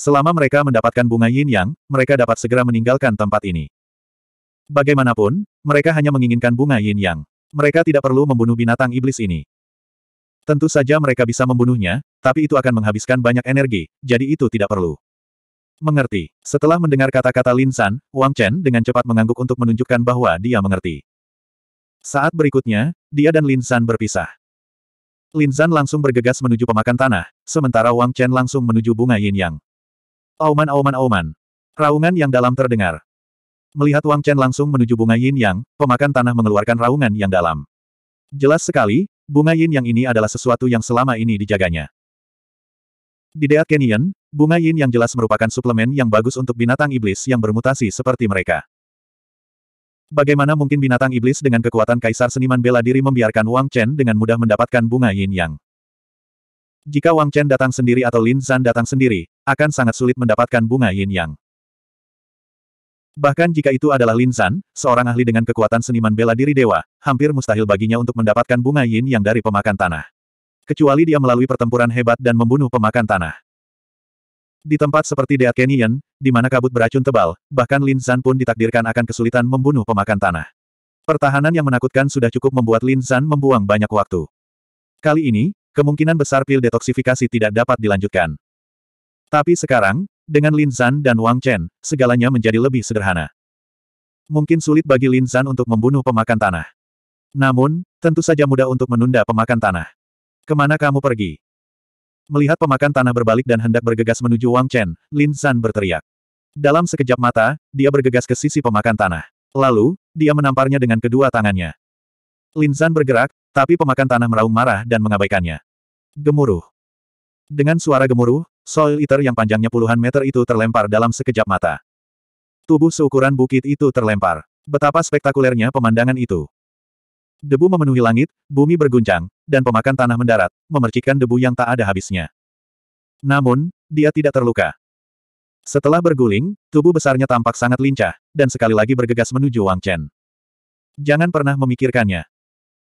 [SPEAKER 1] Selama mereka mendapatkan bunga yin yang, mereka dapat segera meninggalkan tempat ini. Bagaimanapun, mereka hanya menginginkan bunga yin yang. Mereka tidak perlu membunuh binatang iblis ini. Tentu saja mereka bisa membunuhnya, tapi itu akan menghabiskan banyak energi, jadi itu tidak perlu. Mengerti. Setelah mendengar kata-kata Lin San, Wang Chen dengan cepat mengangguk untuk menunjukkan bahwa dia mengerti. Saat berikutnya, dia dan Lin San berpisah. Lin San langsung bergegas menuju pemakan tanah, sementara Wang Chen langsung menuju bunga yin yang. Auman auman auman. Raungan yang dalam terdengar. Melihat Wang Chen langsung menuju bunga yin yang, pemakan tanah mengeluarkan raungan yang dalam. Jelas sekali, bunga yin yang ini adalah sesuatu yang selama ini dijaganya. Di Deat Canyon, bunga yin yang jelas merupakan suplemen yang bagus untuk binatang iblis yang bermutasi seperti mereka. Bagaimana mungkin binatang iblis dengan kekuatan kaisar seniman bela diri membiarkan Wang Chen dengan mudah mendapatkan bunga yin yang? Jika Wang Chen datang sendiri atau Lin Zan datang sendiri, akan sangat sulit mendapatkan bunga yin yang. Bahkan jika itu adalah Lin Zan, seorang ahli dengan kekuatan seniman bela diri dewa, hampir mustahil baginya untuk mendapatkan bunga yin yang dari pemakan tanah kecuali dia melalui pertempuran hebat dan membunuh pemakan tanah. Di tempat seperti Dead Canyon, di mana kabut beracun tebal, bahkan Lin Zan pun ditakdirkan akan kesulitan membunuh pemakan tanah. Pertahanan yang menakutkan sudah cukup membuat Lin Zan membuang banyak waktu. Kali ini, kemungkinan besar pil detoksifikasi tidak dapat dilanjutkan. Tapi sekarang, dengan Lin Zan dan Wang Chen, segalanya menjadi lebih sederhana. Mungkin sulit bagi Lin Zan untuk membunuh pemakan tanah. Namun, tentu saja mudah untuk menunda pemakan tanah. Kemana kamu pergi? Melihat pemakan tanah berbalik dan hendak bergegas menuju Wang Chen, Lin San berteriak. Dalam sekejap mata, dia bergegas ke sisi pemakan tanah. Lalu, dia menamparnya dengan kedua tangannya. Lin San bergerak, tapi pemakan tanah meraung marah dan mengabaikannya. Gemuruh. Dengan suara gemuruh, soil eater yang panjangnya puluhan meter itu terlempar dalam sekejap mata. Tubuh seukuran bukit itu terlempar. Betapa spektakulernya pemandangan itu. Debu memenuhi langit, bumi berguncang, dan pemakan tanah mendarat, memercikkan debu yang tak ada habisnya. Namun, dia tidak terluka. Setelah berguling, tubuh besarnya tampak sangat lincah, dan sekali lagi bergegas menuju Wang Chen. Jangan pernah memikirkannya.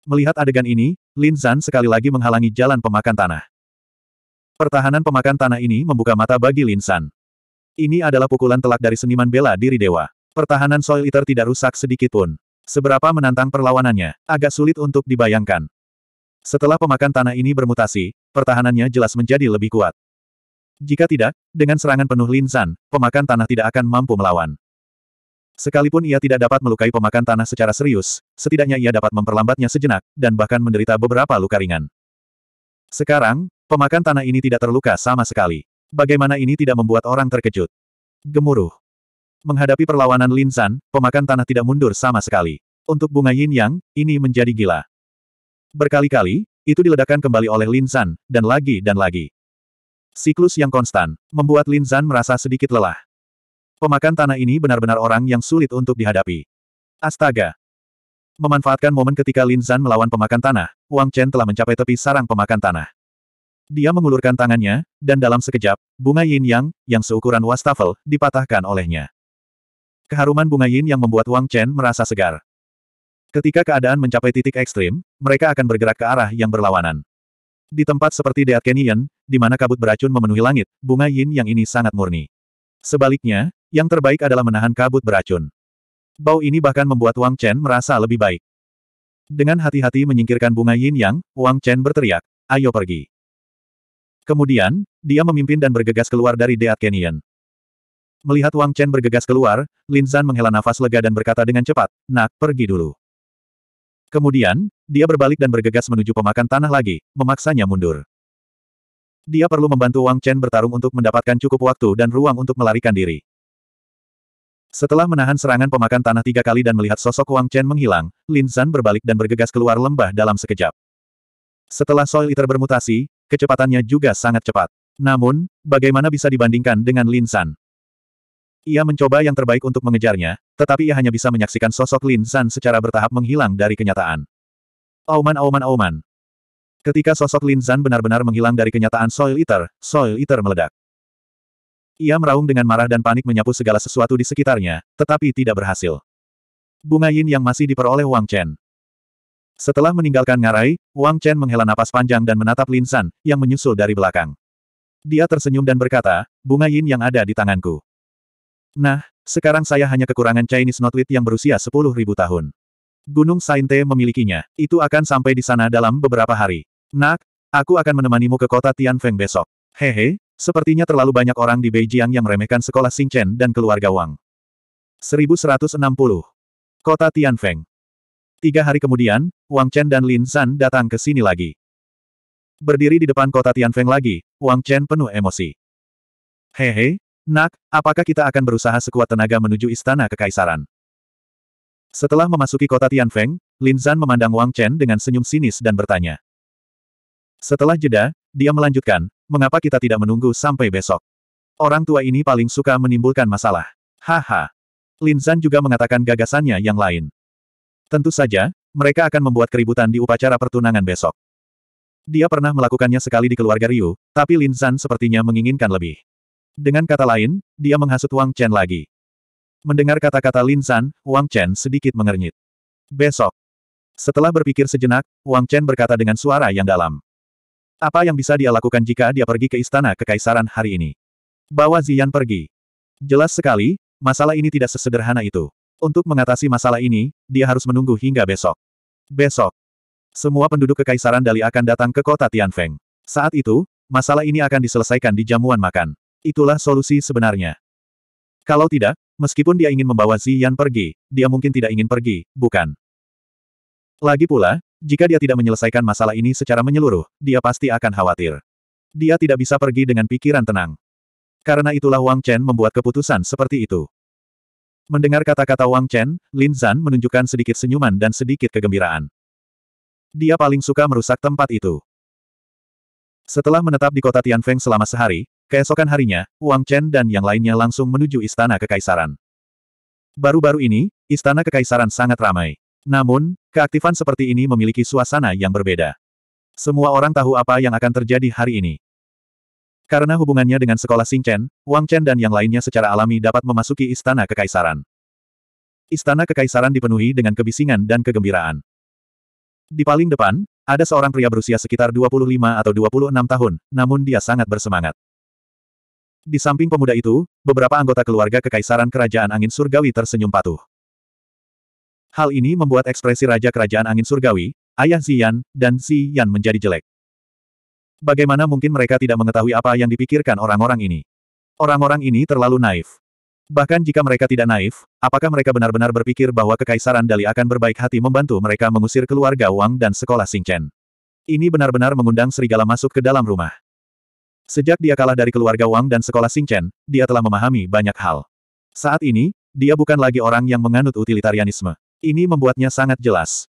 [SPEAKER 1] Melihat adegan ini, Lin Zan sekali lagi menghalangi jalan pemakan tanah. Pertahanan pemakan tanah ini membuka mata bagi Lin Zan. Ini adalah pukulan telak dari seniman bela diri dewa. Pertahanan Soil Eater tidak rusak sedikit pun. Seberapa menantang perlawanannya, agak sulit untuk dibayangkan. Setelah pemakan tanah ini bermutasi, pertahanannya jelas menjadi lebih kuat. Jika tidak, dengan serangan penuh linsan, pemakan tanah tidak akan mampu melawan. Sekalipun ia tidak dapat melukai pemakan tanah secara serius, setidaknya ia dapat memperlambatnya sejenak, dan bahkan menderita beberapa luka ringan. Sekarang, pemakan tanah ini tidak terluka sama sekali. Bagaimana ini tidak membuat orang terkejut? Gemuruh. Menghadapi perlawanan Lin San, pemakan tanah tidak mundur sama sekali. Untuk bunga yin yang, ini menjadi gila. Berkali-kali, itu diledakkan kembali oleh Lin San, dan lagi dan lagi. Siklus yang konstan, membuat Lin San merasa sedikit lelah. Pemakan tanah ini benar-benar orang yang sulit untuk dihadapi. Astaga! Memanfaatkan momen ketika Lin San melawan pemakan tanah, Wang Chen telah mencapai tepi sarang pemakan tanah. Dia mengulurkan tangannya, dan dalam sekejap, bunga yin yang, yang seukuran wastafel, dipatahkan olehnya. Keharuman bunga yin yang membuat Wang Chen merasa segar. Ketika keadaan mencapai titik ekstrim, mereka akan bergerak ke arah yang berlawanan. Di tempat seperti Dead Canyon, di mana kabut beracun memenuhi langit, bunga yin yang ini sangat murni. Sebaliknya, yang terbaik adalah menahan kabut beracun. Bau ini bahkan membuat Wang Chen merasa lebih baik. Dengan hati-hati menyingkirkan bunga yin yang, Wang Chen berteriak, ayo pergi. Kemudian, dia memimpin dan bergegas keluar dari Dead Canyon. Melihat Wang Chen bergegas keluar, Lin Zan menghela nafas lega dan berkata dengan cepat, nak, pergi dulu. Kemudian, dia berbalik dan bergegas menuju pemakan tanah lagi, memaksanya mundur. Dia perlu membantu Wang Chen bertarung untuk mendapatkan cukup waktu dan ruang untuk melarikan diri. Setelah menahan serangan pemakan tanah tiga kali dan melihat sosok Wang Chen menghilang, Lin Zan berbalik dan bergegas keluar lembah dalam sekejap. Setelah Soil Eater bermutasi, kecepatannya juga sangat cepat. Namun, bagaimana bisa dibandingkan dengan Lin San? Ia mencoba yang terbaik untuk mengejarnya, tetapi ia hanya bisa menyaksikan sosok Lin San secara bertahap menghilang dari kenyataan. Auman auman auman. Ketika sosok Lin San benar-benar menghilang dari kenyataan Soil Eater, Soil Eater meledak. Ia meraung dengan marah dan panik menyapu segala sesuatu di sekitarnya, tetapi tidak berhasil. Bunga Yin yang masih diperoleh Wang Chen. Setelah meninggalkan ngarai, Wang Chen menghela napas panjang dan menatap Lin San, yang menyusul dari belakang. Dia tersenyum dan berkata, bunga yin yang ada di tanganku. Nah, sekarang saya hanya kekurangan Chinese Knotweed yang berusia 10.000 tahun. Gunung Sainte memilikinya. Itu akan sampai di sana dalam beberapa hari. Nak, aku akan menemanimu ke kota Tianfeng besok. Hehe, sepertinya terlalu banyak orang di Beijing yang meremehkan sekolah Xingchen dan keluarga Wang. 1160. Kota Tianfeng. Tiga hari kemudian, Wang Chen dan Lin San datang ke sini lagi. Berdiri di depan kota Tianfeng lagi, Wang Chen penuh emosi. Hehe, Nak, apakah kita akan berusaha sekuat tenaga menuju istana kekaisaran? Setelah memasuki kota Tianfeng, Lin Zan memandang Wang Chen dengan senyum sinis dan bertanya. Setelah jeda, dia melanjutkan, mengapa kita tidak menunggu sampai besok? Orang tua ini paling suka menimbulkan masalah. Haha. Lin Zan juga mengatakan gagasannya yang lain. Tentu saja, mereka akan membuat keributan di upacara pertunangan besok. Dia pernah melakukannya sekali di keluarga Ryu, tapi Lin Zan sepertinya menginginkan lebih. Dengan kata lain, dia menghasut Wang Chen lagi. Mendengar kata-kata Lin San, Wang Chen sedikit mengernyit. Besok. Setelah berpikir sejenak, Wang Chen berkata dengan suara yang dalam. Apa yang bisa dia lakukan jika dia pergi ke istana kekaisaran hari ini? Bawa Zian pergi. Jelas sekali, masalah ini tidak sesederhana itu. Untuk mengatasi masalah ini, dia harus menunggu hingga besok. Besok. Semua penduduk kekaisaran Dali akan datang ke kota Tianfeng. Saat itu, masalah ini akan diselesaikan di jamuan makan. Itulah solusi sebenarnya. Kalau tidak, meskipun dia ingin membawa Ziyan pergi, dia mungkin tidak ingin pergi, bukan? Lagi pula, jika dia tidak menyelesaikan masalah ini secara menyeluruh, dia pasti akan khawatir. Dia tidak bisa pergi dengan pikiran tenang. Karena itulah Wang Chen membuat keputusan seperti itu. Mendengar kata-kata Wang Chen, Lin Zhan menunjukkan sedikit senyuman dan sedikit kegembiraan. Dia paling suka merusak tempat itu. Setelah menetap di kota Tianfeng selama sehari, Keesokan harinya, Wang Chen dan yang lainnya langsung menuju Istana Kekaisaran. Baru-baru ini, Istana Kekaisaran sangat ramai. Namun, keaktifan seperti ini memiliki suasana yang berbeda. Semua orang tahu apa yang akan terjadi hari ini. Karena hubungannya dengan sekolah Chen, Wang Chen dan yang lainnya secara alami dapat memasuki Istana Kekaisaran. Istana Kekaisaran dipenuhi dengan kebisingan dan kegembiraan. Di paling depan, ada seorang pria berusia sekitar 25 atau 26 tahun, namun dia sangat bersemangat. Di samping pemuda itu, beberapa anggota keluarga Kekaisaran Kerajaan Angin Surgawi tersenyum patuh. Hal ini membuat ekspresi Raja Kerajaan Angin Surgawi, Ayah Ziyan, dan Si Yan menjadi jelek. Bagaimana mungkin mereka tidak mengetahui apa yang dipikirkan orang-orang ini? Orang-orang ini terlalu naif. Bahkan jika mereka tidak naif, apakah mereka benar-benar berpikir bahwa Kekaisaran Dali akan berbaik hati membantu mereka mengusir keluarga Wang dan sekolah Singchen? Ini benar-benar mengundang serigala masuk ke dalam rumah. Sejak dia kalah dari keluarga Wang dan sekolah Xingchen, dia telah memahami banyak hal. Saat ini, dia bukan lagi orang yang menganut utilitarianisme. Ini membuatnya sangat jelas.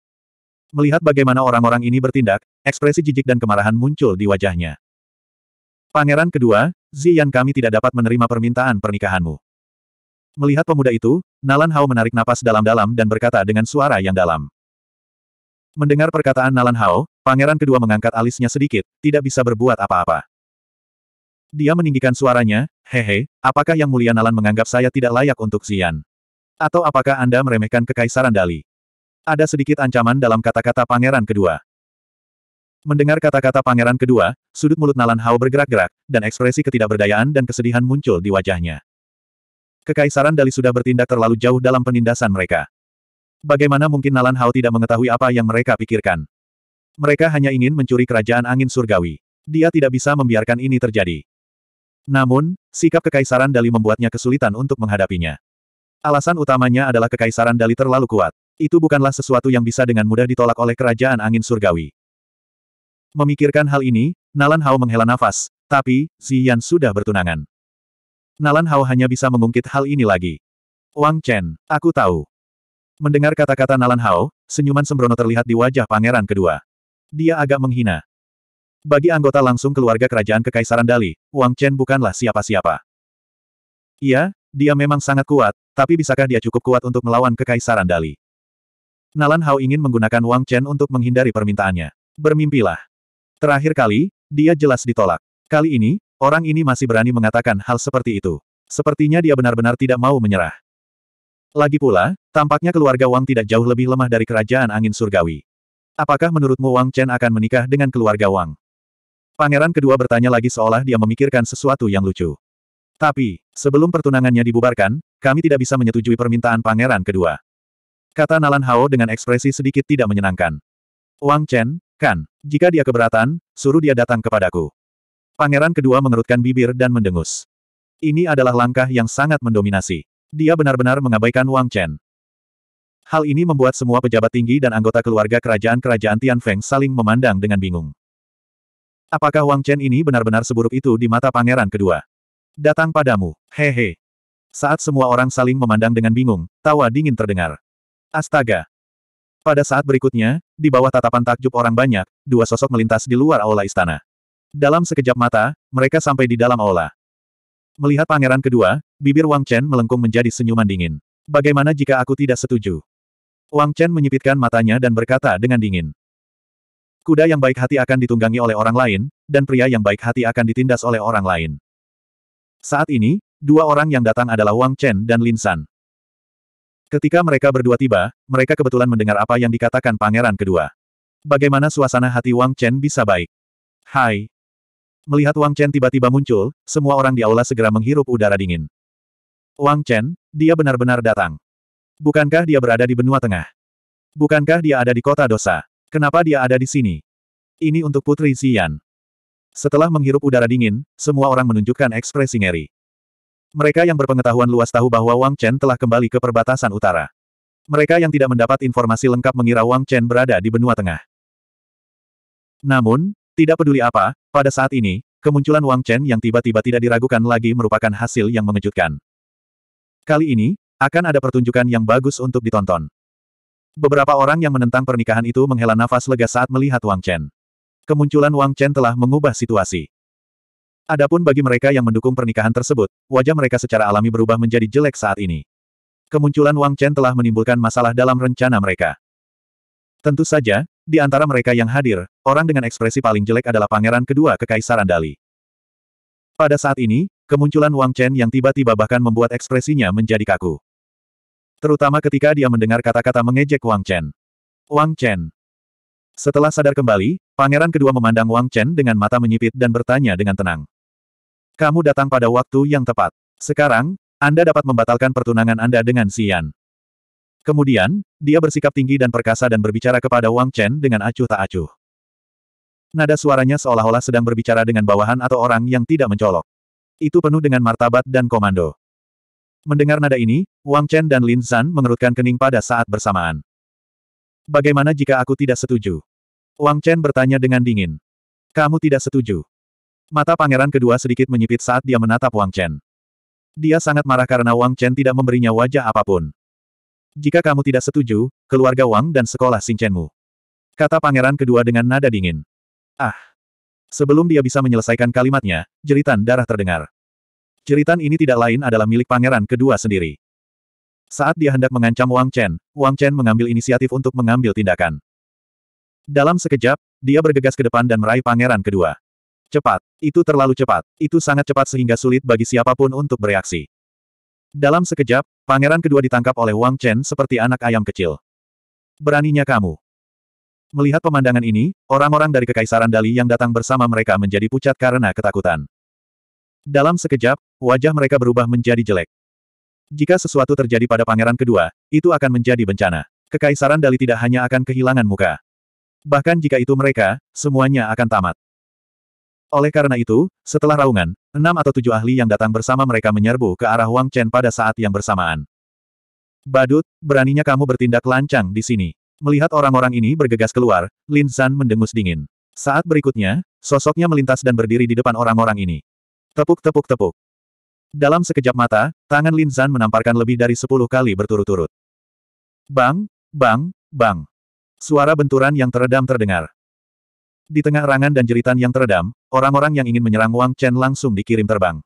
[SPEAKER 1] Melihat bagaimana orang-orang ini bertindak, ekspresi jijik dan kemarahan muncul di wajahnya. Pangeran kedua, Ziyan kami tidak dapat menerima permintaan pernikahanmu. Melihat pemuda itu, Nalan Hao menarik napas dalam-dalam dan berkata dengan suara yang dalam. Mendengar perkataan Nalan Hao, pangeran kedua mengangkat alisnya sedikit, tidak bisa berbuat apa-apa. Dia meninggikan suaranya, hehe, apakah yang mulia Nalan menganggap saya tidak layak untuk Xian? Atau apakah Anda meremehkan kekaisaran Dali? Ada sedikit ancaman dalam kata-kata pangeran kedua. Mendengar kata-kata pangeran kedua, sudut mulut Nalan Hao bergerak-gerak, dan ekspresi ketidakberdayaan dan kesedihan muncul di wajahnya. Kekaisaran Dali sudah bertindak terlalu jauh dalam penindasan mereka. Bagaimana mungkin Nalan Hao tidak mengetahui apa yang mereka pikirkan? Mereka hanya ingin mencuri kerajaan angin surgawi. Dia tidak bisa membiarkan ini terjadi. Namun, sikap Kekaisaran Dali membuatnya kesulitan untuk menghadapinya. Alasan utamanya adalah Kekaisaran Dali terlalu kuat. Itu bukanlah sesuatu yang bisa dengan mudah ditolak oleh Kerajaan Angin Surgawi. Memikirkan hal ini, Nalan Hao menghela nafas, tapi, Ziyan sudah bertunangan. Nalan Hao hanya bisa mengungkit hal ini lagi. Wang Chen, aku tahu. Mendengar kata-kata Nalan Hao, senyuman sembrono terlihat di wajah pangeran kedua. Dia agak menghina. Bagi anggota langsung keluarga kerajaan Kekaisaran Dali, Wang Chen bukanlah siapa-siapa. Iya, dia memang sangat kuat, tapi bisakah dia cukup kuat untuk melawan Kekaisaran Dali? Nalan Hao ingin menggunakan Wang Chen untuk menghindari permintaannya. Bermimpilah. Terakhir kali, dia jelas ditolak. Kali ini, orang ini masih berani mengatakan hal seperti itu. Sepertinya dia benar-benar tidak mau menyerah. Lagi pula, tampaknya keluarga Wang tidak jauh lebih lemah dari kerajaan angin surgawi. Apakah menurutmu Wang Chen akan menikah dengan keluarga Wang? Pangeran kedua bertanya lagi seolah dia memikirkan sesuatu yang lucu. Tapi, sebelum pertunangannya dibubarkan, kami tidak bisa menyetujui permintaan pangeran kedua. Kata Nalan Hao dengan ekspresi sedikit tidak menyenangkan. Wang Chen, kan, jika dia keberatan, suruh dia datang kepadaku. Pangeran kedua mengerutkan bibir dan mendengus. Ini adalah langkah yang sangat mendominasi. Dia benar-benar mengabaikan Wang Chen. Hal ini membuat semua pejabat tinggi dan anggota keluarga kerajaan-kerajaan Tianfeng saling memandang dengan bingung. Apakah Wang Chen ini benar-benar seburuk itu di mata pangeran kedua? Datang padamu, hehe. Saat semua orang saling memandang dengan bingung, tawa dingin terdengar. Astaga. Pada saat berikutnya, di bawah tatapan takjub orang banyak, dua sosok melintas di luar aula istana. Dalam sekejap mata, mereka sampai di dalam aula. Melihat pangeran kedua, bibir Wang Chen melengkung menjadi senyuman dingin. Bagaimana jika aku tidak setuju? Wang Chen menyipitkan matanya dan berkata dengan dingin. Kuda yang baik hati akan ditunggangi oleh orang lain, dan pria yang baik hati akan ditindas oleh orang lain. Saat ini, dua orang yang datang adalah Wang Chen dan Lin San. Ketika mereka berdua tiba, mereka kebetulan mendengar apa yang dikatakan pangeran kedua. Bagaimana suasana hati Wang Chen bisa baik? Hai. Melihat Wang Chen tiba-tiba muncul, semua orang di aula segera menghirup udara dingin. Wang Chen, dia benar-benar datang. Bukankah dia berada di benua tengah? Bukankah dia ada di kota dosa? Kenapa dia ada di sini? Ini untuk Putri Zian. Setelah menghirup udara dingin, semua orang menunjukkan ekspresi ngeri. Mereka yang berpengetahuan luas tahu bahwa Wang Chen telah kembali ke perbatasan utara. Mereka yang tidak mendapat informasi lengkap mengira Wang Chen berada di benua tengah. Namun, tidak peduli apa, pada saat ini, kemunculan Wang Chen yang tiba-tiba tidak diragukan lagi merupakan hasil yang mengejutkan. Kali ini, akan ada pertunjukan yang bagus untuk ditonton. Beberapa orang yang menentang pernikahan itu menghela nafas lega saat melihat Wang Chen. Kemunculan Wang Chen telah mengubah situasi. Adapun bagi mereka yang mendukung pernikahan tersebut, wajah mereka secara alami berubah menjadi jelek saat ini. Kemunculan Wang Chen telah menimbulkan masalah dalam rencana mereka. Tentu saja, di antara mereka yang hadir, orang dengan ekspresi paling jelek adalah pangeran kedua Kekaisaran Dali. Pada saat ini, kemunculan Wang Chen yang tiba-tiba bahkan membuat ekspresinya menjadi kaku. Terutama ketika dia mendengar kata-kata mengejek Wang Chen. Wang Chen. Setelah sadar kembali, pangeran kedua memandang Wang Chen dengan mata menyipit dan bertanya dengan tenang. Kamu datang pada waktu yang tepat. Sekarang, Anda dapat membatalkan pertunangan Anda dengan Xian. Kemudian, dia bersikap tinggi dan perkasa dan berbicara kepada Wang Chen dengan acuh tak acuh. Nada suaranya seolah-olah sedang berbicara dengan bawahan atau orang yang tidak mencolok. Itu penuh dengan martabat dan komando. Mendengar nada ini, Wang Chen dan Lin Zan mengerutkan kening pada saat bersamaan. Bagaimana jika aku tidak setuju? Wang Chen bertanya dengan dingin. Kamu tidak setuju? Mata pangeran kedua sedikit menyipit saat dia menatap Wang Chen. Dia sangat marah karena Wang Chen tidak memberinya wajah apapun. Jika kamu tidak setuju, keluarga Wang dan sekolah Chenmu. Kata pangeran kedua dengan nada dingin. Ah! Sebelum dia bisa menyelesaikan kalimatnya, jeritan darah terdengar. Jeritan ini tidak lain adalah milik pangeran kedua sendiri. Saat dia hendak mengancam Wang Chen, Wang Chen mengambil inisiatif untuk mengambil tindakan. Dalam sekejap, dia bergegas ke depan dan meraih pangeran kedua. Cepat. Itu terlalu cepat. Itu sangat cepat sehingga sulit bagi siapapun untuk bereaksi. Dalam sekejap, pangeran kedua ditangkap oleh Wang Chen seperti anak ayam kecil. Beraninya kamu. Melihat pemandangan ini, orang-orang dari Kekaisaran Dali yang datang bersama mereka menjadi pucat karena ketakutan. Dalam sekejap, wajah mereka berubah menjadi jelek. Jika sesuatu terjadi pada pangeran kedua, itu akan menjadi bencana. Kekaisaran Dali tidak hanya akan kehilangan muka. Bahkan jika itu mereka, semuanya akan tamat. Oleh karena itu, setelah raungan, enam atau tujuh ahli yang datang bersama mereka menyerbu ke arah Wang Chen pada saat yang bersamaan. Badut, beraninya kamu bertindak lancang di sini. Melihat orang-orang ini bergegas keluar, Lin Zan mendengus dingin. Saat berikutnya, sosoknya melintas dan berdiri di depan orang-orang ini. Tepuk-tepuk-tepuk. Dalam sekejap mata, tangan Lin Zan menamparkan lebih dari sepuluh kali berturut-turut. Bang, bang, bang. Suara benturan yang teredam terdengar. Di tengah rangan dan jeritan yang teredam, orang-orang yang ingin menyerang Wang Chen langsung dikirim terbang.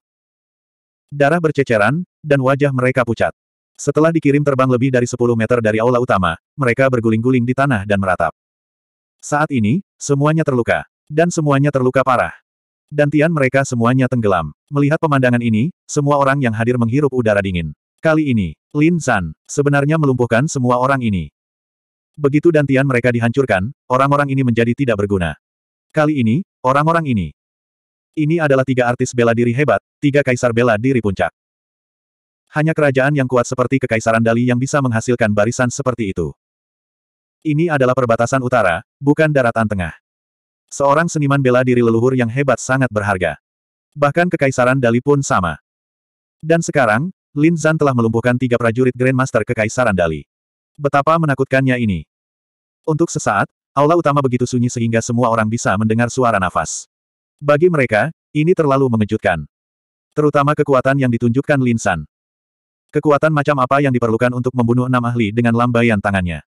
[SPEAKER 1] Darah berceceran, dan wajah mereka pucat. Setelah dikirim terbang lebih dari 10 meter dari aula utama, mereka berguling-guling di tanah dan meratap. Saat ini, semuanya terluka. Dan semuanya terluka parah. Dan tian mereka semuanya tenggelam. Melihat pemandangan ini, semua orang yang hadir menghirup udara dingin. Kali ini, Lin San, sebenarnya melumpuhkan semua orang ini. Begitu dantian mereka dihancurkan, orang-orang ini menjadi tidak berguna. Kali ini, orang-orang ini. Ini adalah tiga artis bela diri hebat, tiga kaisar bela diri puncak. Hanya kerajaan yang kuat seperti Kekaisaran Dali yang bisa menghasilkan barisan seperti itu. Ini adalah perbatasan utara, bukan daratan tengah. Seorang seniman bela diri leluhur yang hebat sangat berharga. Bahkan kekaisaran Dali pun sama. Dan sekarang, Lin Zhan telah melumpuhkan tiga prajurit Grandmaster kekaisaran Dali. Betapa menakutkannya ini. Untuk sesaat, aula utama begitu sunyi sehingga semua orang bisa mendengar suara nafas. Bagi mereka, ini terlalu mengejutkan. Terutama kekuatan yang ditunjukkan Lin Zhan. Kekuatan macam apa yang diperlukan untuk membunuh enam ahli dengan lambaian tangannya.